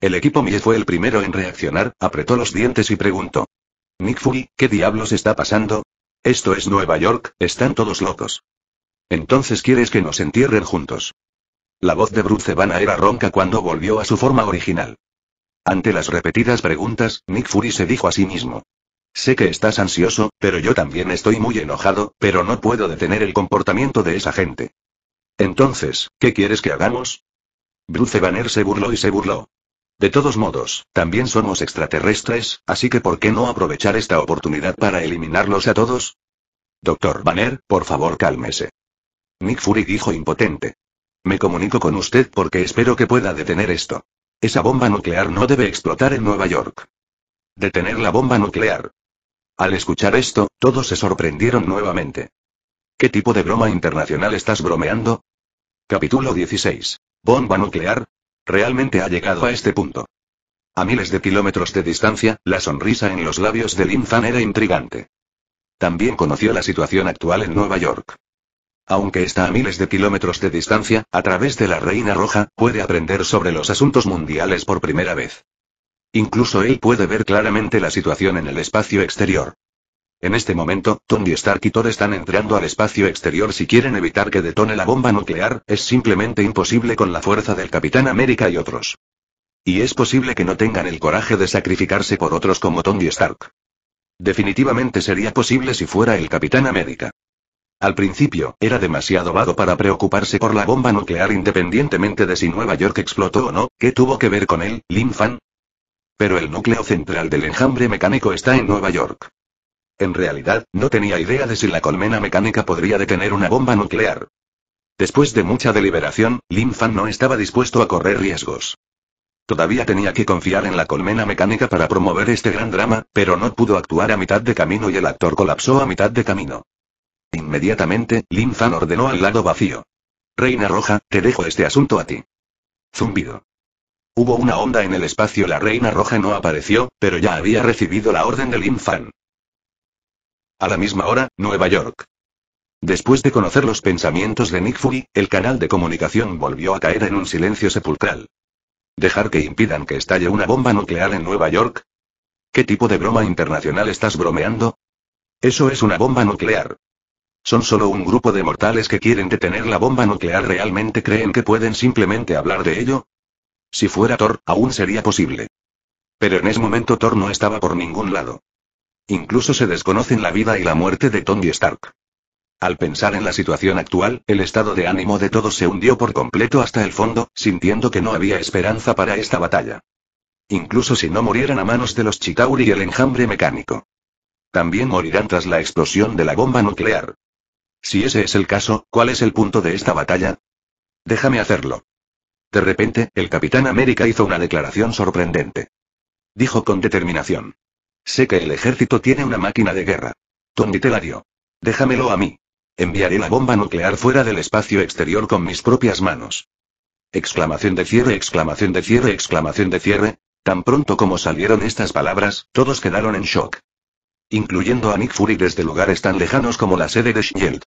El equipo Mie fue el primero en reaccionar, apretó los dientes y preguntó. Nick Fury, ¿qué diablos está pasando? Esto es Nueva York, están todos locos. Entonces quieres que nos entierren juntos. La voz de Bruce Banner era ronca cuando volvió a su forma original. Ante las repetidas preguntas, Nick Fury se dijo a sí mismo. Sé que estás ansioso, pero yo también estoy muy enojado, pero no puedo detener el comportamiento de esa gente. Entonces, ¿qué quieres que hagamos? Bruce Banner se burló y se burló. De todos modos, también somos extraterrestres, así que ¿por qué no aprovechar esta oportunidad para eliminarlos a todos? Doctor Banner, por favor cálmese. Nick Fury dijo impotente. Me comunico con usted porque espero que pueda detener esto. Esa bomba nuclear no debe explotar en Nueva York. Detener la bomba nuclear. Al escuchar esto, todos se sorprendieron nuevamente. ¿Qué tipo de broma internacional estás bromeando? Capítulo 16. ¿Bomba nuclear? Realmente ha llegado a este punto. A miles de kilómetros de distancia, la sonrisa en los labios de Lin Fan era intrigante. También conoció la situación actual en Nueva York. Aunque está a miles de kilómetros de distancia, a través de la Reina Roja, puede aprender sobre los asuntos mundiales por primera vez. Incluso él puede ver claramente la situación en el espacio exterior. En este momento, Tony Stark y Thor están entrando al espacio exterior si quieren evitar que detone la bomba nuclear, es simplemente imposible con la fuerza del Capitán América y otros. Y es posible que no tengan el coraje de sacrificarse por otros como Tony Stark. Definitivamente sería posible si fuera el Capitán América. Al principio, era demasiado vago para preocuparse por la bomba nuclear independientemente de si Nueva York explotó o no, ¿qué tuvo que ver con él, Lin Fan? Pero el núcleo central del enjambre mecánico está en Nueva York. En realidad, no tenía idea de si la colmena mecánica podría detener una bomba nuclear. Después de mucha deliberación, Lin Fan no estaba dispuesto a correr riesgos. Todavía tenía que confiar en la colmena mecánica para promover este gran drama, pero no pudo actuar a mitad de camino y el actor colapsó a mitad de camino. Inmediatamente, Lin Fan ordenó al lado vacío. Reina Roja, te dejo este asunto a ti. Zumbido. Hubo una onda en el espacio, la Reina Roja no apareció, pero ya había recibido la orden de Lin Fan. A la misma hora, Nueva York. Después de conocer los pensamientos de Nick Fury, el canal de comunicación volvió a caer en un silencio sepulcral. ¿Dejar que impidan que estalle una bomba nuclear en Nueva York? ¿Qué tipo de broma internacional estás bromeando? Eso es una bomba nuclear. Son solo un grupo de mortales que quieren detener la bomba nuclear. ¿Realmente creen que pueden simplemente hablar de ello? Si fuera Thor, aún sería posible. Pero en ese momento Thor no estaba por ningún lado. Incluso se desconocen la vida y la muerte de Tony Stark. Al pensar en la situación actual, el estado de ánimo de todos se hundió por completo hasta el fondo, sintiendo que no había esperanza para esta batalla. Incluso si no murieran a manos de los Chitauri y el enjambre mecánico. También morirán tras la explosión de la bomba nuclear. Si ese es el caso, ¿cuál es el punto de esta batalla? Déjame hacerlo. De repente, el Capitán América hizo una declaración sorprendente. Dijo con determinación. Sé que el ejército tiene una máquina de guerra. Tony la Déjamelo a mí. Enviaré la bomba nuclear fuera del espacio exterior con mis propias manos. Exclamación de cierre, exclamación de cierre, exclamación de cierre. Tan pronto como salieron estas palabras, todos quedaron en shock. Incluyendo a Nick Fury desde lugares tan lejanos como la sede de Shield.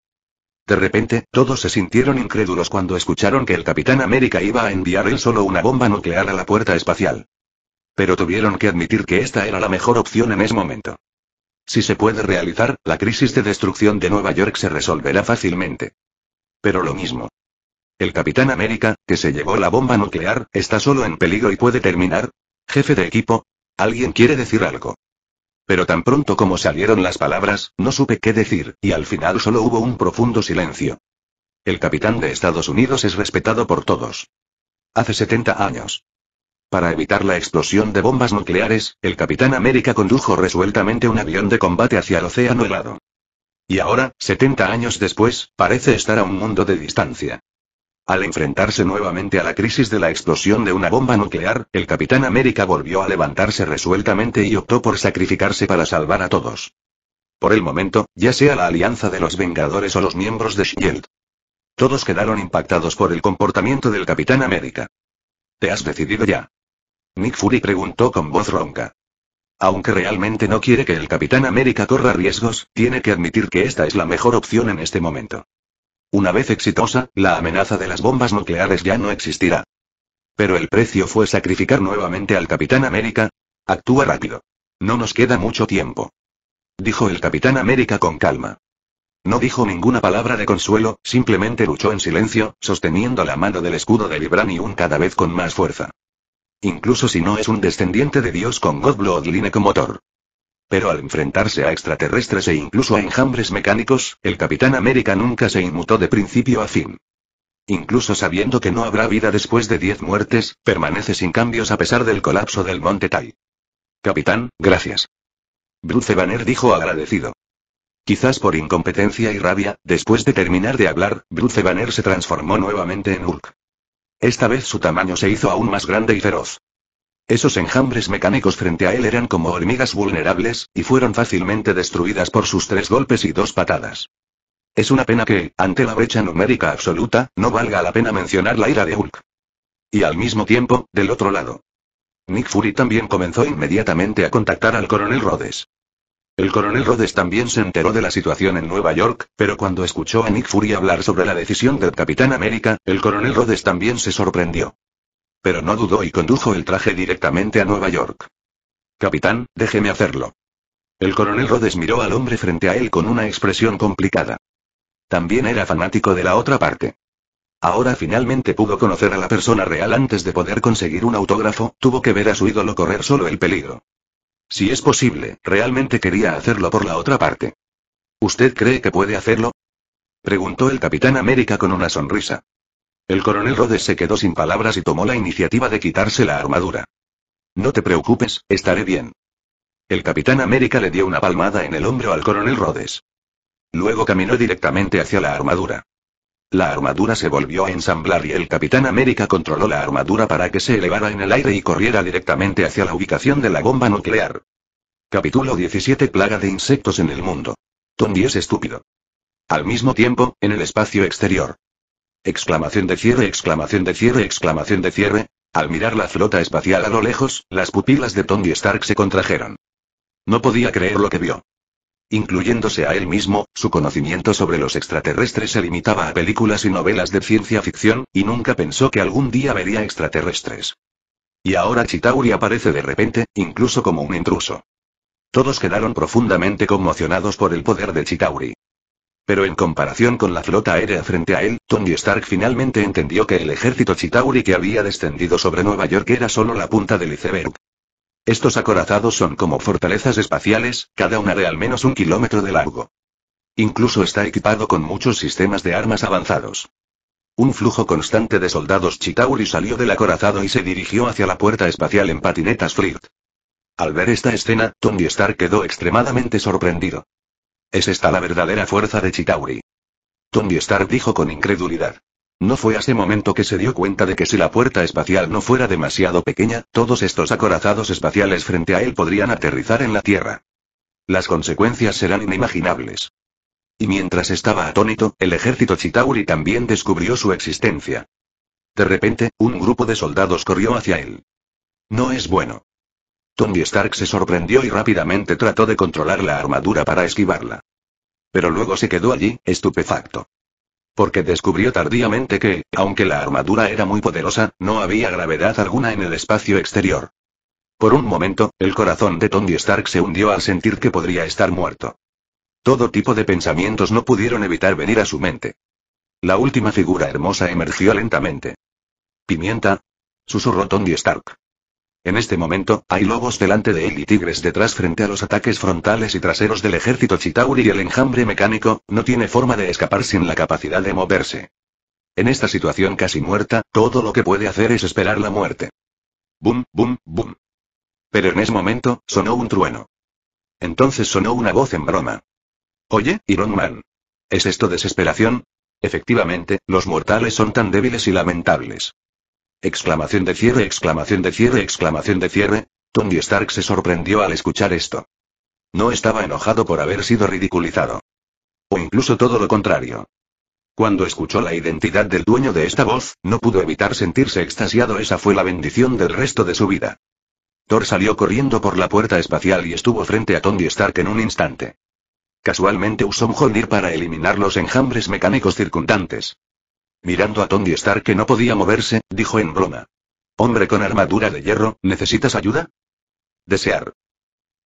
De repente, todos se sintieron incrédulos cuando escucharon que el Capitán América iba a enviar él solo una bomba nuclear a la puerta espacial. Pero tuvieron que admitir que esta era la mejor opción en ese momento. Si se puede realizar, la crisis de destrucción de Nueva York se resolverá fácilmente. Pero lo mismo. El Capitán América, que se llevó la bomba nuclear, está solo en peligro y puede terminar. Jefe de equipo. ¿Alguien quiere decir algo? Pero tan pronto como salieron las palabras, no supe qué decir, y al final solo hubo un profundo silencio. El capitán de Estados Unidos es respetado por todos. Hace 70 años. Para evitar la explosión de bombas nucleares, el Capitán América condujo resueltamente un avión de combate hacia el océano helado. Y ahora, 70 años después, parece estar a un mundo de distancia. Al enfrentarse nuevamente a la crisis de la explosión de una bomba nuclear, el Capitán América volvió a levantarse resueltamente y optó por sacrificarse para salvar a todos. Por el momento, ya sea la alianza de los Vengadores o los miembros de Shield. Todos quedaron impactados por el comportamiento del Capitán América. ¿Te has decidido ya? Nick Fury preguntó con voz ronca. Aunque realmente no quiere que el Capitán América corra riesgos, tiene que admitir que esta es la mejor opción en este momento. Una vez exitosa, la amenaza de las bombas nucleares ya no existirá. Pero el precio fue sacrificar nuevamente al Capitán América. Actúa rápido. No nos queda mucho tiempo. Dijo el Capitán América con calma. No dijo ninguna palabra de consuelo, simplemente luchó en silencio, sosteniendo la mano del escudo de Vibranium cada vez con más fuerza. Incluso si no es un descendiente de Dios con Godblood Line como Thor. Pero al enfrentarse a extraterrestres e incluso a enjambres mecánicos, el Capitán América nunca se inmutó de principio a fin. Incluso sabiendo que no habrá vida después de diez muertes, permanece sin cambios a pesar del colapso del Monte Tai. Capitán, gracias. Bruce Banner dijo agradecido. Quizás por incompetencia y rabia, después de terminar de hablar, Bruce Banner se transformó nuevamente en Hulk. Esta vez su tamaño se hizo aún más grande y feroz. Esos enjambres mecánicos frente a él eran como hormigas vulnerables, y fueron fácilmente destruidas por sus tres golpes y dos patadas. Es una pena que, ante la brecha numérica absoluta, no valga la pena mencionar la ira de Hulk. Y al mismo tiempo, del otro lado. Nick Fury también comenzó inmediatamente a contactar al coronel Rhodes. El coronel Rhodes también se enteró de la situación en Nueva York, pero cuando escuchó a Nick Fury hablar sobre la decisión del Capitán América, el coronel Rhodes también se sorprendió pero no dudó y condujo el traje directamente a Nueva York. Capitán, déjeme hacerlo. El coronel Rhodes miró al hombre frente a él con una expresión complicada. También era fanático de la otra parte. Ahora finalmente pudo conocer a la persona real antes de poder conseguir un autógrafo, tuvo que ver a su ídolo correr solo el peligro. Si es posible, realmente quería hacerlo por la otra parte. ¿Usted cree que puede hacerlo? Preguntó el Capitán América con una sonrisa. El coronel Rhodes se quedó sin palabras y tomó la iniciativa de quitarse la armadura. No te preocupes, estaré bien. El capitán América le dio una palmada en el hombro al coronel Rhodes. Luego caminó directamente hacia la armadura. La armadura se volvió a ensamblar y el capitán América controló la armadura para que se elevara en el aire y corriera directamente hacia la ubicación de la bomba nuclear. Capítulo 17 Plaga de insectos en el mundo. Tony es estúpido. Al mismo tiempo, en el espacio exterior. Exclamación de cierre, exclamación de cierre, exclamación de cierre. Al mirar la flota espacial a lo lejos, las pupilas de Tony Stark se contrajeron. No podía creer lo que vio. Incluyéndose a él mismo, su conocimiento sobre los extraterrestres se limitaba a películas y novelas de ciencia ficción, y nunca pensó que algún día vería extraterrestres. Y ahora Chitauri aparece de repente, incluso como un intruso. Todos quedaron profundamente conmocionados por el poder de Chitauri. Pero en comparación con la flota aérea frente a él, Tony Stark finalmente entendió que el ejército Chitauri que había descendido sobre Nueva York era solo la punta del iceberg. Estos acorazados son como fortalezas espaciales, cada una de al menos un kilómetro de largo. Incluso está equipado con muchos sistemas de armas avanzados. Un flujo constante de soldados Chitauri salió del acorazado y se dirigió hacia la puerta espacial en patinetas Flirt. Al ver esta escena, Tony Stark quedó extremadamente sorprendido. Es esta la verdadera fuerza de Chitauri. Tony Stark dijo con incredulidad. No fue hace momento que se dio cuenta de que si la puerta espacial no fuera demasiado pequeña, todos estos acorazados espaciales frente a él podrían aterrizar en la Tierra. Las consecuencias serán inimaginables. Y mientras estaba atónito, el ejército Chitauri también descubrió su existencia. De repente, un grupo de soldados corrió hacia él. No es bueno. Tony Stark se sorprendió y rápidamente trató de controlar la armadura para esquivarla. Pero luego se quedó allí, estupefacto. Porque descubrió tardíamente que, aunque la armadura era muy poderosa, no había gravedad alguna en el espacio exterior. Por un momento, el corazón de Tony Stark se hundió al sentir que podría estar muerto. Todo tipo de pensamientos no pudieron evitar venir a su mente. La última figura hermosa emergió lentamente. ¿Pimienta? Susurró Tony Stark. En este momento, hay lobos delante de él y tigres detrás frente a los ataques frontales y traseros del ejército Chitauri y el enjambre mecánico, no tiene forma de escapar sin la capacidad de moverse. En esta situación casi muerta, todo lo que puede hacer es esperar la muerte. Bum, bum, bum. Pero en ese momento, sonó un trueno. Entonces sonó una voz en broma. Oye, Iron Man. ¿Es esto desesperación? Efectivamente, los mortales son tan débiles y lamentables. Exclamación de cierre, exclamación de cierre, exclamación de cierre. Tony Stark se sorprendió al escuchar esto. No estaba enojado por haber sido ridiculizado. O incluso todo lo contrario. Cuando escuchó la identidad del dueño de esta voz, no pudo evitar sentirse extasiado. Esa fue la bendición del resto de su vida. Thor salió corriendo por la puerta espacial y estuvo frente a Tony Stark en un instante. Casualmente usó un Mjolnir para eliminar los enjambres mecánicos circundantes. Mirando a Tony Stark que no podía moverse, dijo en broma. Hombre con armadura de hierro, ¿necesitas ayuda? Desear.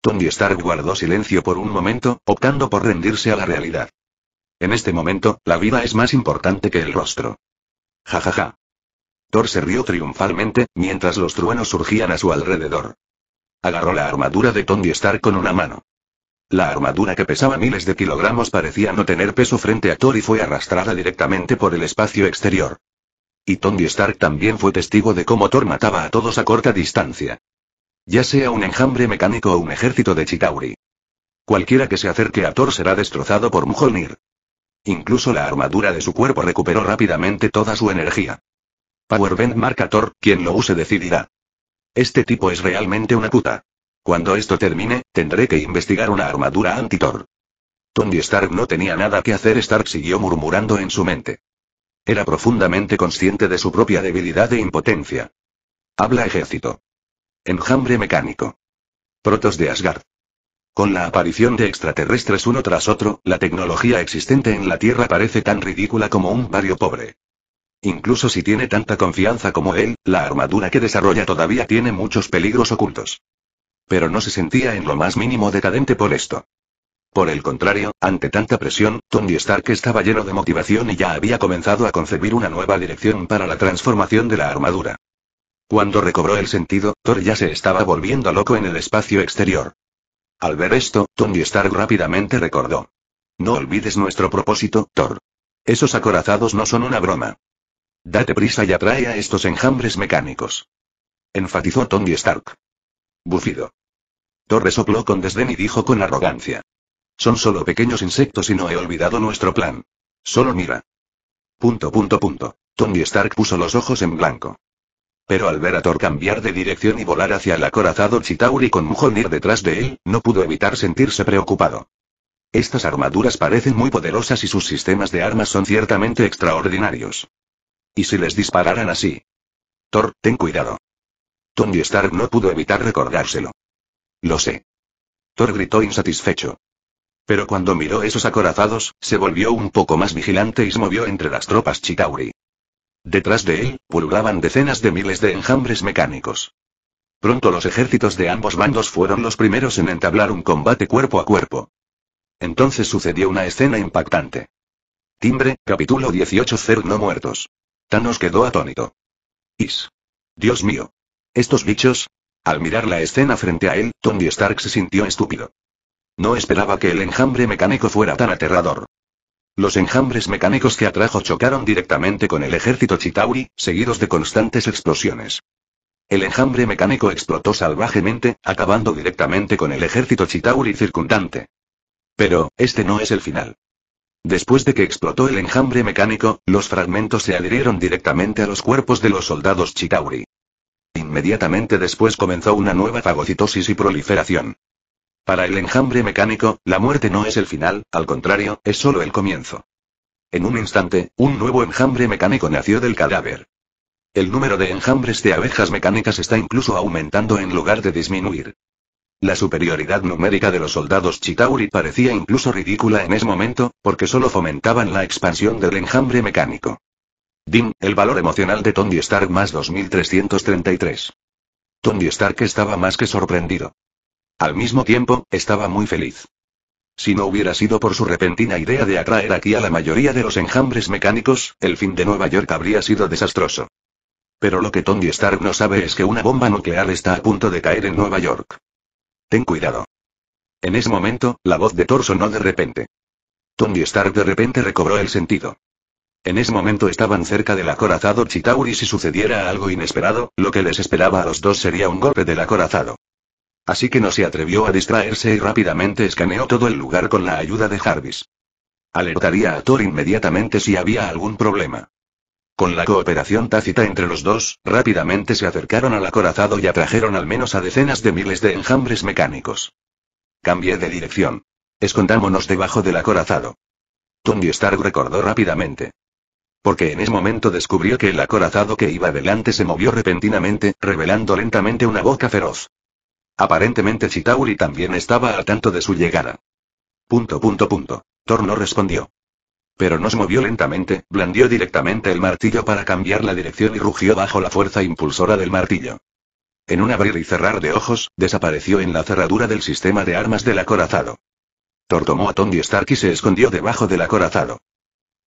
Tony Stark guardó silencio por un momento, optando por rendirse a la realidad. En este momento, la vida es más importante que el rostro. Jajaja. ja Thor se rió triunfalmente, mientras los truenos surgían a su alrededor. Agarró la armadura de Tony Stark con una mano. La armadura que pesaba miles de kilogramos parecía no tener peso frente a Thor y fue arrastrada directamente por el espacio exterior. Y Tony Stark también fue testigo de cómo Thor mataba a todos a corta distancia. Ya sea un enjambre mecánico o un ejército de Chitauri. Cualquiera que se acerque a Thor será destrozado por Mjolnir. Incluso la armadura de su cuerpo recuperó rápidamente toda su energía. Powerbend marca Thor, quien lo use decidirá. Este tipo es realmente una puta. Cuando esto termine, tendré que investigar una armadura anti-Thor. Tony Stark no tenía nada que hacer. Stark siguió murmurando en su mente. Era profundamente consciente de su propia debilidad e impotencia. Habla ejército. Enjambre mecánico. Protos de Asgard. Con la aparición de extraterrestres uno tras otro, la tecnología existente en la Tierra parece tan ridícula como un barrio pobre. Incluso si tiene tanta confianza como él, la armadura que desarrolla todavía tiene muchos peligros ocultos pero no se sentía en lo más mínimo decadente por esto. Por el contrario, ante tanta presión, Tony Stark estaba lleno de motivación y ya había comenzado a concebir una nueva dirección para la transformación de la armadura. Cuando recobró el sentido, Thor ya se estaba volviendo loco en el espacio exterior. Al ver esto, Tony Stark rápidamente recordó. No olvides nuestro propósito, Thor. Esos acorazados no son una broma. Date prisa y atrae a estos enjambres mecánicos. Enfatizó Tony Stark. Bufido. Thor sopló con desdén y dijo con arrogancia. Son solo pequeños insectos y no he olvidado nuestro plan. Solo mira. Punto punto punto. Tony Stark puso los ojos en blanco. Pero al ver a Thor cambiar de dirección y volar hacia el acorazado Chitauri con Mjolnir detrás de él, no pudo evitar sentirse preocupado. Estas armaduras parecen muy poderosas y sus sistemas de armas son ciertamente extraordinarios. ¿Y si les dispararan así? Thor, ten cuidado. Tony Stark no pudo evitar recordárselo. Lo sé. Thor gritó insatisfecho. Pero cuando miró esos acorazados, se volvió un poco más vigilante y se movió entre las tropas Chitauri. Detrás de él, pululaban decenas de miles de enjambres mecánicos. Pronto los ejércitos de ambos bandos fueron los primeros en entablar un combate cuerpo a cuerpo. Entonces sucedió una escena impactante. Timbre, capítulo 18 0 no muertos. Thanos quedó atónito. Is. Dios mío. Estos bichos, al mirar la escena frente a él, Tony Stark se sintió estúpido. No esperaba que el enjambre mecánico fuera tan aterrador. Los enjambres mecánicos que atrajo chocaron directamente con el ejército Chitauri, seguidos de constantes explosiones. El enjambre mecánico explotó salvajemente, acabando directamente con el ejército Chitauri circundante. Pero, este no es el final. Después de que explotó el enjambre mecánico, los fragmentos se adhirieron directamente a los cuerpos de los soldados Chitauri. Inmediatamente después comenzó una nueva fagocitosis y proliferación. Para el enjambre mecánico, la muerte no es el final, al contrario, es solo el comienzo. En un instante, un nuevo enjambre mecánico nació del cadáver. El número de enjambres de abejas mecánicas está incluso aumentando en lugar de disminuir. La superioridad numérica de los soldados Chitauri parecía incluso ridícula en ese momento, porque solo fomentaban la expansión del enjambre mecánico. Dim, el valor emocional de Tony Stark más 2333. Tony Stark estaba más que sorprendido. Al mismo tiempo, estaba muy feliz. Si no hubiera sido por su repentina idea de atraer aquí a la mayoría de los enjambres mecánicos, el fin de Nueva York habría sido desastroso. Pero lo que Tony Stark no sabe es que una bomba nuclear está a punto de caer en Nueva York. Ten cuidado. En ese momento, la voz de Thor sonó de repente. Tony Stark de repente recobró el sentido. En ese momento estaban cerca del acorazado Chitauri y si sucediera algo inesperado, lo que les esperaba a los dos sería un golpe del acorazado. Así que no se atrevió a distraerse y rápidamente escaneó todo el lugar con la ayuda de Jarvis. Alertaría a Thor inmediatamente si había algún problema. Con la cooperación tácita entre los dos, rápidamente se acercaron al acorazado y atrajeron al menos a decenas de miles de enjambres mecánicos. Cambié de dirección. Escondámonos debajo del acorazado. Tony Stark recordó rápidamente porque en ese momento descubrió que el acorazado que iba delante se movió repentinamente, revelando lentamente una boca feroz. Aparentemente Chitauri también estaba al tanto de su llegada. Punto punto punto. Thor no respondió. Pero no se movió lentamente, blandió directamente el martillo para cambiar la dirección y rugió bajo la fuerza impulsora del martillo. En un abrir y cerrar de ojos, desapareció en la cerradura del sistema de armas del acorazado. Thor tomó a Tony Stark y se escondió debajo del acorazado.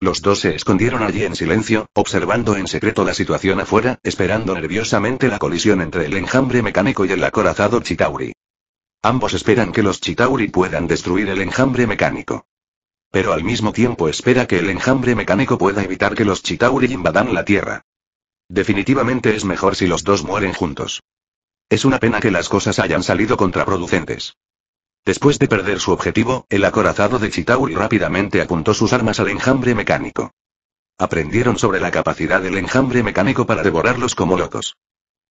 Los dos se escondieron allí en silencio, observando en secreto la situación afuera, esperando nerviosamente la colisión entre el enjambre mecánico y el acorazado Chitauri. Ambos esperan que los Chitauri puedan destruir el enjambre mecánico. Pero al mismo tiempo espera que el enjambre mecánico pueda evitar que los Chitauri invadan la Tierra. Definitivamente es mejor si los dos mueren juntos. Es una pena que las cosas hayan salido contraproducentes. Después de perder su objetivo, el acorazado de Chitauri rápidamente apuntó sus armas al enjambre mecánico. Aprendieron sobre la capacidad del enjambre mecánico para devorarlos como locos.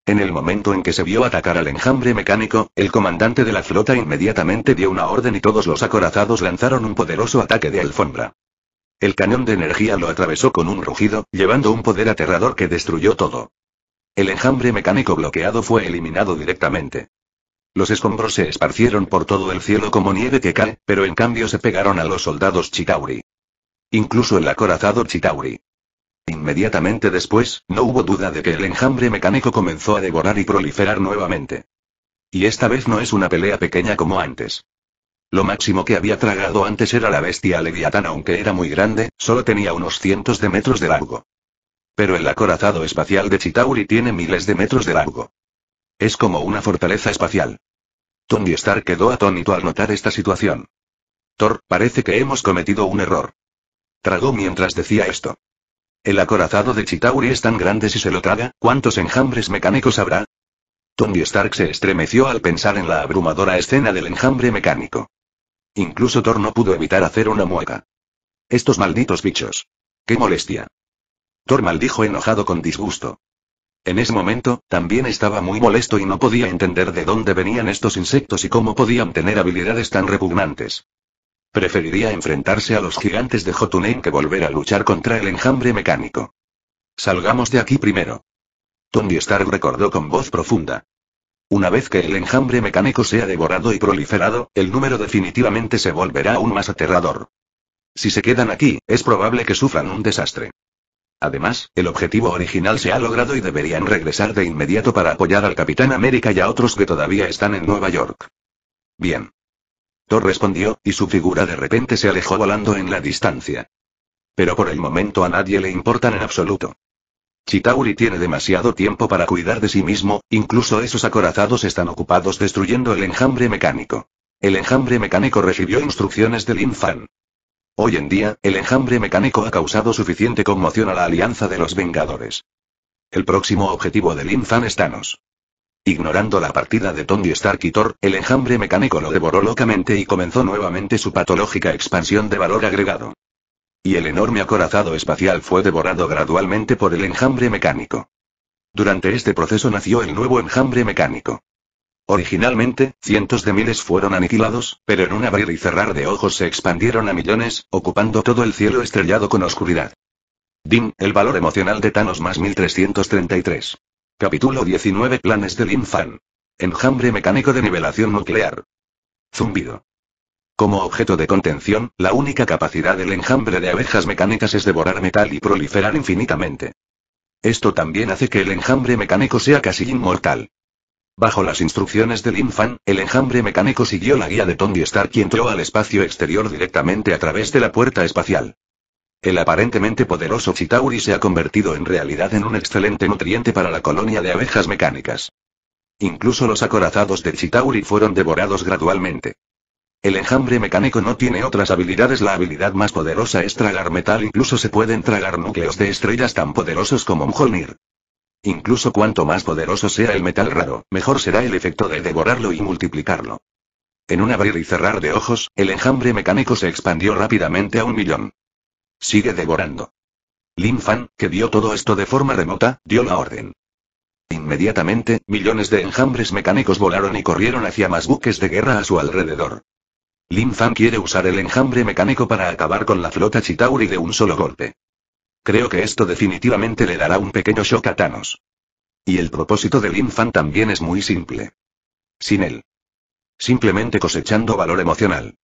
En el momento en que se vio atacar al enjambre mecánico, el comandante de la flota inmediatamente dio una orden y todos los acorazados lanzaron un poderoso ataque de alfombra. El cañón de energía lo atravesó con un rugido, llevando un poder aterrador que destruyó todo. El enjambre mecánico bloqueado fue eliminado directamente. Los escombros se esparcieron por todo el cielo como nieve que cae, pero en cambio se pegaron a los soldados Chitauri. Incluso el acorazado Chitauri. Inmediatamente después, no hubo duda de que el enjambre mecánico comenzó a devorar y proliferar nuevamente. Y esta vez no es una pelea pequeña como antes. Lo máximo que había tragado antes era la bestia leviatán, aunque era muy grande, solo tenía unos cientos de metros de largo. Pero el acorazado espacial de Chitauri tiene miles de metros de largo. Es como una fortaleza espacial. Tony Stark quedó atónito al notar esta situación. Thor, parece que hemos cometido un error. Tragó mientras decía esto. El acorazado de Chitauri es tan grande si se lo traga, ¿cuántos enjambres mecánicos habrá? Tony Stark se estremeció al pensar en la abrumadora escena del enjambre mecánico. Incluso Thor no pudo evitar hacer una mueca. Estos malditos bichos. ¡Qué molestia! Thor maldijo enojado con disgusto. En ese momento, también estaba muy molesto y no podía entender de dónde venían estos insectos y cómo podían tener habilidades tan repugnantes. Preferiría enfrentarse a los gigantes de Jotunheim que volver a luchar contra el enjambre mecánico. Salgamos de aquí primero. Tony Stark recordó con voz profunda. Una vez que el enjambre mecánico sea devorado y proliferado, el número definitivamente se volverá aún más aterrador. Si se quedan aquí, es probable que sufran un desastre. Además, el objetivo original se ha logrado y deberían regresar de inmediato para apoyar al Capitán América y a otros que todavía están en Nueva York. Bien. Thor respondió, y su figura de repente se alejó volando en la distancia. Pero por el momento a nadie le importan en absoluto. Chitauri tiene demasiado tiempo para cuidar de sí mismo, incluso esos acorazados están ocupados destruyendo el enjambre mecánico. El enjambre mecánico recibió instrucciones del Infan. Hoy en día, el enjambre mecánico ha causado suficiente conmoción a la alianza de los Vengadores. El próximo objetivo de Lin Zan es Thanos. Ignorando la partida de Tony Stark y Thor, el enjambre mecánico lo devoró locamente y comenzó nuevamente su patológica expansión de valor agregado. Y el enorme acorazado espacial fue devorado gradualmente por el enjambre mecánico. Durante este proceso nació el nuevo enjambre mecánico. Originalmente, cientos de miles fueron aniquilados, pero en un abrir y cerrar de ojos se expandieron a millones, ocupando todo el cielo estrellado con oscuridad. Din, el valor emocional de Thanos más 1333. Capítulo 19 Planes Lin Fan. Enjambre mecánico de nivelación nuclear. Zumbido. Como objeto de contención, la única capacidad del enjambre de abejas mecánicas es devorar metal y proliferar infinitamente. Esto también hace que el enjambre mecánico sea casi inmortal. Bajo las instrucciones del Infan, el enjambre mecánico siguió la guía de Tony Stark y entró al espacio exterior directamente a través de la puerta espacial. El aparentemente poderoso Chitauri se ha convertido en realidad en un excelente nutriente para la colonia de abejas mecánicas. Incluso los acorazados de Chitauri fueron devorados gradualmente. El enjambre mecánico no tiene otras habilidades. La habilidad más poderosa es tragar metal. Incluso se pueden tragar núcleos de estrellas tan poderosos como Mjolnir. Incluso cuanto más poderoso sea el metal raro, mejor será el efecto de devorarlo y multiplicarlo. En un abrir y cerrar de ojos, el enjambre mecánico se expandió rápidamente a un millón. Sigue devorando. Lin Fan, que vio todo esto de forma remota, dio la orden. Inmediatamente, millones de enjambres mecánicos volaron y corrieron hacia más buques de guerra a su alrededor. Lin Fan quiere usar el enjambre mecánico para acabar con la flota Chitauri de un solo golpe. Creo que esto definitivamente le dará un pequeño shock a Thanos. Y el propósito Lin Fan también es muy simple. Sin él. Simplemente cosechando valor emocional.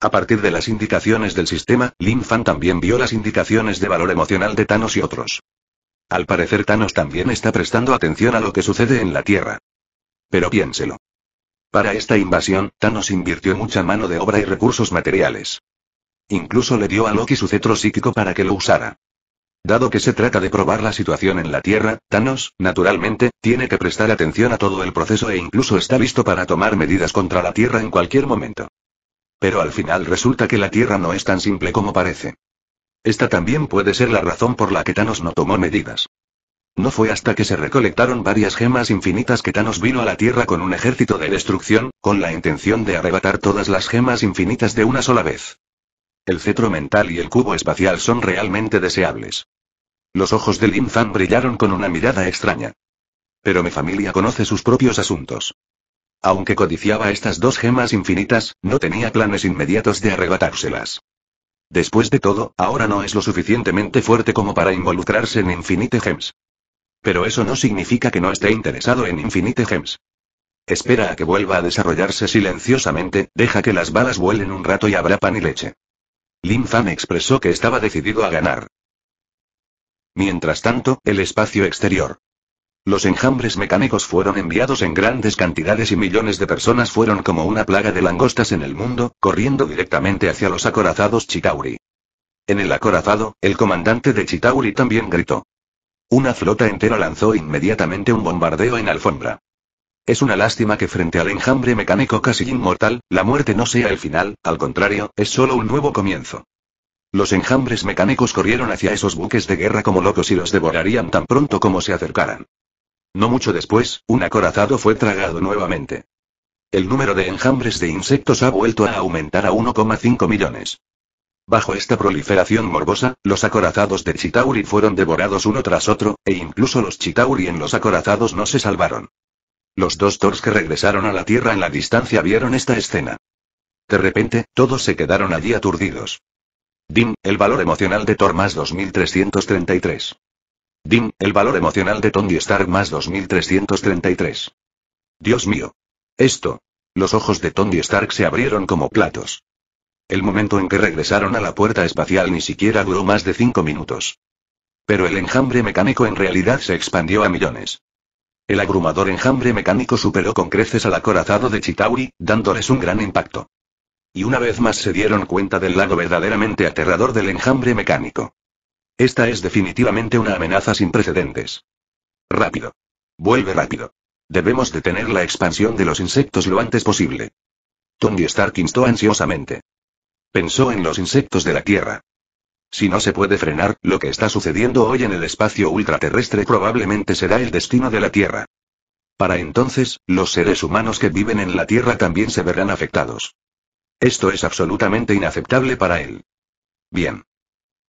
A partir de las indicaciones del sistema, Lin Fan también vio las indicaciones de valor emocional de Thanos y otros. Al parecer Thanos también está prestando atención a lo que sucede en la Tierra. Pero piénselo. Para esta invasión, Thanos invirtió mucha mano de obra y recursos materiales. Incluso le dio a Loki su cetro psíquico para que lo usara. Dado que se trata de probar la situación en la Tierra, Thanos, naturalmente, tiene que prestar atención a todo el proceso e incluso está listo para tomar medidas contra la Tierra en cualquier momento. Pero al final resulta que la Tierra no es tan simple como parece. Esta también puede ser la razón por la que Thanos no tomó medidas. No fue hasta que se recolectaron varias gemas infinitas que Thanos vino a la Tierra con un ejército de destrucción, con la intención de arrebatar todas las gemas infinitas de una sola vez. El cetro mental y el cubo espacial son realmente deseables. Los ojos de Lin brillaron con una mirada extraña. Pero mi familia conoce sus propios asuntos. Aunque codiciaba estas dos gemas infinitas, no tenía planes inmediatos de arrebatárselas. Después de todo, ahora no es lo suficientemente fuerte como para involucrarse en Infinite Gems. Pero eso no significa que no esté interesado en Infinite Gems. Espera a que vuelva a desarrollarse silenciosamente, deja que las balas vuelen un rato y habrá pan y leche. Lin Fan expresó que estaba decidido a ganar. Mientras tanto, el espacio exterior. Los enjambres mecánicos fueron enviados en grandes cantidades y millones de personas fueron como una plaga de langostas en el mundo, corriendo directamente hacia los acorazados Chitauri. En el acorazado, el comandante de Chitauri también gritó. Una flota entera lanzó inmediatamente un bombardeo en alfombra. Es una lástima que frente al enjambre mecánico casi inmortal, la muerte no sea el final, al contrario, es solo un nuevo comienzo. Los enjambres mecánicos corrieron hacia esos buques de guerra como locos y los devorarían tan pronto como se acercaran. No mucho después, un acorazado fue tragado nuevamente. El número de enjambres de insectos ha vuelto a aumentar a 1,5 millones. Bajo esta proliferación morbosa, los acorazados de Chitauri fueron devorados uno tras otro, e incluso los Chitauri en los acorazados no se salvaron. Los dos Tors que regresaron a la Tierra en la distancia vieron esta escena. De repente, todos se quedaron allí aturdidos. Dim, el valor emocional de Thor más 2333. Dim, el valor emocional de Tony Stark más 2333. Dios mío. Esto. Los ojos de Tony Stark se abrieron como platos. El momento en que regresaron a la puerta espacial ni siquiera duró más de cinco minutos. Pero el enjambre mecánico en realidad se expandió a millones. El abrumador enjambre mecánico superó con creces al acorazado de Chitauri, dándoles un gran impacto y una vez más se dieron cuenta del lado verdaderamente aterrador del enjambre mecánico. Esta es definitivamente una amenaza sin precedentes. Rápido. Vuelve rápido. Debemos detener la expansión de los insectos lo antes posible. Tony Stark instó ansiosamente. Pensó en los insectos de la Tierra. Si no se puede frenar, lo que está sucediendo hoy en el espacio ultraterrestre probablemente será el destino de la Tierra. Para entonces, los seres humanos que viven en la Tierra también se verán afectados. Esto es absolutamente inaceptable para él. Bien.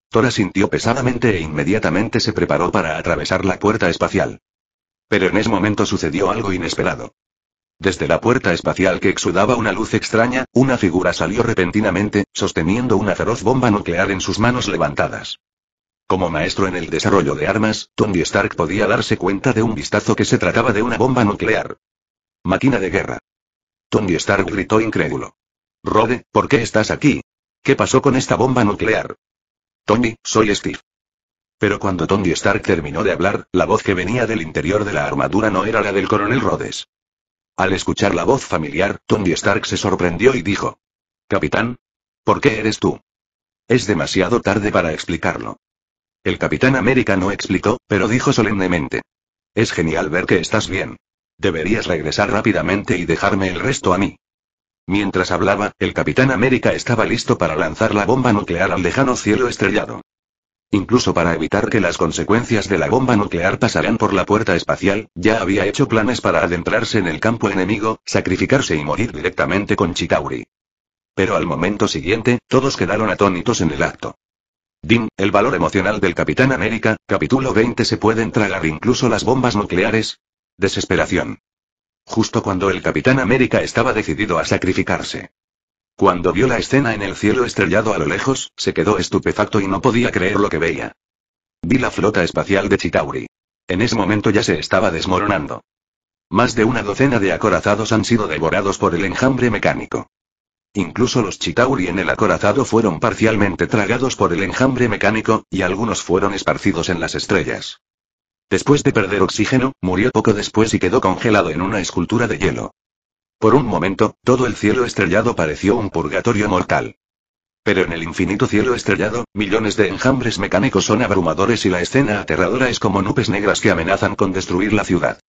Tora sintió pesadamente e inmediatamente se preparó para atravesar la puerta espacial. Pero en ese momento sucedió algo inesperado. Desde la puerta espacial que exudaba una luz extraña, una figura salió repentinamente, sosteniendo una feroz bomba nuclear en sus manos levantadas. Como maestro en el desarrollo de armas, Tony Stark podía darse cuenta de un vistazo que se trataba de una bomba nuclear. Máquina de guerra. Tony Stark gritó incrédulo. Rode, ¿por qué estás aquí? ¿Qué pasó con esta bomba nuclear? Tony, soy Steve. Pero cuando Tony Stark terminó de hablar, la voz que venía del interior de la armadura no era la del coronel Rhodes. Al escuchar la voz familiar, Tony Stark se sorprendió y dijo. Capitán, ¿por qué eres tú? Es demasiado tarde para explicarlo. El Capitán América no explicó, pero dijo solemnemente. Es genial ver que estás bien. Deberías regresar rápidamente y dejarme el resto a mí. Mientras hablaba, el Capitán América estaba listo para lanzar la bomba nuclear al lejano cielo estrellado. Incluso para evitar que las consecuencias de la bomba nuclear pasaran por la puerta espacial, ya había hecho planes para adentrarse en el campo enemigo, sacrificarse y morir directamente con Chitauri. Pero al momento siguiente, todos quedaron atónitos en el acto. Dim, el valor emocional del Capitán América, capítulo 20 se pueden tragar incluso las bombas nucleares. Desesperación. Justo cuando el Capitán América estaba decidido a sacrificarse. Cuando vio la escena en el cielo estrellado a lo lejos, se quedó estupefacto y no podía creer lo que veía. Vi la flota espacial de Chitauri. En ese momento ya se estaba desmoronando. Más de una docena de acorazados han sido devorados por el enjambre mecánico. Incluso los Chitauri en el acorazado fueron parcialmente tragados por el enjambre mecánico, y algunos fueron esparcidos en las estrellas. Después de perder oxígeno, murió poco después y quedó congelado en una escultura de hielo. Por un momento, todo el cielo estrellado pareció un purgatorio mortal. Pero en el infinito cielo estrellado, millones de enjambres mecánicos son abrumadores y la escena aterradora es como nubes negras que amenazan con destruir la ciudad.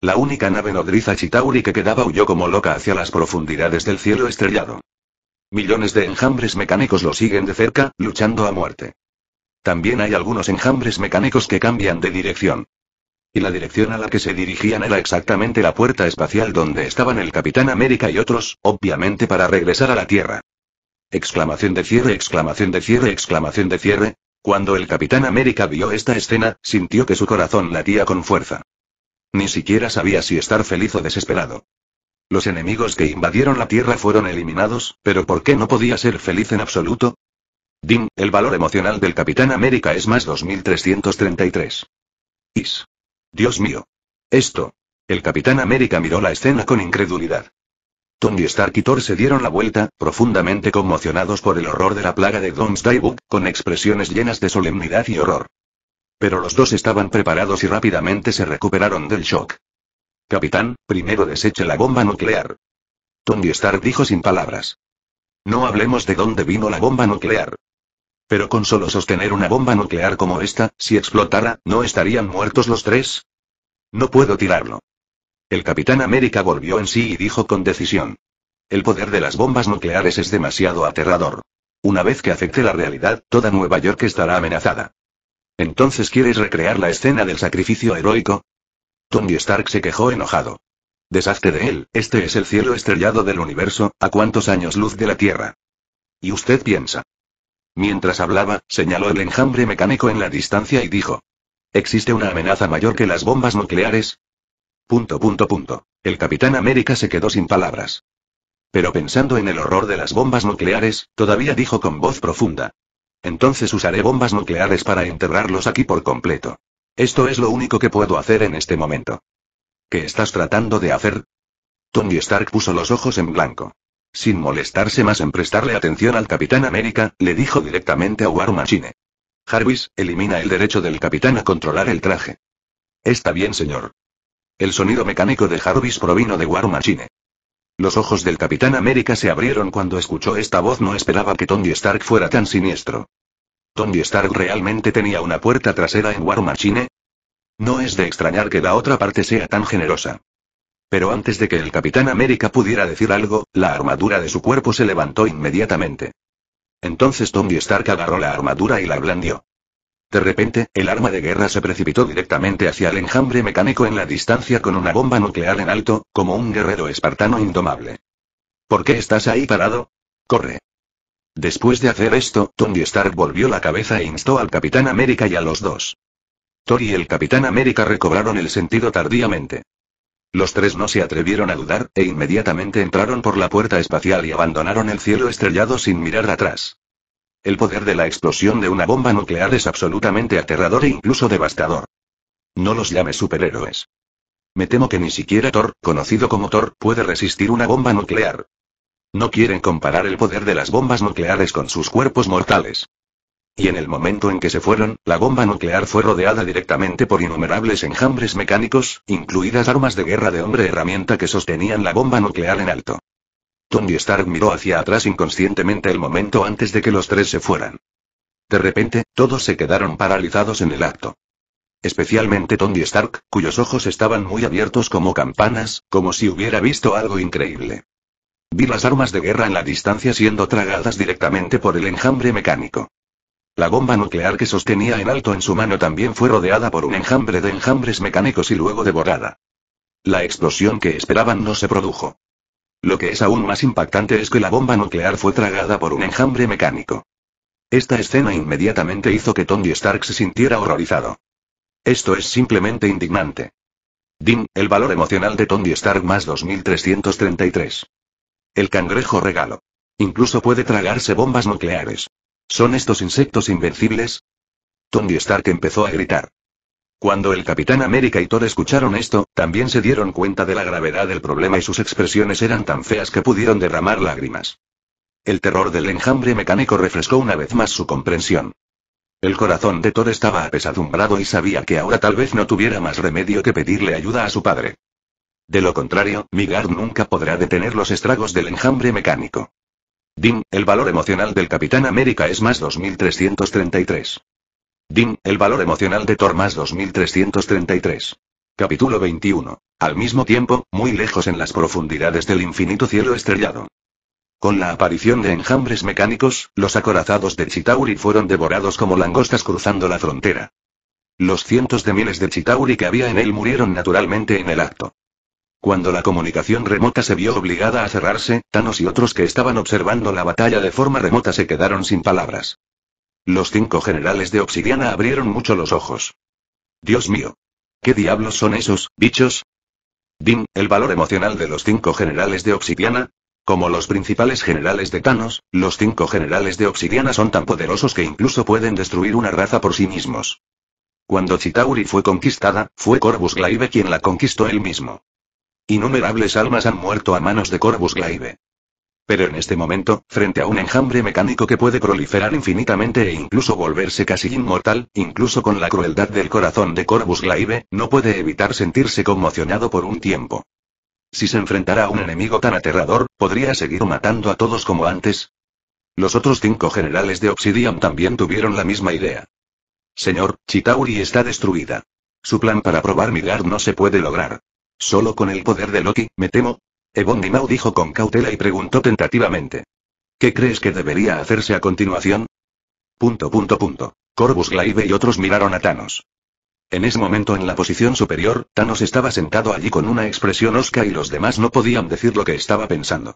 La única nave nodriza Chitauri que quedaba huyó como loca hacia las profundidades del cielo estrellado. Millones de enjambres mecánicos lo siguen de cerca, luchando a muerte. También hay algunos enjambres mecánicos que cambian de dirección. Y la dirección a la que se dirigían era exactamente la puerta espacial donde estaban el Capitán América y otros, obviamente para regresar a la Tierra. Exclamación de cierre, exclamación de cierre, exclamación de cierre. Cuando el Capitán América vio esta escena, sintió que su corazón latía con fuerza. Ni siquiera sabía si estar feliz o desesperado. Los enemigos que invadieron la Tierra fueron eliminados, pero ¿por qué no podía ser feliz en absoluto? Dim, el valor emocional del Capitán América es más 2333. Is. Dios mío. Esto. El Capitán América miró la escena con incredulidad. Tony Stark y Thor se dieron la vuelta, profundamente conmocionados por el horror de la plaga de Doomsday Book, con expresiones llenas de solemnidad y horror. Pero los dos estaban preparados y rápidamente se recuperaron del shock. Capitán, primero deseche la bomba nuclear. Tony Stark dijo sin palabras. No hablemos de dónde vino la bomba nuclear. Pero con solo sostener una bomba nuclear como esta, si explotara, ¿no estarían muertos los tres? No puedo tirarlo. El Capitán América volvió en sí y dijo con decisión. El poder de las bombas nucleares es demasiado aterrador. Una vez que afecte la realidad, toda Nueva York estará amenazada. ¿Entonces quieres recrear la escena del sacrificio heroico? Tony Stark se quejó enojado. Deshazte de él, este es el cielo estrellado del universo, a cuántos años luz de la Tierra. Y usted piensa, Mientras hablaba, señaló el enjambre mecánico en la distancia y dijo. ¿Existe una amenaza mayor que las bombas nucleares? Punto, punto, punto. El Capitán América se quedó sin palabras. Pero pensando en el horror de las bombas nucleares, todavía dijo con voz profunda. Entonces usaré bombas nucleares para enterrarlos aquí por completo. Esto es lo único que puedo hacer en este momento. ¿Qué estás tratando de hacer? Tony Stark puso los ojos en blanco sin molestarse más en prestarle atención al Capitán América, le dijo directamente a War Machine. Jarvis, elimina el derecho del capitán a controlar el traje. Está bien, señor. El sonido mecánico de Jarvis provino de War Machine. Los ojos del Capitán América se abrieron cuando escuchó esta voz, no esperaba que Tony Stark fuera tan siniestro. ¿Tony Stark realmente tenía una puerta trasera en War Machine? No es de extrañar que la otra parte sea tan generosa. Pero antes de que el Capitán América pudiera decir algo, la armadura de su cuerpo se levantó inmediatamente. Entonces Tony Stark agarró la armadura y la blandió. De repente, el arma de guerra se precipitó directamente hacia el enjambre mecánico en la distancia con una bomba nuclear en alto, como un guerrero espartano indomable. ¿Por qué estás ahí parado? Corre. Después de hacer esto, Tony Stark volvió la cabeza e instó al Capitán América y a los dos. Thor y el Capitán América recobraron el sentido tardíamente. Los tres no se atrevieron a dudar, e inmediatamente entraron por la puerta espacial y abandonaron el cielo estrellado sin mirar atrás. El poder de la explosión de una bomba nuclear es absolutamente aterrador e incluso devastador. No los llame superhéroes. Me temo que ni siquiera Thor, conocido como Thor, puede resistir una bomba nuclear. No quieren comparar el poder de las bombas nucleares con sus cuerpos mortales y en el momento en que se fueron, la bomba nuclear fue rodeada directamente por innumerables enjambres mecánicos, incluidas armas de guerra de hombre herramienta que sostenían la bomba nuclear en alto. Tony Stark miró hacia atrás inconscientemente el momento antes de que los tres se fueran. De repente, todos se quedaron paralizados en el acto. Especialmente Tony Stark, cuyos ojos estaban muy abiertos como campanas, como si hubiera visto algo increíble. Vi las armas de guerra en la distancia siendo tragadas directamente por el enjambre mecánico. La bomba nuclear que sostenía en alto en su mano también fue rodeada por un enjambre de enjambres mecánicos y luego devorada. La explosión que esperaban no se produjo. Lo que es aún más impactante es que la bomba nuclear fue tragada por un enjambre mecánico. Esta escena inmediatamente hizo que Tony Stark se sintiera horrorizado. Esto es simplemente indignante. DIN, el valor emocional de Tony Stark más 2333. El cangrejo regalo. Incluso puede tragarse bombas nucleares. ¿Son estos insectos invencibles? Tony Stark empezó a gritar. Cuando el Capitán América y Thor escucharon esto, también se dieron cuenta de la gravedad del problema y sus expresiones eran tan feas que pudieron derramar lágrimas. El terror del enjambre mecánico refrescó una vez más su comprensión. El corazón de Thor estaba apesadumbrado y sabía que ahora tal vez no tuviera más remedio que pedirle ayuda a su padre. De lo contrario, Migard nunca podrá detener los estragos del enjambre mecánico. Dim, el valor emocional del Capitán América es más 2333. Dim, el valor emocional de Thor más 2333. Capítulo 21. Al mismo tiempo, muy lejos en las profundidades del infinito cielo estrellado. Con la aparición de enjambres mecánicos, los acorazados de Chitauri fueron devorados como langostas cruzando la frontera. Los cientos de miles de Chitauri que había en él murieron naturalmente en el acto. Cuando la comunicación remota se vio obligada a cerrarse, Thanos y otros que estaban observando la batalla de forma remota se quedaron sin palabras. Los cinco generales de Obsidiana abrieron mucho los ojos. Dios mío. ¿Qué diablos son esos, bichos? Dim, el valor emocional de los cinco generales de Obsidiana, como los principales generales de Thanos, los cinco generales de Obsidiana son tan poderosos que incluso pueden destruir una raza por sí mismos. Cuando Chitauri fue conquistada, fue Corvus Glaive quien la conquistó él mismo. Innumerables almas han muerto a manos de Corvus Glaive. Pero en este momento, frente a un enjambre mecánico que puede proliferar infinitamente e incluso volverse casi inmortal, incluso con la crueldad del corazón de Corvus Glaive, no puede evitar sentirse conmocionado por un tiempo. Si se enfrentara a un enemigo tan aterrador, ¿podría seguir matando a todos como antes? Los otros cinco generales de Obsidian también tuvieron la misma idea. Señor, Chitauri está destruida. Su plan para probar mi no se puede lograr. ¿Solo con el poder de Loki, me temo? Mau dijo con cautela y preguntó tentativamente. ¿Qué crees que debería hacerse a continuación? Punto punto punto. Corvus Glaive y otros miraron a Thanos. En ese momento en la posición superior, Thanos estaba sentado allí con una expresión osca y los demás no podían decir lo que estaba pensando.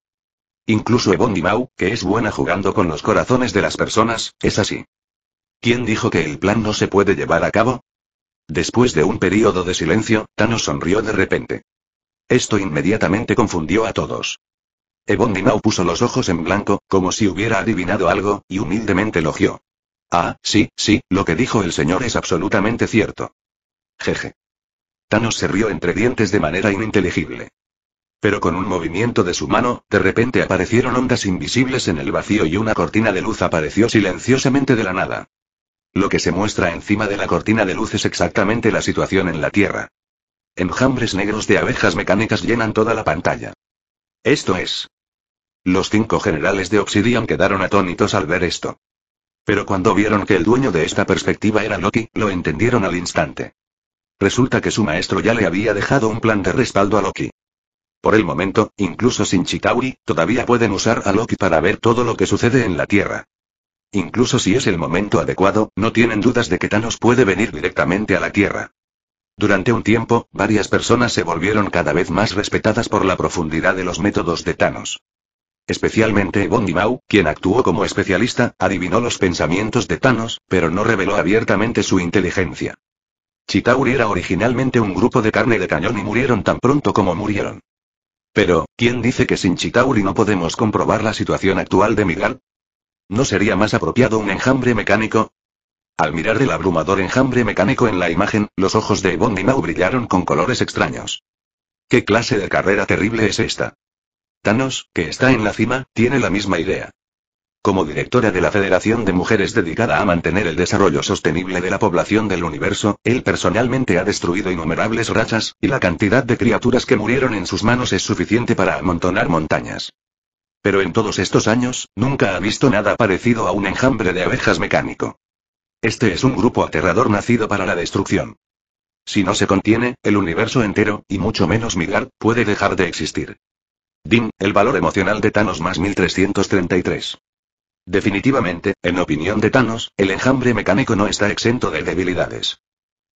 Incluso y Mau, que es buena jugando con los corazones de las personas, es así. ¿Quién dijo que el plan no se puede llevar a cabo? Después de un período de silencio, Thanos sonrió de repente. Esto inmediatamente confundió a todos. Ebon puso los ojos en blanco, como si hubiera adivinado algo, y humildemente elogió. Ah, sí, sí, lo que dijo el señor es absolutamente cierto. Jeje. Thanos se rió entre dientes de manera ininteligible. Pero con un movimiento de su mano, de repente aparecieron ondas invisibles en el vacío y una cortina de luz apareció silenciosamente de la nada. Lo que se muestra encima de la cortina de luz es exactamente la situación en la Tierra. Enjambres negros de abejas mecánicas llenan toda la pantalla. Esto es. Los cinco generales de Obsidian quedaron atónitos al ver esto. Pero cuando vieron que el dueño de esta perspectiva era Loki, lo entendieron al instante. Resulta que su maestro ya le había dejado un plan de respaldo a Loki. Por el momento, incluso sin Chitauri, todavía pueden usar a Loki para ver todo lo que sucede en la Tierra. Incluso si es el momento adecuado, no tienen dudas de que Thanos puede venir directamente a la Tierra. Durante un tiempo, varias personas se volvieron cada vez más respetadas por la profundidad de los métodos de Thanos. Especialmente Bondi Mau, quien actuó como especialista, adivinó los pensamientos de Thanos, pero no reveló abiertamente su inteligencia. Chitauri era originalmente un grupo de carne de cañón y murieron tan pronto como murieron. Pero, ¿quién dice que sin Chitauri no podemos comprobar la situación actual de Miguel? ¿No sería más apropiado un enjambre mecánico? Al mirar el abrumador enjambre mecánico en la imagen, los ojos de y Mau brillaron con colores extraños. ¿Qué clase de carrera terrible es esta? Thanos, que está en la cima, tiene la misma idea. Como directora de la Federación de Mujeres dedicada a mantener el desarrollo sostenible de la población del universo, él personalmente ha destruido innumerables rachas, y la cantidad de criaturas que murieron en sus manos es suficiente para amontonar montañas. Pero en todos estos años, nunca ha visto nada parecido a un enjambre de abejas mecánico. Este es un grupo aterrador nacido para la destrucción. Si no se contiene, el universo entero, y mucho menos Midgard, puede dejar de existir. Din, el valor emocional de Thanos más 1333. Definitivamente, en opinión de Thanos, el enjambre mecánico no está exento de debilidades.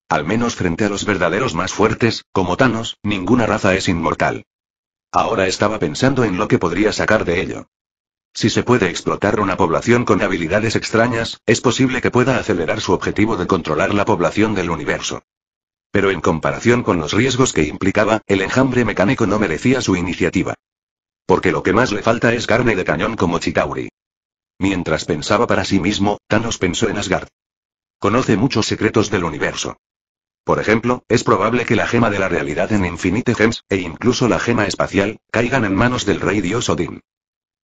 Al menos frente a los verdaderos más fuertes, como Thanos, ninguna raza es inmortal. Ahora estaba pensando en lo que podría sacar de ello. Si se puede explotar una población con habilidades extrañas, es posible que pueda acelerar su objetivo de controlar la población del universo. Pero en comparación con los riesgos que implicaba, el enjambre mecánico no merecía su iniciativa. Porque lo que más le falta es carne de cañón como Chitauri. Mientras pensaba para sí mismo, Thanos pensó en Asgard. Conoce muchos secretos del universo. Por ejemplo, es probable que la gema de la realidad en Infinite Gems, e incluso la gema espacial, caigan en manos del rey dios Odín.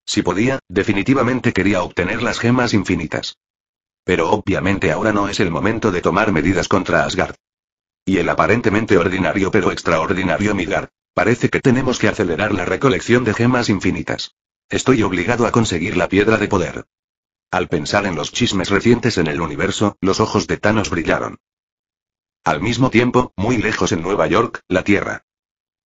Si podía, definitivamente quería obtener las gemas infinitas. Pero obviamente ahora no es el momento de tomar medidas contra Asgard. Y el aparentemente ordinario pero extraordinario Midgard. Parece que tenemos que acelerar la recolección de gemas infinitas. Estoy obligado a conseguir la piedra de poder. Al pensar en los chismes recientes en el universo, los ojos de Thanos brillaron. Al mismo tiempo, muy lejos en Nueva York, la Tierra.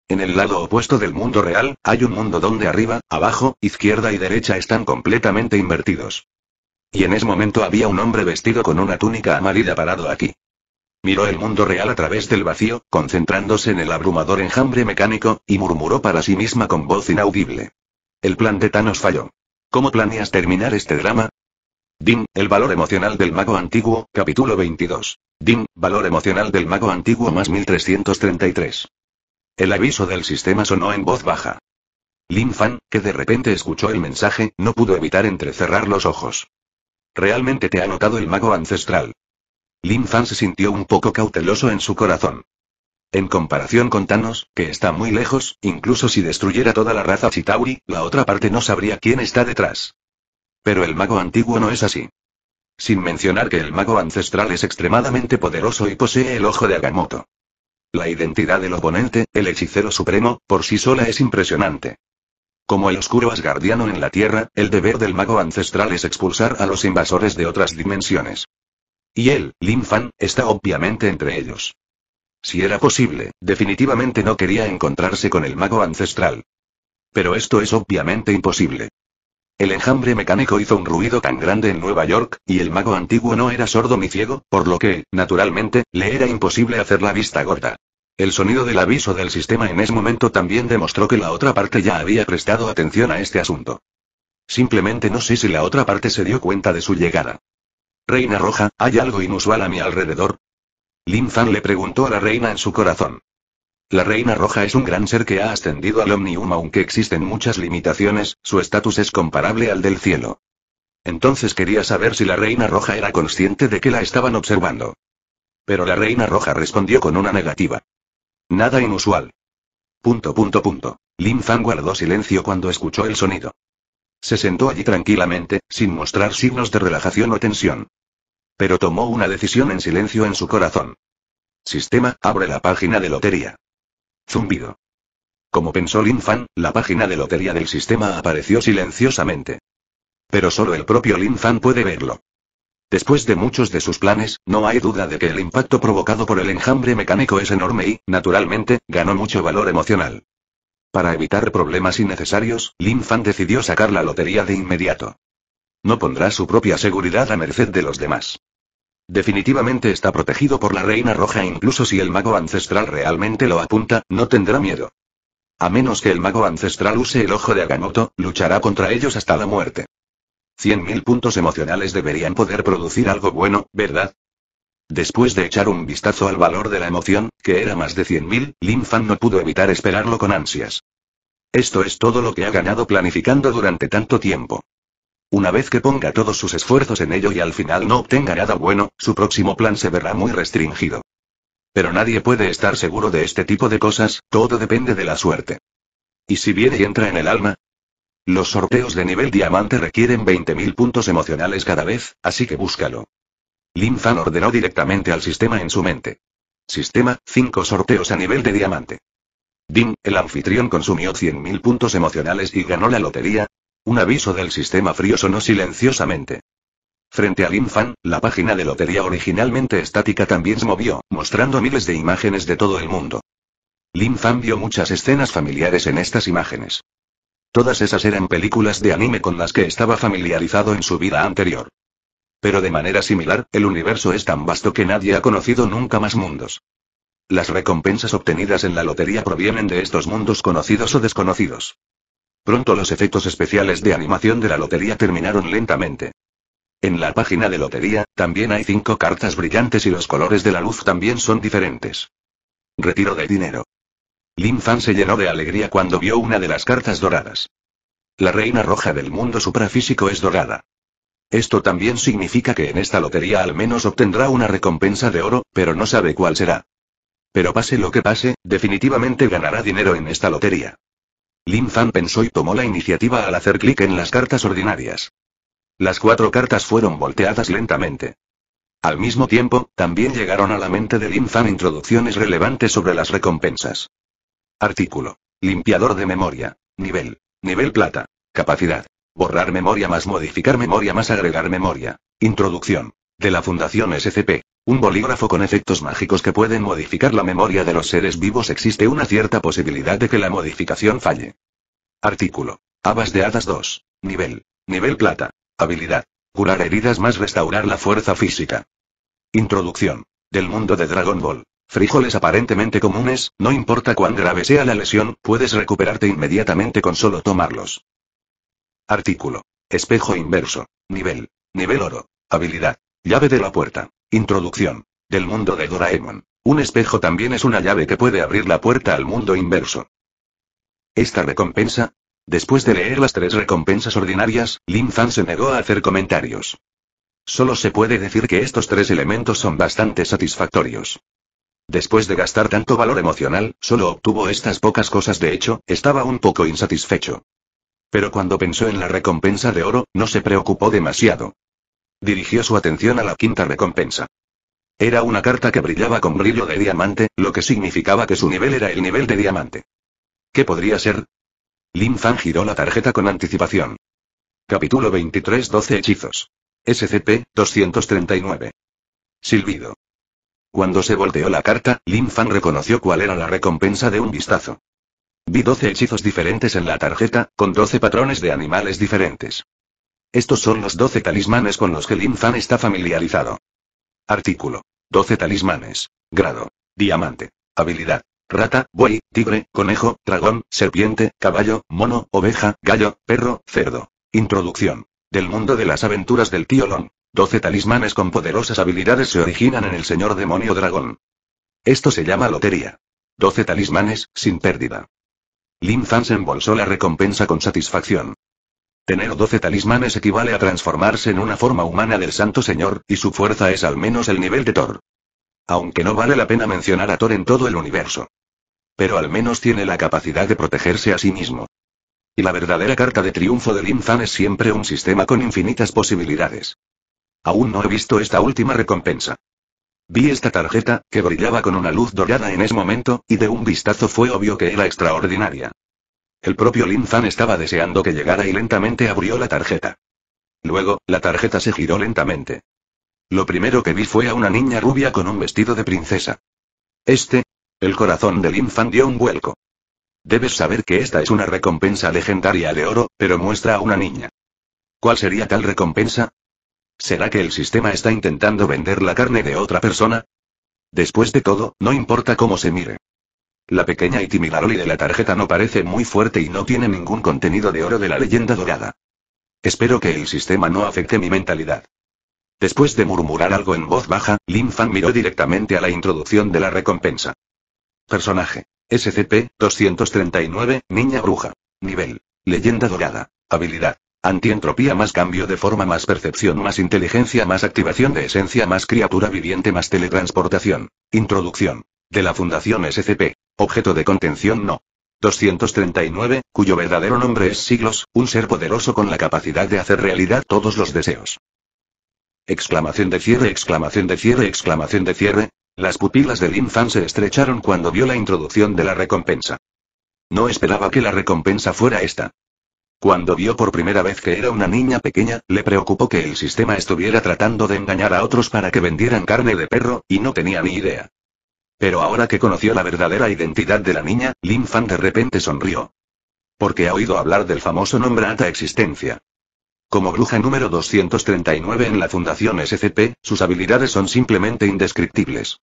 En el lado opuesto del mundo real, hay un mundo donde arriba, abajo, izquierda y derecha están completamente invertidos. Y en ese momento había un hombre vestido con una túnica amarilla parado aquí. Miró el mundo real a través del vacío, concentrándose en el abrumador enjambre mecánico, y murmuró para sí misma con voz inaudible. El plan de Thanos falló. ¿Cómo planeas terminar este drama? Dim, el valor emocional del mago antiguo, capítulo 22. Dim, valor emocional del mago antiguo más 1333. El aviso del sistema sonó en voz baja. Lin Fan, que de repente escuchó el mensaje, no pudo evitar entrecerrar los ojos. Realmente te ha notado el mago ancestral. Lin Fan se sintió un poco cauteloso en su corazón. En comparación con Thanos, que está muy lejos, incluso si destruyera toda la raza Chitauri, la otra parte no sabría quién está detrás. Pero el mago antiguo no es así. Sin mencionar que el mago ancestral es extremadamente poderoso y posee el ojo de Agamotto. La identidad del oponente, el hechicero supremo, por sí sola es impresionante. Como el oscuro asgardiano en la Tierra, el deber del mago ancestral es expulsar a los invasores de otras dimensiones. Y él, Lin Fan, está obviamente entre ellos. Si era posible, definitivamente no quería encontrarse con el mago ancestral. Pero esto es obviamente imposible. El enjambre mecánico hizo un ruido tan grande en Nueva York, y el mago antiguo no era sordo ni ciego, por lo que, naturalmente, le era imposible hacer la vista gorda. El sonido del aviso del sistema en ese momento también demostró que la otra parte ya había prestado atención a este asunto. Simplemente no sé si la otra parte se dio cuenta de su llegada. Reina Roja, ¿hay algo inusual a mi alrededor? Lin Fan le preguntó a la reina en su corazón. La Reina Roja es un gran ser que ha ascendido al Omnium aunque existen muchas limitaciones, su estatus es comparable al del cielo. Entonces quería saber si la Reina Roja era consciente de que la estaban observando. Pero la Reina Roja respondió con una negativa. Nada inusual. Punto punto punto. Lin Fan guardó silencio cuando escuchó el sonido. Se sentó allí tranquilamente, sin mostrar signos de relajación o tensión. Pero tomó una decisión en silencio en su corazón. Sistema, abre la página de lotería. Zumbido. Como pensó Lin Fan, la página de lotería del sistema apareció silenciosamente. Pero solo el propio Lin Fan puede verlo. Después de muchos de sus planes, no hay duda de que el impacto provocado por el enjambre mecánico es enorme y, naturalmente, ganó mucho valor emocional. Para evitar problemas innecesarios, Lin Fan decidió sacar la lotería de inmediato. No pondrá su propia seguridad a merced de los demás. Definitivamente está protegido por la Reina Roja incluso si el mago ancestral realmente lo apunta, no tendrá miedo. A menos que el mago ancestral use el ojo de Agamotto, luchará contra ellos hasta la muerte. Cien mil puntos emocionales deberían poder producir algo bueno, ¿verdad? Después de echar un vistazo al valor de la emoción, que era más de 100.000, Lin Fan no pudo evitar esperarlo con ansias. Esto es todo lo que ha ganado planificando durante tanto tiempo. Una vez que ponga todos sus esfuerzos en ello y al final no obtenga nada bueno, su próximo plan se verá muy restringido. Pero nadie puede estar seguro de este tipo de cosas, todo depende de la suerte. ¿Y si viene y entra en el alma? Los sorteos de nivel diamante requieren 20.000 puntos emocionales cada vez, así que búscalo. Lin Fan ordenó directamente al sistema en su mente. Sistema, 5 sorteos a nivel de diamante. Dim, el anfitrión consumió 100.000 puntos emocionales y ganó la lotería, un aviso del sistema frío sonó silenciosamente. Frente Lin Fan, la página de lotería originalmente estática también se movió, mostrando miles de imágenes de todo el mundo. Lin Fan vio muchas escenas familiares en estas imágenes. Todas esas eran películas de anime con las que estaba familiarizado en su vida anterior. Pero de manera similar, el universo es tan vasto que nadie ha conocido nunca más mundos. Las recompensas obtenidas en la lotería provienen de estos mundos conocidos o desconocidos. Pronto los efectos especiales de animación de la lotería terminaron lentamente. En la página de lotería, también hay cinco cartas brillantes y los colores de la luz también son diferentes. Retiro de dinero. Lin Fan se llenó de alegría cuando vio una de las cartas doradas. La reina roja del mundo suprafísico es dorada. Esto también significa que en esta lotería al menos obtendrá una recompensa de oro, pero no sabe cuál será. Pero pase lo que pase, definitivamente ganará dinero en esta lotería. Lin Fan pensó y tomó la iniciativa al hacer clic en las cartas ordinarias. Las cuatro cartas fueron volteadas lentamente. Al mismo tiempo, también llegaron a la mente de Lin Fan introducciones relevantes sobre las recompensas. Artículo. Limpiador de memoria. Nivel. Nivel plata. Capacidad. Borrar memoria más modificar memoria más agregar memoria. Introducción. De la Fundación SCP. Un bolígrafo con efectos mágicos que pueden modificar la memoria de los seres vivos existe una cierta posibilidad de que la modificación falle. Artículo. Habas de hadas 2. Nivel. Nivel plata. Habilidad. Curar heridas más restaurar la fuerza física. Introducción. Del mundo de Dragon Ball. Frijoles aparentemente comunes, no importa cuán grave sea la lesión, puedes recuperarte inmediatamente con solo tomarlos. Artículo. Espejo inverso. Nivel. Nivel oro. Habilidad. Llave de la puerta. Introducción. Del mundo de Doraemon. Un espejo también es una llave que puede abrir la puerta al mundo inverso. Esta recompensa. Después de leer las tres recompensas ordinarias, Lin Fan se negó a hacer comentarios. Solo se puede decir que estos tres elementos son bastante satisfactorios. Después de gastar tanto valor emocional, solo obtuvo estas pocas cosas de hecho, estaba un poco insatisfecho. Pero cuando pensó en la recompensa de oro, no se preocupó demasiado. Dirigió su atención a la quinta recompensa. Era una carta que brillaba con brillo de diamante, lo que significaba que su nivel era el nivel de diamante. ¿Qué podría ser? Lin Fan giró la tarjeta con anticipación. Capítulo 23 12 Hechizos. SCP-239. Silbido. Cuando se volteó la carta, Lin Fan reconoció cuál era la recompensa de un vistazo. Vi 12 hechizos diferentes en la tarjeta, con 12 patrones de animales diferentes. Estos son los 12 talismanes con los que Lin Fan está familiarizado. Artículo. 12 talismanes. Grado. Diamante. Habilidad. Rata, buey, tigre, conejo, dragón, serpiente, caballo, mono, oveja, gallo, perro, cerdo. Introducción. Del mundo de las aventuras del tío Long. 12 talismanes con poderosas habilidades se originan en el señor demonio dragón. Esto se llama lotería. 12 talismanes, sin pérdida. Lin Fan se embolsó la recompensa con satisfacción. Tener 12 talismanes equivale a transformarse en una forma humana del Santo Señor, y su fuerza es al menos el nivel de Thor. Aunque no vale la pena mencionar a Thor en todo el universo. Pero al menos tiene la capacidad de protegerse a sí mismo. Y la verdadera carta de triunfo de Lim es siempre un sistema con infinitas posibilidades. Aún no he visto esta última recompensa. Vi esta tarjeta, que brillaba con una luz dorada en ese momento, y de un vistazo fue obvio que era extraordinaria. El propio Lin Fan estaba deseando que llegara y lentamente abrió la tarjeta. Luego, la tarjeta se giró lentamente. Lo primero que vi fue a una niña rubia con un vestido de princesa. Este. El corazón de Lin Fan dio un vuelco. Debes saber que esta es una recompensa legendaria de oro, pero muestra a una niña. ¿Cuál sería tal recompensa? ¿Será que el sistema está intentando vender la carne de otra persona? Después de todo, no importa cómo se mire. La pequeña y de la tarjeta no parece muy fuerte y no tiene ningún contenido de oro de la leyenda dorada. Espero que el sistema no afecte mi mentalidad. Después de murmurar algo en voz baja, Lin Fan miró directamente a la introducción de la recompensa. Personaje. SCP-239, Niña Bruja. Nivel. Leyenda dorada. Habilidad. Antientropía más cambio de forma más percepción más inteligencia más activación de esencia más criatura viviente más teletransportación. Introducción. De la Fundación SCP. Objeto de contención no. 239, cuyo verdadero nombre es Siglos, un ser poderoso con la capacidad de hacer realidad todos los deseos. Exclamación de cierre, exclamación de cierre, exclamación de cierre. Las pupilas del Lin se estrecharon cuando vio la introducción de la recompensa. No esperaba que la recompensa fuera esta. Cuando vio por primera vez que era una niña pequeña, le preocupó que el sistema estuviera tratando de engañar a otros para que vendieran carne de perro, y no tenía ni idea. Pero ahora que conoció la verdadera identidad de la niña, Lin Fan de repente sonrió. Porque ha oído hablar del famoso nombre Ata Existencia. Como bruja número 239 en la Fundación SCP, sus habilidades son simplemente indescriptibles.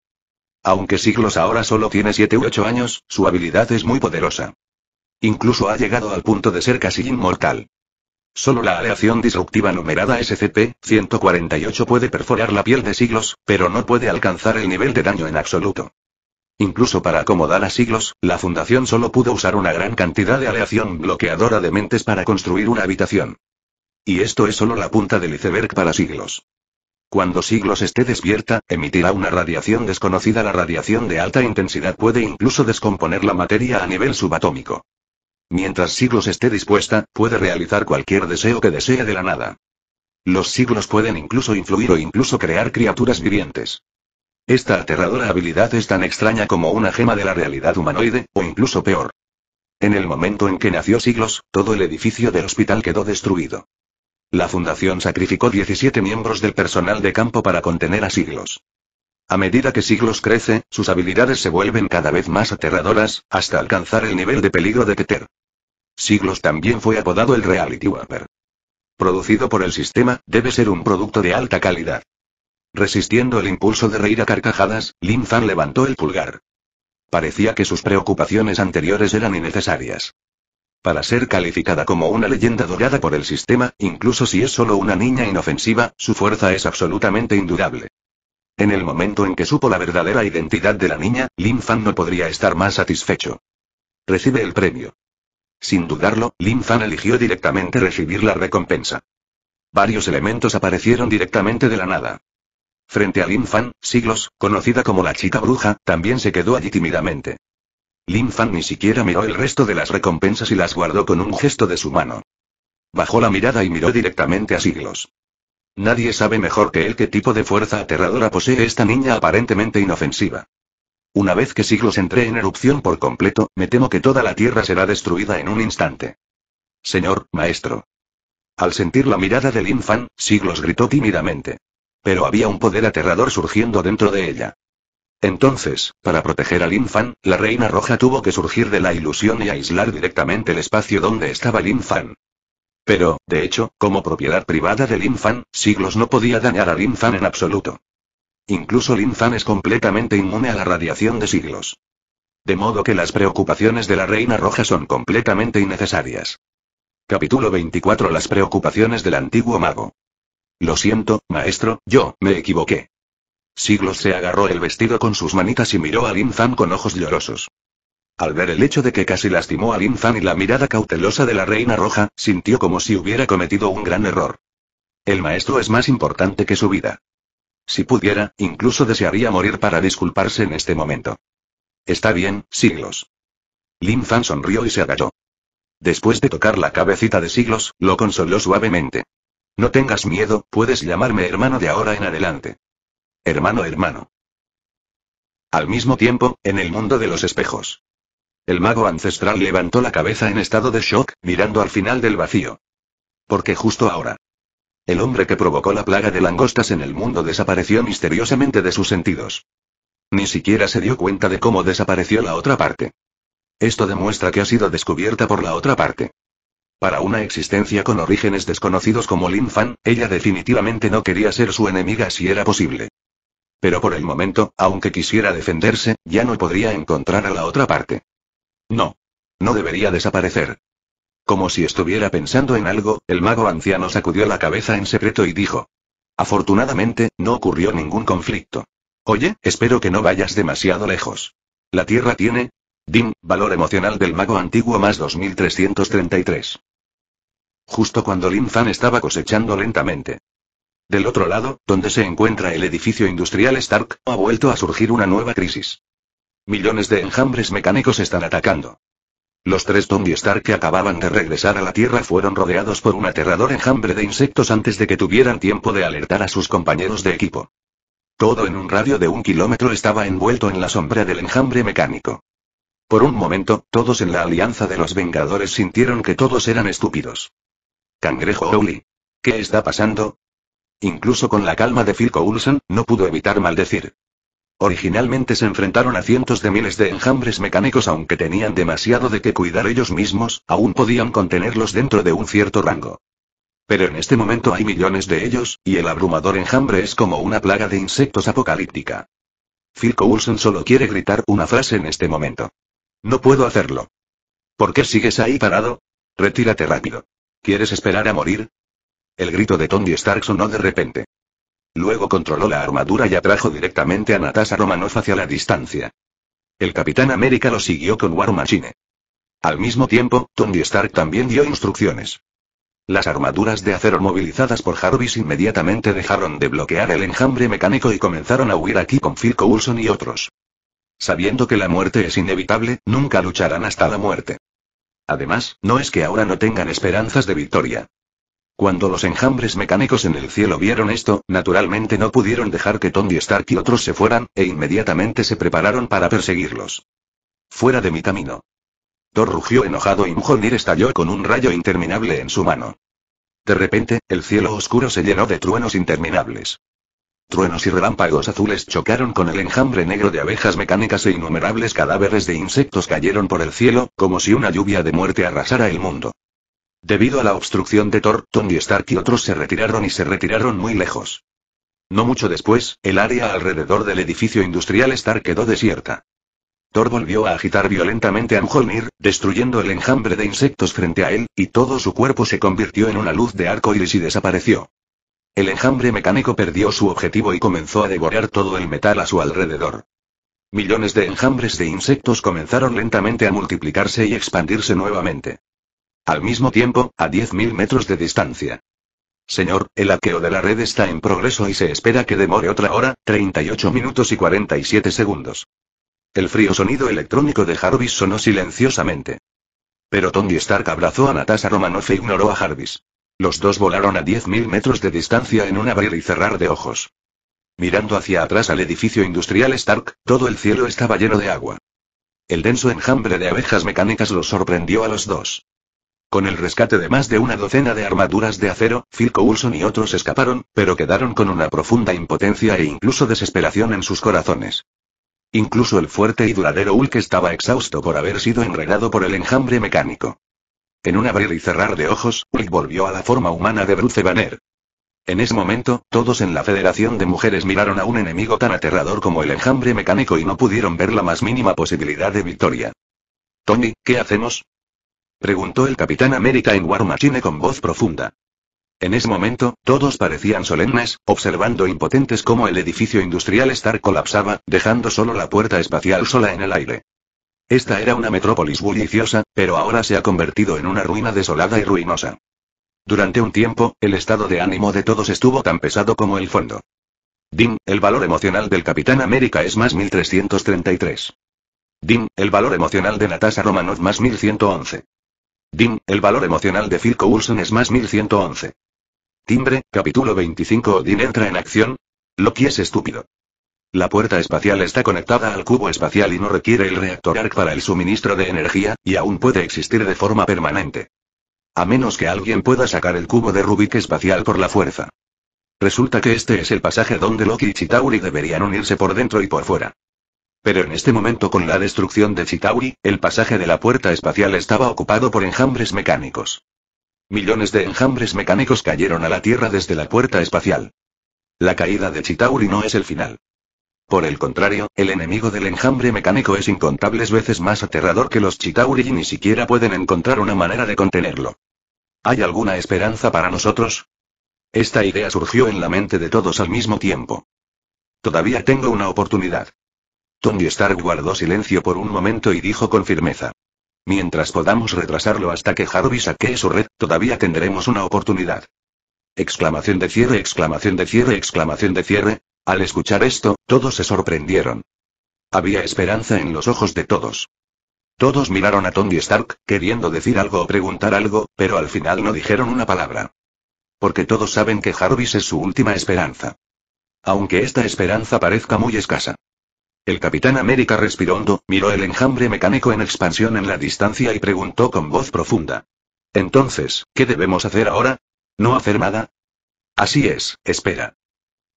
Aunque siglos ahora solo tiene 7 u 8 años, su habilidad es muy poderosa. Incluso ha llegado al punto de ser casi inmortal. Solo la aleación disruptiva numerada SCP-148 puede perforar la piel de siglos, pero no puede alcanzar el nivel de daño en absoluto. Incluso para acomodar a siglos, la fundación solo pudo usar una gran cantidad de aleación bloqueadora de mentes para construir una habitación. Y esto es solo la punta del iceberg para siglos. Cuando siglos esté despierta, emitirá una radiación desconocida. La radiación de alta intensidad puede incluso descomponer la materia a nivel subatómico. Mientras siglos esté dispuesta, puede realizar cualquier deseo que desee de la nada. Los siglos pueden incluso influir o incluso crear criaturas vivientes. Esta aterradora habilidad es tan extraña como una gema de la realidad humanoide, o incluso peor. En el momento en que nació Siglos, todo el edificio del hospital quedó destruido. La fundación sacrificó 17 miembros del personal de campo para contener a Siglos. A medida que Siglos crece, sus habilidades se vuelven cada vez más aterradoras, hasta alcanzar el nivel de peligro de Teter. Siglos también fue apodado el Reality Wapper. Producido por el sistema, debe ser un producto de alta calidad. Resistiendo el impulso de reír a carcajadas, Lin Fan levantó el pulgar. Parecía que sus preocupaciones anteriores eran innecesarias. Para ser calificada como una leyenda dorada por el sistema, incluso si es solo una niña inofensiva, su fuerza es absolutamente indudable. En el momento en que supo la verdadera identidad de la niña, Lin Fan no podría estar más satisfecho. Recibe el premio. Sin dudarlo, Lin Fan eligió directamente recibir la recompensa. Varios elementos aparecieron directamente de la nada. Frente a Lin Fan, siglos, conocida como la chica bruja, también se quedó allí tímidamente. Lin Fan ni siquiera miró el resto de las recompensas y las guardó con un gesto de su mano. Bajó la mirada y miró directamente a siglos. Nadie sabe mejor que él qué tipo de fuerza aterradora posee esta niña aparentemente inofensiva. Una vez que siglos entré en erupción por completo, me temo que toda la Tierra será destruida en un instante. Señor, maestro. Al sentir la mirada de Lin Fan, siglos gritó tímidamente. Pero había un poder aterrador surgiendo dentro de ella. Entonces, para proteger a Fan, la Reina Roja tuvo que surgir de la ilusión y aislar directamente el espacio donde estaba Lin Fan. Pero, de hecho, como propiedad privada Lin Fan, Siglos no podía dañar Lin Fan en absoluto. Incluso Fan es completamente inmune a la radiación de siglos. De modo que las preocupaciones de la Reina Roja son completamente innecesarias. Capítulo 24 Las preocupaciones del antiguo mago. Lo siento, maestro, yo, me equivoqué. Siglos se agarró el vestido con sus manitas y miró a Lin Fan con ojos llorosos. Al ver el hecho de que casi lastimó a Lin Fan y la mirada cautelosa de la reina roja, sintió como si hubiera cometido un gran error. El maestro es más importante que su vida. Si pudiera, incluso desearía morir para disculparse en este momento. Está bien, siglos. Lin Fan sonrió y se agachó. Después de tocar la cabecita de siglos, lo consoló suavemente. No tengas miedo, puedes llamarme hermano de ahora en adelante. Hermano, hermano. Al mismo tiempo, en el mundo de los espejos. El mago ancestral levantó la cabeza en estado de shock, mirando al final del vacío. Porque justo ahora. El hombre que provocó la plaga de langostas en el mundo desapareció misteriosamente de sus sentidos. Ni siquiera se dio cuenta de cómo desapareció la otra parte. Esto demuestra que ha sido descubierta por la otra parte. Para una existencia con orígenes desconocidos como Lin Fan, ella definitivamente no quería ser su enemiga si era posible. Pero por el momento, aunque quisiera defenderse, ya no podría encontrar a la otra parte. No. No debería desaparecer. Como si estuviera pensando en algo, el mago anciano sacudió la cabeza en secreto y dijo. Afortunadamente, no ocurrió ningún conflicto. Oye, espero que no vayas demasiado lejos. La Tierra tiene... DIM, valor emocional del mago antiguo más 2333. Justo cuando Lin Fan estaba cosechando lentamente. Del otro lado, donde se encuentra el edificio industrial Stark, ha vuelto a surgir una nueva crisis. Millones de enjambres mecánicos están atacando. Los tres Tom Stark que acababan de regresar a la Tierra fueron rodeados por un aterrador enjambre de insectos antes de que tuvieran tiempo de alertar a sus compañeros de equipo. Todo en un radio de un kilómetro estaba envuelto en la sombra del enjambre mecánico. Por un momento, todos en la Alianza de los Vengadores sintieron que todos eran estúpidos. Cangrejo Owly. ¿Qué está pasando? Incluso con la calma de Phil Coulson, no pudo evitar maldecir. Originalmente se enfrentaron a cientos de miles de enjambres mecánicos aunque tenían demasiado de qué cuidar ellos mismos, aún podían contenerlos dentro de un cierto rango. Pero en este momento hay millones de ellos, y el abrumador enjambre es como una plaga de insectos apocalíptica. Phil Coulson solo quiere gritar una frase en este momento. No puedo hacerlo. ¿Por qué sigues ahí parado? Retírate rápido. ¿Quieres esperar a morir? El grito de Tony Stark sonó de repente. Luego controló la armadura y atrajo directamente a Natasha Romanoff hacia la distancia. El Capitán América lo siguió con War Machine. Al mismo tiempo, Tony Stark también dio instrucciones. Las armaduras de acero movilizadas por Jarvis inmediatamente dejaron de bloquear el enjambre mecánico y comenzaron a huir aquí con Phil Coulson y otros. Sabiendo que la muerte es inevitable, nunca lucharán hasta la muerte. Además, no es que ahora no tengan esperanzas de victoria. Cuando los enjambres mecánicos en el cielo vieron esto, naturalmente no pudieron dejar que Tony Stark y otros se fueran, e inmediatamente se prepararon para perseguirlos. Fuera de mi camino. Thor rugió enojado y Mjolnir estalló con un rayo interminable en su mano. De repente, el cielo oscuro se llenó de truenos interminables. Truenos y relámpagos azules chocaron con el enjambre negro de abejas mecánicas e innumerables cadáveres de insectos cayeron por el cielo, como si una lluvia de muerte arrasara el mundo. Debido a la obstrucción de Thor, Tony Stark y otros se retiraron y se retiraron muy lejos. No mucho después, el área alrededor del edificio industrial Stark quedó desierta. Thor volvió a agitar violentamente a Mjolnir, destruyendo el enjambre de insectos frente a él, y todo su cuerpo se convirtió en una luz de arco iris y desapareció. El enjambre mecánico perdió su objetivo y comenzó a devorar todo el metal a su alrededor. Millones de enjambres de insectos comenzaron lentamente a multiplicarse y expandirse nuevamente. Al mismo tiempo, a 10.000 metros de distancia. Señor, el aqueo de la red está en progreso y se espera que demore otra hora, 38 minutos y 47 segundos. El frío sonido electrónico de Jarvis sonó silenciosamente. Pero Tony Stark abrazó a Natasha Romanoff e ignoró a Jarvis. Los dos volaron a 10.000 metros de distancia en un abrir y cerrar de ojos. Mirando hacia atrás al edificio industrial Stark, todo el cielo estaba lleno de agua. El denso enjambre de abejas mecánicas los sorprendió a los dos. Con el rescate de más de una docena de armaduras de acero, Phil Coulson y otros escaparon, pero quedaron con una profunda impotencia e incluso desesperación en sus corazones. Incluso el fuerte y duradero Hulk estaba exhausto por haber sido enredado por el enjambre mecánico. En un abrir y cerrar de ojos, Rick volvió a la forma humana de Bruce Banner. En ese momento, todos en la Federación de Mujeres miraron a un enemigo tan aterrador como el enjambre mecánico y no pudieron ver la más mínima posibilidad de victoria. Tony, ¿qué hacemos? preguntó el Capitán América en War Machine con voz profunda. En ese momento, todos parecían solemnes, observando impotentes cómo el edificio industrial Star colapsaba, dejando solo la puerta espacial sola en el aire. Esta era una metrópolis bulliciosa, pero ahora se ha convertido en una ruina desolada y ruinosa. Durante un tiempo, el estado de ánimo de todos estuvo tan pesado como el fondo. Dim, el valor emocional del Capitán América es más 1333. Dim, el valor emocional de Natasha Romanoff más 1111. Dim, el valor emocional de Phil Coulson es más 1111. Timbre, capítulo 25 Odin entra en acción. Loki es estúpido. La puerta espacial está conectada al cubo espacial y no requiere el reactor ARC para el suministro de energía, y aún puede existir de forma permanente. A menos que alguien pueda sacar el cubo de Rubik espacial por la fuerza. Resulta que este es el pasaje donde Loki y Chitauri deberían unirse por dentro y por fuera. Pero en este momento con la destrucción de Chitauri, el pasaje de la puerta espacial estaba ocupado por enjambres mecánicos. Millones de enjambres mecánicos cayeron a la Tierra desde la puerta espacial. La caída de Chitauri no es el final. Por el contrario, el enemigo del enjambre mecánico es incontables veces más aterrador que los Chitauri y ni siquiera pueden encontrar una manera de contenerlo. ¿Hay alguna esperanza para nosotros? Esta idea surgió en la mente de todos al mismo tiempo. Todavía tengo una oportunidad. Tony Stark guardó silencio por un momento y dijo con firmeza. Mientras podamos retrasarlo hasta que harubi saque su red, todavía tendremos una oportunidad. Exclamación de cierre, exclamación de cierre, exclamación de cierre, al escuchar esto, todos se sorprendieron. Había esperanza en los ojos de todos. Todos miraron a Tony Stark, queriendo decir algo o preguntar algo, pero al final no dijeron una palabra. Porque todos saben que Jarvis es su última esperanza. Aunque esta esperanza parezca muy escasa. El Capitán América respirando, miró el enjambre mecánico en expansión en la distancia y preguntó con voz profunda. Entonces, ¿qué debemos hacer ahora? ¿No hacer nada? Así es, espera.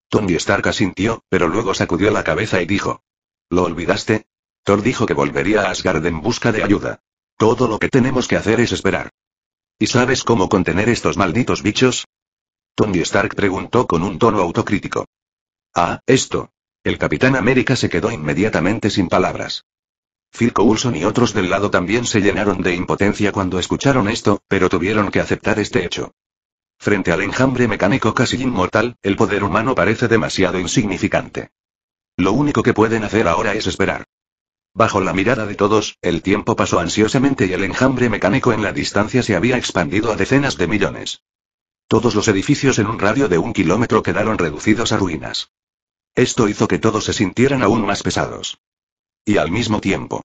Tony Stark asintió, pero luego sacudió la cabeza y dijo. ¿Lo olvidaste? Thor dijo que volvería a Asgard en busca de ayuda. Todo lo que tenemos que hacer es esperar. ¿Y sabes cómo contener estos malditos bichos? Tony Stark preguntó con un tono autocrítico. Ah, esto. El Capitán América se quedó inmediatamente sin palabras. Phil Coulson y otros del lado también se llenaron de impotencia cuando escucharon esto, pero tuvieron que aceptar este hecho. Frente al enjambre mecánico casi inmortal, el poder humano parece demasiado insignificante. Lo único que pueden hacer ahora es esperar. Bajo la mirada de todos, el tiempo pasó ansiosamente y el enjambre mecánico en la distancia se había expandido a decenas de millones. Todos los edificios en un radio de un kilómetro quedaron reducidos a ruinas. Esto hizo que todos se sintieran aún más pesados. Y al mismo tiempo,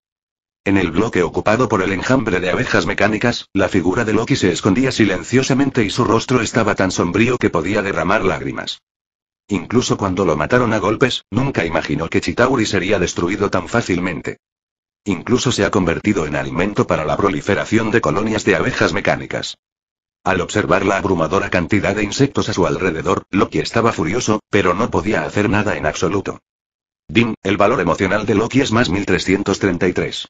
en el bloque ocupado por el enjambre de abejas mecánicas, la figura de Loki se escondía silenciosamente y su rostro estaba tan sombrío que podía derramar lágrimas. Incluso cuando lo mataron a golpes, nunca imaginó que Chitauri sería destruido tan fácilmente. Incluso se ha convertido en alimento para la proliferación de colonias de abejas mecánicas. Al observar la abrumadora cantidad de insectos a su alrededor, Loki estaba furioso, pero no podía hacer nada en absoluto. Din, el valor emocional de Loki es más 1333.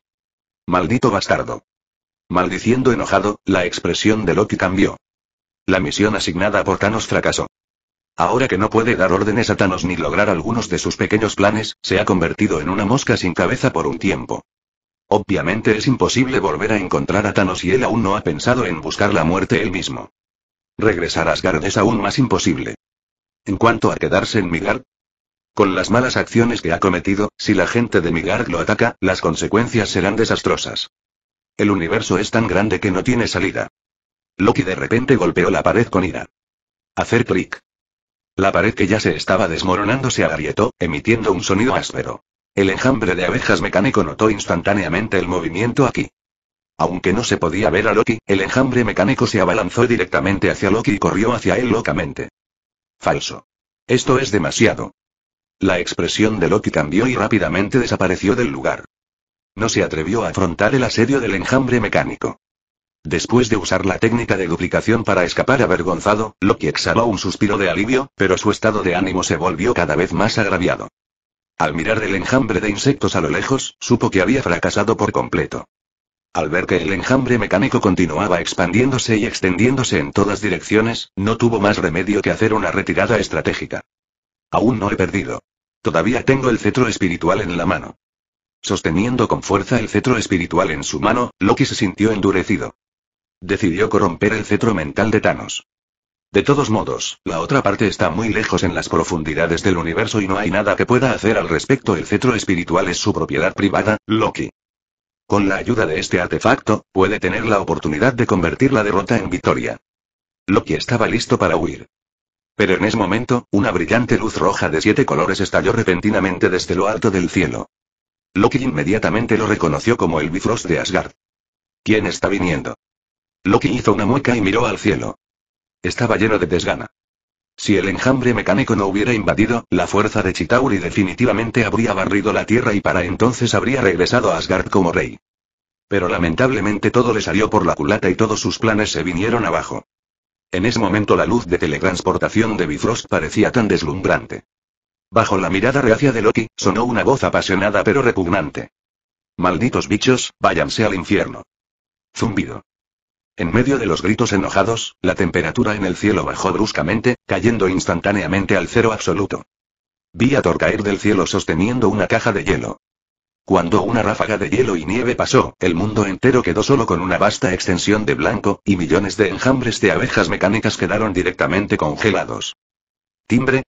Maldito bastardo. Maldiciendo enojado, la expresión de Loki cambió. La misión asignada por Thanos fracasó. Ahora que no puede dar órdenes a Thanos ni lograr algunos de sus pequeños planes, se ha convertido en una mosca sin cabeza por un tiempo. Obviamente es imposible volver a encontrar a Thanos y él aún no ha pensado en buscar la muerte él mismo. Regresar a Asgard es aún más imposible. En cuanto a quedarse en Midgard, con las malas acciones que ha cometido, si la gente de Migard lo ataca, las consecuencias serán desastrosas. El universo es tan grande que no tiene salida. Loki de repente golpeó la pared con ira. Hacer clic. La pared que ya se estaba desmoronando se agrietó, emitiendo un sonido áspero. El enjambre de abejas mecánico notó instantáneamente el movimiento aquí. Aunque no se podía ver a Loki, el enjambre mecánico se abalanzó directamente hacia Loki y corrió hacia él locamente. Falso. Esto es demasiado. La expresión de Loki cambió y rápidamente desapareció del lugar. No se atrevió a afrontar el asedio del enjambre mecánico. Después de usar la técnica de duplicación para escapar avergonzado, Loki exhaló un suspiro de alivio, pero su estado de ánimo se volvió cada vez más agraviado. Al mirar el enjambre de insectos a lo lejos, supo que había fracasado por completo. Al ver que el enjambre mecánico continuaba expandiéndose y extendiéndose en todas direcciones, no tuvo más remedio que hacer una retirada estratégica. Aún no he perdido. Todavía tengo el cetro espiritual en la mano. Sosteniendo con fuerza el cetro espiritual en su mano, Loki se sintió endurecido. Decidió corromper el cetro mental de Thanos. De todos modos, la otra parte está muy lejos en las profundidades del universo y no hay nada que pueda hacer al respecto. El cetro espiritual es su propiedad privada, Loki. Con la ayuda de este artefacto, puede tener la oportunidad de convertir la derrota en victoria. Loki estaba listo para huir. Pero en ese momento, una brillante luz roja de siete colores estalló repentinamente desde lo alto del cielo. Loki inmediatamente lo reconoció como el Bifrost de Asgard. ¿Quién está viniendo? Loki hizo una mueca y miró al cielo. Estaba lleno de desgana. Si el enjambre mecánico no hubiera invadido, la fuerza de Chitauri definitivamente habría barrido la tierra y para entonces habría regresado a Asgard como rey. Pero lamentablemente todo le salió por la culata y todos sus planes se vinieron abajo. En ese momento la luz de teletransportación de Bifrost parecía tan deslumbrante. Bajo la mirada reacia de Loki, sonó una voz apasionada pero repugnante. Malditos bichos, váyanse al infierno. Zumbido. En medio de los gritos enojados, la temperatura en el cielo bajó bruscamente, cayendo instantáneamente al cero absoluto. Vi a Thor caer del cielo sosteniendo una caja de hielo. Cuando una ráfaga de hielo y nieve pasó, el mundo entero quedó solo con una vasta extensión de blanco, y millones de enjambres de abejas mecánicas quedaron directamente congelados. Timbre,